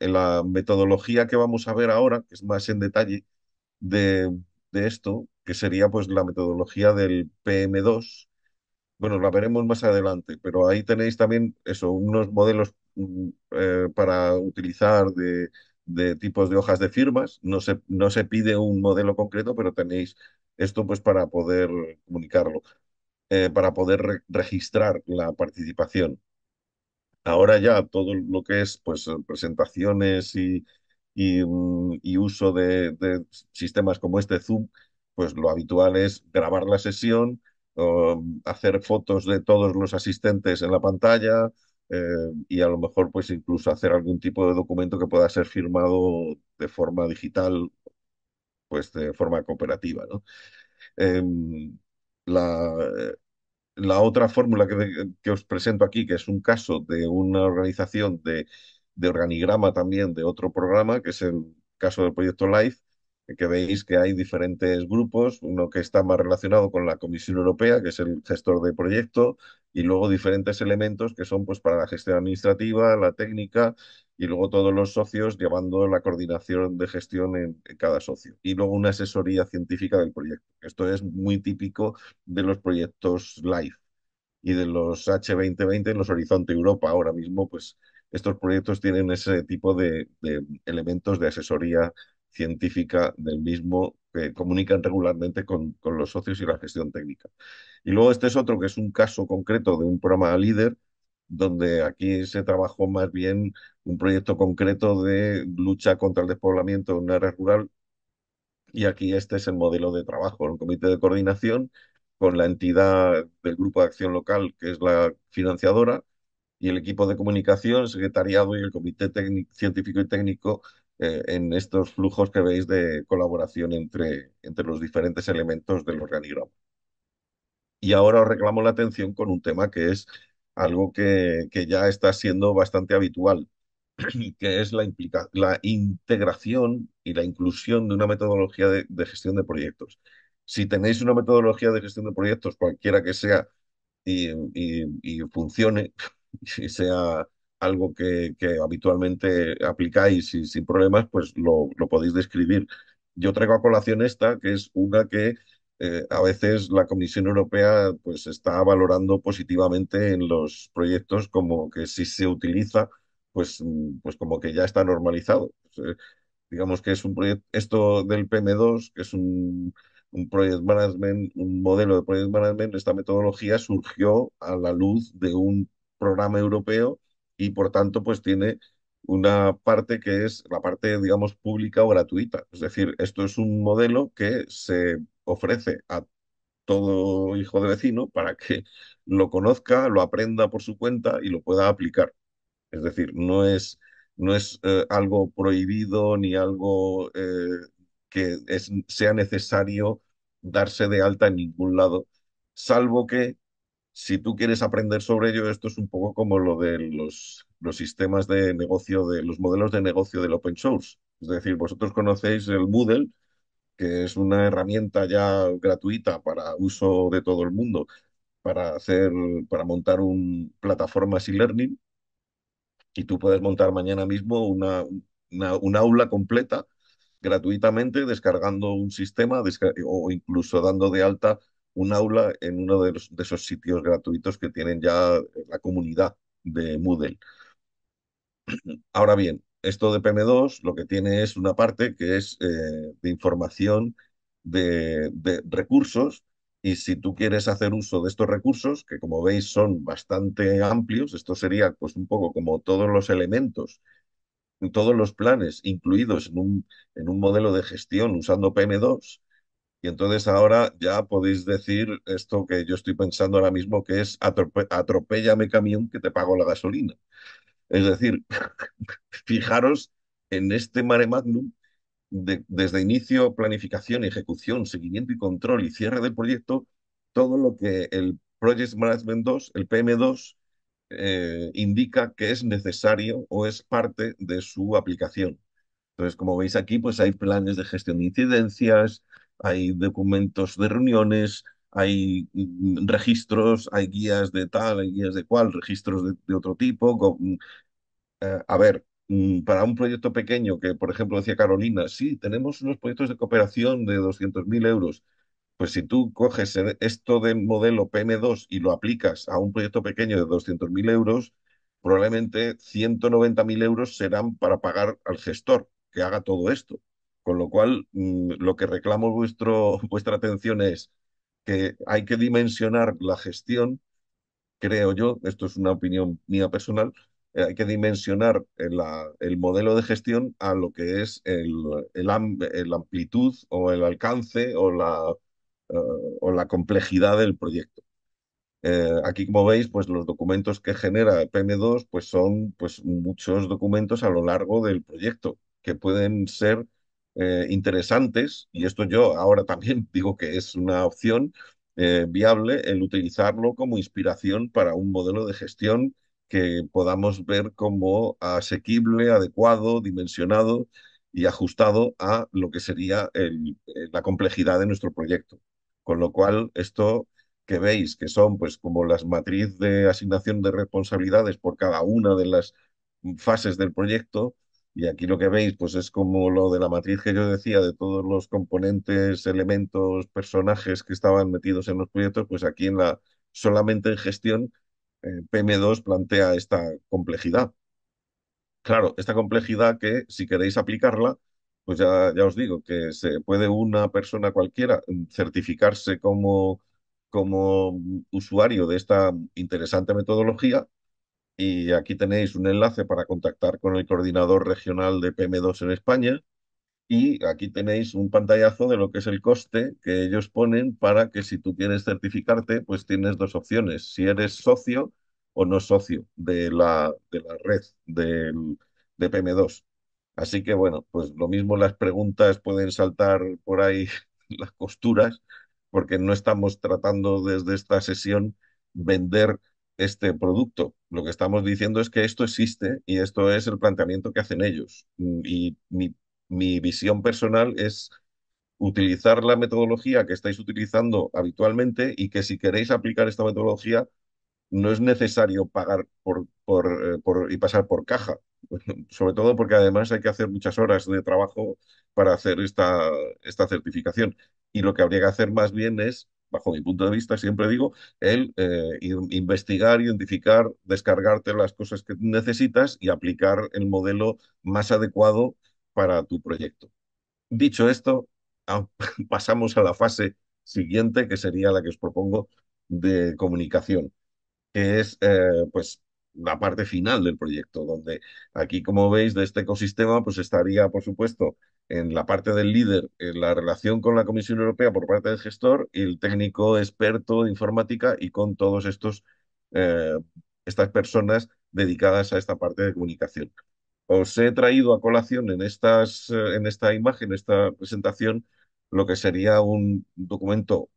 en la metodología que vamos a ver ahora, que es más en detalle de, esto, que sería pues la metodología del PM2, bueno, la veremos más adelante, pero ahí tenéis también eso, unos modelos mm, eh, para utilizar de, de, tipos de hojas de firmas. No se, no se pide un modelo concreto, pero tenéis esto pues para poder comunicarlo. Eh, para poder registrar la participación. Ahora ya todo lo que es pues, presentaciones y, mm, uso de, sistemas como este Zoom, pues lo habitual es grabar la sesión, hacer fotos de todos los asistentes en la pantalla, eh, y a lo mejor pues incluso hacer algún tipo de documento que pueda ser firmado de forma digital, pues de forma cooperativa, ¿no? Em, la, otra fórmula que, os presento aquí, que es un caso de una organización de, de organigrama también de otro programa, que es el caso del proyecto LIFE, que veis que hay diferentes grupos, uno que está más relacionado con la Comisión Europea, que es el gestor de proyecto, y luego diferentes elementos que son pues para la gestión administrativa, la técnica, y luego todos los socios llevando la coordinación de gestión en, cada socio. Y luego una asesoría científica del proyecto. Esto es muy típico de los proyectos LIFE y de los H2020 en los Horizonte Europa. Ahora mismo, pues estos proyectos tienen ese tipo de, de elementos de asesoría científica del mismo que comunican regularmente con, los socios y la gestión técnica. Y luego este es otro que es un caso concreto de un programa líder, donde aquí se trabajó más bien un proyecto concreto de lucha contra el despoblamiento en una área rural. Y aquí este es el modelo de trabajo, un comité de coordinación con la entidad del grupo de acción local, que es la financiadora, y el equipo de comunicación, el secretariado y el comité científico y técnico eh, en estos flujos que veis de colaboración entre, entre los diferentes elementos del organigrama. Y ahora os reclamo la atención con un tema que es algo que, que ya está siendo bastante habitual, que es la, la integración y la inclusión de una metodología de, gestión de proyectos. Si tenéis una metodología de gestión de proyectos, cualquiera que sea, y, y, funcione y sea algo que, habitualmente aplicáis y sin problemas, pues lo, podéis describir. Yo traigo a colación esta, que es una que eh, a veces la Comisión Europea pues está valorando positivamente en los proyectos como que si se utiliza, pues, mm, pues como que ya está normalizado. Pues, eh, digamos que es un proyecto, esto del PM2, que es un, un project management, un modelo de project management, esta metodología surgió a la luz de un programa europeo y por tanto pues tiene una parte que es la parte, digamos, pública o gratuita. Es decir, esto es un modelo que se ofrece a todo hijo de vecino para que lo conozca, lo aprenda por su cuenta y lo pueda aplicar. Es decir, no es, no es eh, algo prohibido ni algo eh, que sea necesario darse de alta en ningún lado, salvo que si tú quieres aprender sobre ello, esto es un poco como lo de los, los sistemas de negocio, de los modelos de negocio del open source. Es decir, vosotros conocéis el Moodle, que es una herramienta ya gratuita para uso de todo el mundo, para hacer, para montar un plataforma e-learning. Y tú puedes montar mañana mismo una, una, aula completa gratuitamente descargando un sistema o incluso dando de alta un aula en uno de, esos sitios gratuitos que tienen ya eh, la comunidad de Moodle. Ahora bien, esto de PM2 lo que tiene es una parte que es eh, de información de, recursos y si tú quieres hacer uso de estos recursos, que como veis son bastante amplios, esto sería pues un poco como todos los elementos, todos los planes incluidos en un, en un modelo de gestión usando PM2, y entonces ahora ya podéis decir esto que yo estoy pensando ahora mismo, que es camión que te pago la gasolina. Es decir, fijaros en este mare magnum, desde inicio, planificación, ejecución, seguimiento y control y cierre del proyecto, todo lo que el Project Management 2, el PM2, eh, indica que es necesario o es parte de su aplicación. Entonces, como veis aquí, pues hay planes de gestión de incidencias, hay documentos de reuniones, hay mm, registros, hay guías de tal, hay guías de cual, registros de, otro tipo. Mm, eh, a ver, mm, para un proyecto pequeño que, por ejemplo, decía Carolina, sí, tenemos unos proyectos de cooperación de 200.000 euros. Pues si tú coges esto de modelo PM2 y lo aplicas a un proyecto pequeño de 200.000 euros, probablemente 190.000 euros serán para pagar al gestor que haga todo esto. Con lo cual, mm, lo que reclamo vuestro, vuestra atención es que hay que dimensionar la gestión, creo yo, esto es una opinión mía personal, eh, hay que dimensionar el modelo de gestión a lo que es el, amplitud o el alcance o la, eh, o la complejidad del proyecto. Eh, aquí, como veis, pues los documentos que genera PM2 pues son pues, muchos documentos a lo largo del proyecto, que pueden ser eh, interesantes, y esto yo ahora también digo que es una opción eh, viable, el utilizarlo como inspiración para un modelo de gestión que podamos ver como asequible, adecuado, dimensionado y ajustado a lo que sería eh, la complejidad de nuestro proyecto. Con lo cual, esto que veis, que son pues como las matriz de asignación de responsabilidades por cada una de las fases del proyecto, y aquí lo que veis, pues es como lo de la matriz que yo decía, de todos los componentes, elementos, personajes que estaban metidos en los proyectos, pues aquí en la solamente en gestión, eh, PM2 plantea esta complejidad. Claro, esta complejidad que si queréis aplicarla, pues ya, ya os digo que se puede una persona cualquiera certificarse como, como usuario de esta interesante metodología y aquí tenéis un enlace para contactar con el coordinador regional de PM2 en España y aquí tenéis un pantallazo de lo que es el coste que ellos ponen para que si tú quieres certificarte, pues tienes dos opciones, si eres socio o no socio de la, de la red de PM2. Así que bueno, pues lo mismo las preguntas pueden saltar por ahí las costuras, porque no estamos tratando desde esta sesión vender este producto. Lo que estamos diciendo es que esto existe y esto es el planteamiento que hacen ellos. Mm, y mi, visión personal es utilizar la metodología que estáis utilizando habitualmente y que si queréis aplicar esta metodología, no es necesario pagar por, eh, y pasar por caja, sobre todo porque además hay que hacer muchas horas de trabajo para hacer esta, esta certificación. Y lo que habría que hacer más bien es bajo mi punto de vista, siempre digo, el eh, investigar, identificar, descargarte las cosas que necesitas y aplicar el modelo más adecuado para tu proyecto. Dicho esto, ah, pasamos a la fase siguiente, que sería la que os propongo de comunicación, que es eh, pues la parte final del proyecto, donde aquí, como veis, de este ecosistema, pues estaría, por supuesto, en la parte del líder, en la relación con la Comisión Europea por parte del gestor y el técnico experto de informática y con todos estos eh, estas personas dedicadas a esta parte de comunicación. Os he traído a colación en estas eh, en esta imagen, esta presentación, lo que sería un documento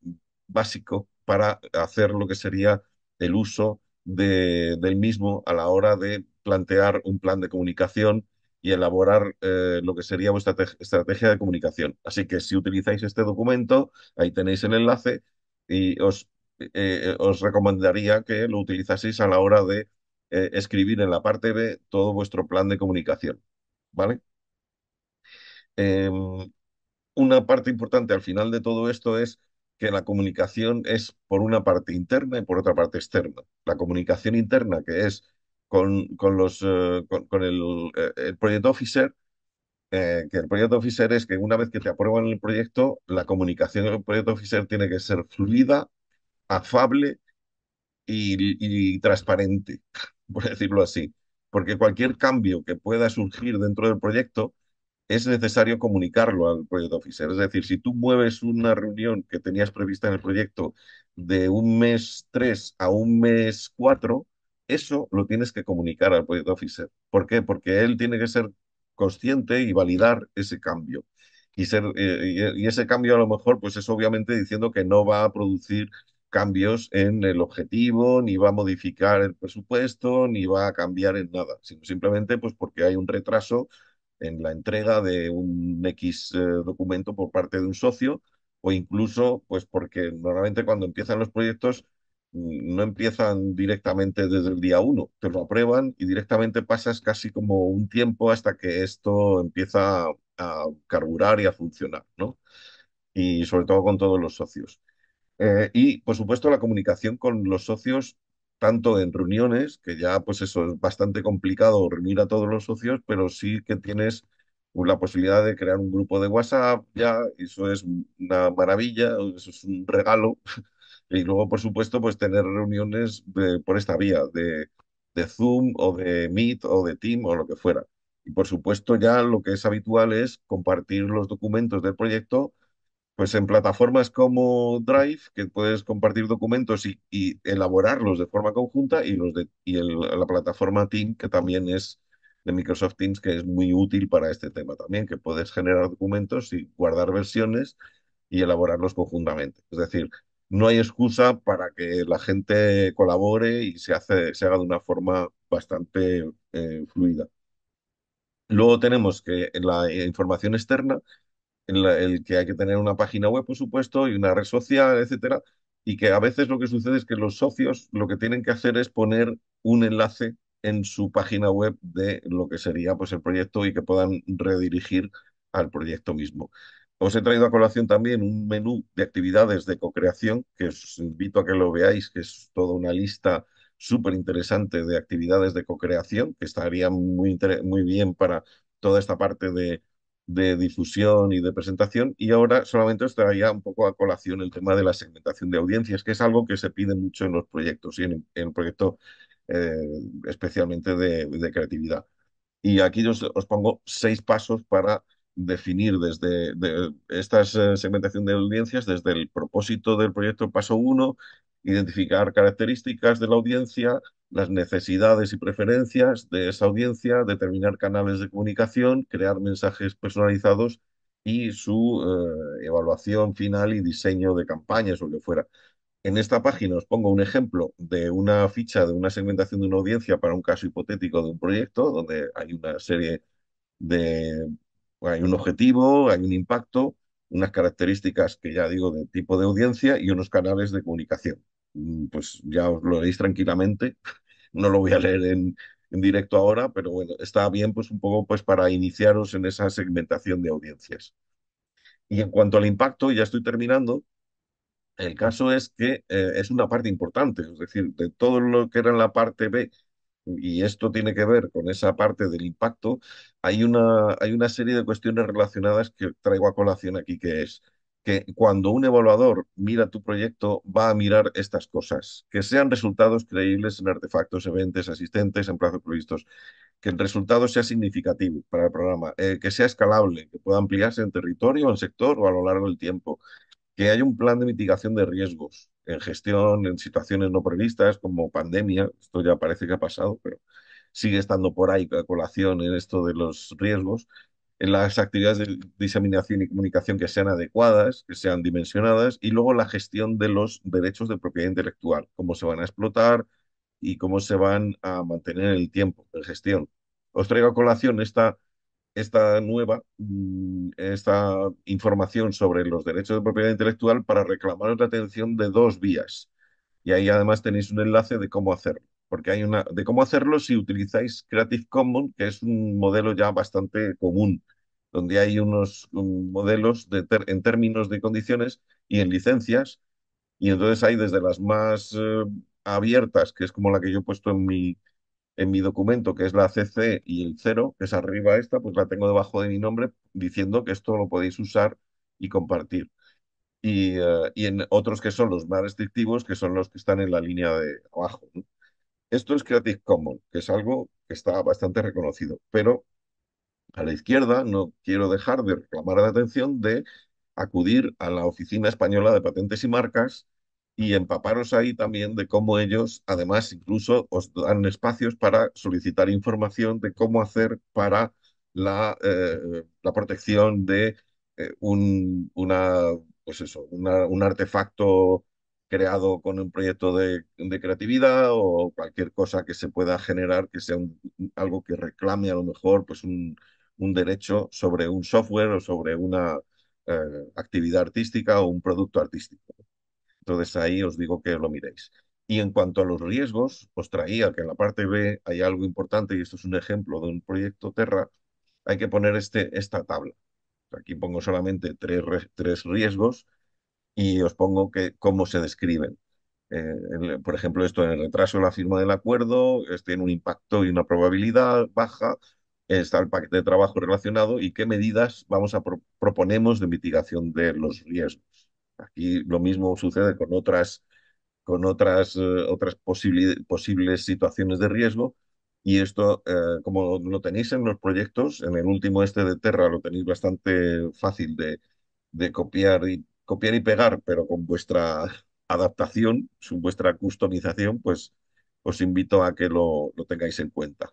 básico para hacer lo que sería el uso del mismo a la hora de plantear un plan de comunicación y elaborar eh, lo que sería vuestra estrategia de comunicación. Así que si utilizáis este documento, ahí tenéis el enlace y os, eh, eh, os recomendaría que lo utilizaseis a la hora de escribir en la parte B todo vuestro plan de comunicación. ¿Vale? Em, una parte importante al final de todo esto es que la comunicación es por una parte interna y por otra parte externa. La comunicación interna, que es con, los, eh, con, el, eh, el Project Officer, eh, que el proyecto Officer es que una vez que te aprueban el proyecto, la comunicación del proyecto Officer tiene que ser fluida, afable y, transparente, por decirlo así. Porque cualquier cambio que pueda surgir dentro del proyecto es necesario comunicarlo al proyecto Officer. Es decir, si tú mueves una reunión que tenías prevista en el proyecto de un mes 3 a un mes 4, eso lo tienes que comunicar al proyecto Officer. ¿Por qué? Porque él tiene que ser consciente y validar ese cambio. Y, ser, eh, y ese cambio a lo mejor, pues es obviamente diciendo que no va a producir cambios en el objetivo, ni va a modificar el presupuesto, ni va a cambiar en nada, sino simplemente pues porque hay un retraso en la entrega de un X eh, documento por parte de un socio o incluso, pues porque normalmente cuando empiezan los proyectos mm, no empiezan directamente desde el día uno, te lo aprueban y directamente pasas casi como un tiempo hasta que esto empieza a carburar y a funcionar, ¿no? Y sobre todo con todos los socios. Eh, y, por supuesto, la comunicación con los socios tanto en reuniones, que ya pues eso es bastante complicado reunir a todos los socios, pero sí que tienes la posibilidad de crear un grupo de WhatsApp ya, eso es una maravilla, eso es un regalo. Y luego, por supuesto, pues tener reuniones por esta vía, de, de Zoom o de Meet o de Team o lo que fuera. Y por supuesto ya lo que es habitual es compartir los documentos del proyecto pues en plataformas como Drive, que puedes compartir documentos y, elaborarlos de forma conjunta, y, los de, y la plataforma Teams, que también es de Microsoft Teams, que es muy útil para este tema también, que puedes generar documentos y guardar versiones y elaborarlos conjuntamente. Es decir, no hay excusa para que la gente colabore y se, hace, se haga de una forma bastante eh, fluida. Luego tenemos que la información externa el que hay que tener una página web, por supuesto, y una red social, etcétera, y que a veces lo que sucede es que los socios lo que tienen que hacer es poner un enlace en su página web de lo que sería pues el proyecto y que puedan redirigir al proyecto mismo. Os he traído a colación también un menú de actividades de co-creación que os invito a que lo veáis, que es toda una lista súper interesante de actividades de co-creación que estaría muy, muy bien para toda esta parte de, de difusión y de presentación y ahora solamente os traía un poco a colación el tema de la segmentación de audiencias, que es algo que se pide mucho en los proyectos y en, el proyecto eh, especialmente de, creatividad. Y aquí os, pongo seis pasos para definir desde esta eh, segmentación de audiencias, desde el propósito del proyecto, paso uno, identificar características de la audiencia, las necesidades y preferencias de esa audiencia, determinar canales de comunicación, crear mensajes personalizados y su eh, evaluación final y diseño de campañas o lo que fuera. En esta página os pongo un ejemplo de una ficha de una segmentación de una audiencia para un caso hipotético de un proyecto donde hay una serie de... hay un objetivo, hay un impacto, unas características que ya digo de tipo de audiencia y unos canales de comunicación. Mm, pues ya os lo leéis tranquilamente no lo voy a leer en, directo ahora, pero bueno, está bien pues un poco pues para iniciaros en esa segmentación de audiencias. Y en cuanto al impacto, ya estoy terminando, el caso es que eh, es una parte importante, es decir, de todo lo que era la parte B, y esto tiene que ver con esa parte del impacto, hay una, hay una serie de cuestiones relacionadas que traigo a colación aquí, que es que cuando un evaluador mira tu proyecto va a mirar estas cosas, que sean resultados creíbles en artefactos, eventos, asistentes, en plazos previstos, que el resultado sea significativo para el programa, eh, que sea escalable, que pueda ampliarse en territorio, en sector o a lo largo del tiempo, que haya un plan de mitigación de riesgos en gestión, en situaciones no previstas como pandemia, esto ya parece que ha pasado, pero sigue estando por ahí la colación en esto de los riesgos, en las actividades de diseminación y comunicación que sean adecuadas, que sean dimensionadas, y luego la gestión de los derechos de propiedad intelectual, cómo se van a explotar y cómo se van a mantener en el tiempo, de gestión. Os traigo a colación esta, esta nueva, mm, esta información sobre los derechos de propiedad intelectual para reclamar la atención de dos vías. Y ahí además tenéis un enlace de cómo hacerlo porque hay una de cómo hacerlo si utilizáis Creative Commons, que es un modelo ya bastante común donde hay unos modelos en términos de condiciones y en licencias, y entonces hay desde las más eh, abiertas, que es como la que yo he puesto en mi, en mi documento, que es la CC y el 0, que es arriba esta, pues la tengo debajo de mi nombre diciendo que esto lo podéis usar y compartir. Y, eh, en otros que son los más restrictivos, que son los que están en la línea de abajo. Esto es Creative Commons, que es algo que está bastante reconocido, pero a la izquierda, no quiero dejar de reclamar la atención de acudir a la Oficina Española de Patentes y Marcas y empaparos ahí también de cómo ellos, además, incluso os dan espacios para solicitar información de cómo hacer para la, eh, protección de eh, un, una, pues un artefacto creado con un proyecto de, creatividad o cualquier cosa que se pueda generar que sea algo que reclame a lo mejor pues un, un derecho sobre un software o sobre una eh, actividad artística o un producto artístico. Entonces ahí os digo que lo miréis. Y en cuanto a los riesgos, os traía que en la parte B hay algo importante, y esto es un ejemplo de un proyecto Terra, hay que poner este, esta tabla. Aquí pongo solamente tres, tres riesgos y os pongo que, cómo se describen. Eh, por ejemplo, esto en el retraso de la firma del acuerdo tiene un impacto y una probabilidad baja está el paquete de trabajo relacionado y qué medidas vamos a proponemos de mitigación de los riesgos. Aquí lo mismo sucede con otras, con otras, eh, otras posibles situaciones de riesgo. Y esto, eh, como lo tenéis en los proyectos, en el último este de Terra lo tenéis bastante fácil de, copiar, y, copiar y pegar, pero con vuestra adaptación, su vuestra customización, pues os invito a que lo tengáis en cuenta.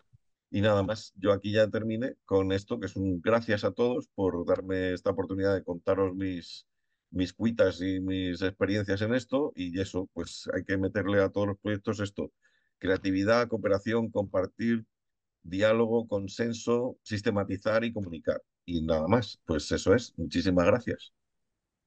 Y nada más, yo aquí ya terminé con esto, que es un gracias a todos por darme esta oportunidad de contaros mis, mis cuitas y mis experiencias en esto. Y eso, pues hay que meterle a todos los proyectos esto. Creatividad, cooperación, compartir, diálogo, consenso, sistematizar y comunicar. Y nada más, pues eso es. Muchísimas gracias.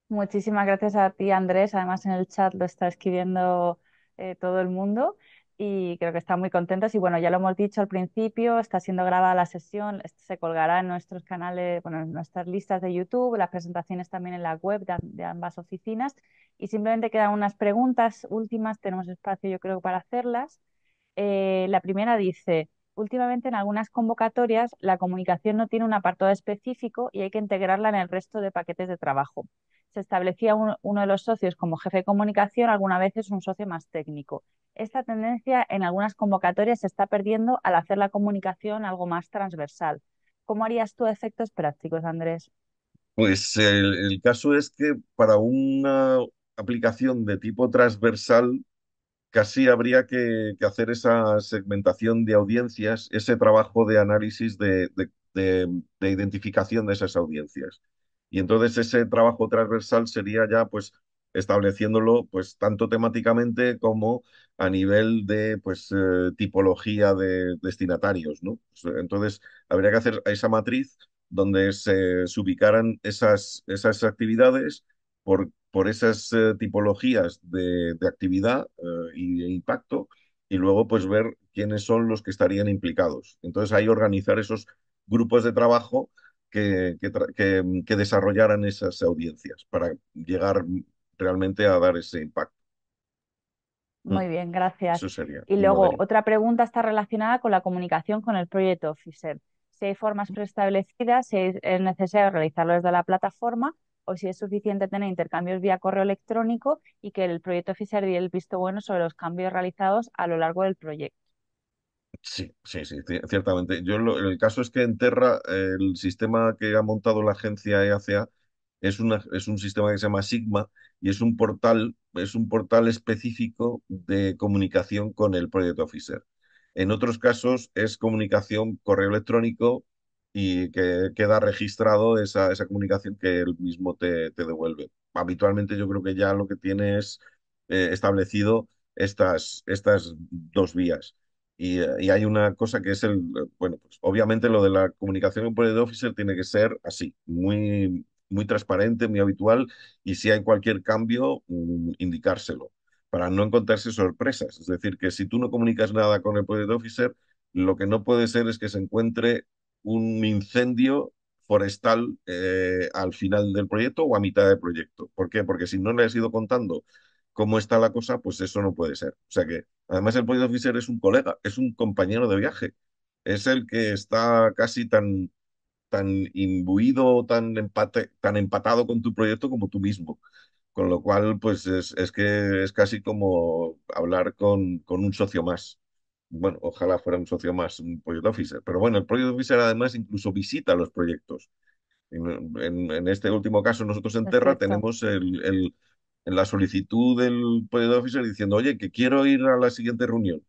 Muchísimas gracias a ti, Andrés. Además, en el chat lo está escribiendo eh, todo el mundo y creo que están muy contentos. Y bueno, ya lo hemos dicho al principio, está siendo grabada la sesión, este, se colgará en nuestros canales, bueno, en nuestras listas de YouTube, las presentaciones también en la web de, ambas oficinas. Y simplemente quedan unas preguntas últimas, tenemos espacio yo creo para hacerlas. Eh, la primera dice, últimamente en algunas convocatorias la comunicación no tiene un apartado específico y hay que integrarla en el resto de paquetes de trabajo se establecía uno de los socios como jefe de comunicación, alguna vez es un socio más técnico. Esta tendencia en algunas convocatorias se está perdiendo al hacer la comunicación algo más transversal. ¿Cómo harías tú efectos prácticos, Andrés? Pues el, caso es que para una aplicación de tipo transversal casi habría que, hacer esa segmentación de audiencias, ese trabajo de análisis de identificación de esas audiencias. Y entonces ese trabajo transversal sería ya pues estableciéndolo pues tanto temáticamente como a nivel de pues eh, tipología de destinatarios, ¿no? Pues, eh, entonces habría que hacer esa matriz donde se, ubicaran esas, esas actividades por, por esas eh, tipologías de, actividad e y impacto y luego pues ver quiénes son los que estarían implicados. Entonces ahí organizar esos grupos de trabajo Mm, que, desarrollaran esas audiencias para llegar mm, realmente a dar ese impacto. Mm, Muy bien, gracias. y luego, otra pregunta está relacionada con la comunicación con el proyecto Officer. Si hay formas preestablecidas, si es necesario realizarlo desde la plataforma o si es suficiente tener intercambios vía correo electrónico y que el proyecto Officer dé el visto bueno sobre los cambios realizados a lo largo del proyecto. Sí, sí, sí, ciertamente. Yo el caso es que en Terra el sistema que ha montado la agencia EACA es una, es un sistema que se llama Sigma y es un portal, es un portal específico de comunicación con el proyecto Officer. En otros casos es comunicación correo electrónico y que queda registrado esa, comunicación que él mismo te, te devuelve. Habitualmente yo creo que ya lo que tiene es eh, establecido estas, estas dos vías. Eh, y, hay una cosa que es el, eh, bueno, pues obviamente lo de la comunicación con Project Officer tiene que ser así, muy, muy transparente, muy habitual, y si hay cualquier cambio, mm, indicárselo, para no encontrarse sorpresas. Es decir, que si tú no comunicas nada con el Project Officer, lo que no puede ser es que se encuentre un incendio forestal eh, al final del proyecto o a mitad del proyecto. ¿Por qué? Porque si no le has ido contando cómo está la cosa, pues eso no puede ser. O sea que, además, el proyecto officer es un colega, es un compañero de viaje, es el que está casi tan, tan imbuido, tan, empate, tan empatado con tu proyecto como tú mismo. Con lo cual, pues es, que es casi como hablar con, con un socio más bueno, ojalá fuera un socio más, un project officer. Pero bueno, el project officer además incluso visita los proyectos. En, este último caso, nosotros en Terra tenemos el, el, en la solicitud del Proyecto Officer diciendo, oye, que quiero ir a la siguiente reunión.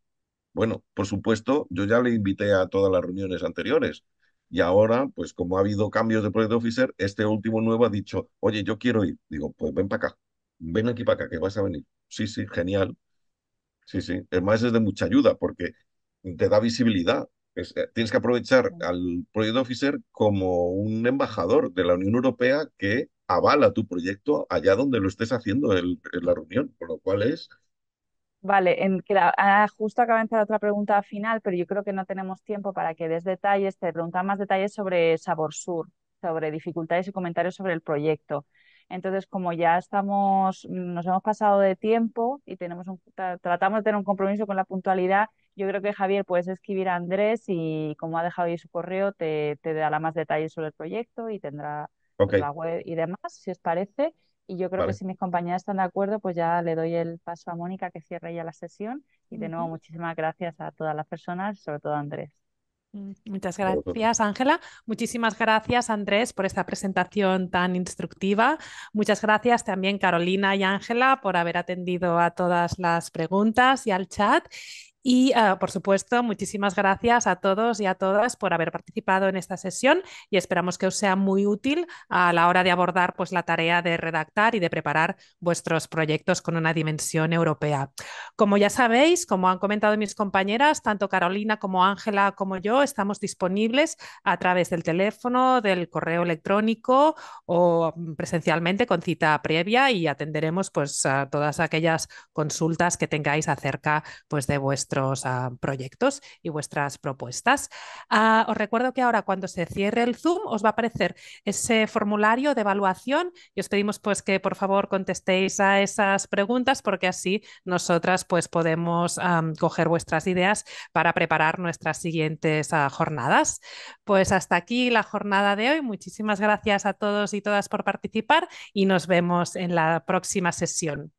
Bueno, por supuesto, yo ya le invité a todas las reuniones anteriores. Y ahora, pues como ha habido cambios de Proyecto Officer, este último nuevo ha dicho, oye, yo quiero ir. Digo, pues ven para acá, ven aquí para acá, que vas a venir. Sí, sí, genial. Sí, sí. Además es de mucha ayuda porque te da visibilidad. Eh, tienes que aprovechar al Proyecto Officer como un embajador de la Unión Europea que avala tu proyecto allá donde lo estés haciendo en, la reunión, por lo cual es... Vale, en, ah, justo acaba de entrar otra pregunta final, pero yo creo que no tenemos tiempo para que des detalles. Te preguntan más detalles sobre Sabor Sur, sobre dificultades y comentarios sobre el proyecto. Entonces, como ya estamos, nos hemos pasado de tiempo y tenemos tratamos de tener un compromiso con la puntualidad, yo creo que Javier puedes escribir a Andrés y como ha dejado ahí su correo, te, te dará más detalles sobre el proyecto y tendrá la web y demás, si os parece. Y yo creo que si mis compañeras están de acuerdo, pues ya le doy el paso a Mónica que cierre ya la sesión. Y de nuevo, muchísimas gracias a todas las personas, sobre todo a Andrés. Mm, muchas gracias, Ángela. Muchísimas gracias, Andrés, por esta presentación tan instructiva. Muchas gracias también, Carolina y Ángela, por haber atendido a todas las preguntas y al chat. Y, ah, por supuesto, muchísimas gracias a todos y a todas por haber participado en esta sesión y esperamos que os sea muy útil a la hora de abordar pues, la tarea de redactar y de preparar vuestros proyectos con una dimensión europea. Como ya sabéis, como han comentado mis compañeras, tanto Carolina como Ángela como yo estamos disponibles a través del teléfono, del correo electrónico o mm, presencialmente con cita previa y atenderemos pues, a todas aquellas consultas que tengáis acerca pues, de vuestro Ah, proyectos y vuestras propuestas. Ah, os recuerdo que ahora cuando se cierre el Zoom os va a aparecer ese formulario de evaluación y os pedimos pues que por favor contestéis a esas preguntas porque así nosotras pues podemos coger vuestras ideas para preparar nuestras siguientes ah, jornadas. Pues hasta aquí la jornada de hoy. Muchísimas gracias a todos y todas por participar y nos vemos en la próxima sesión.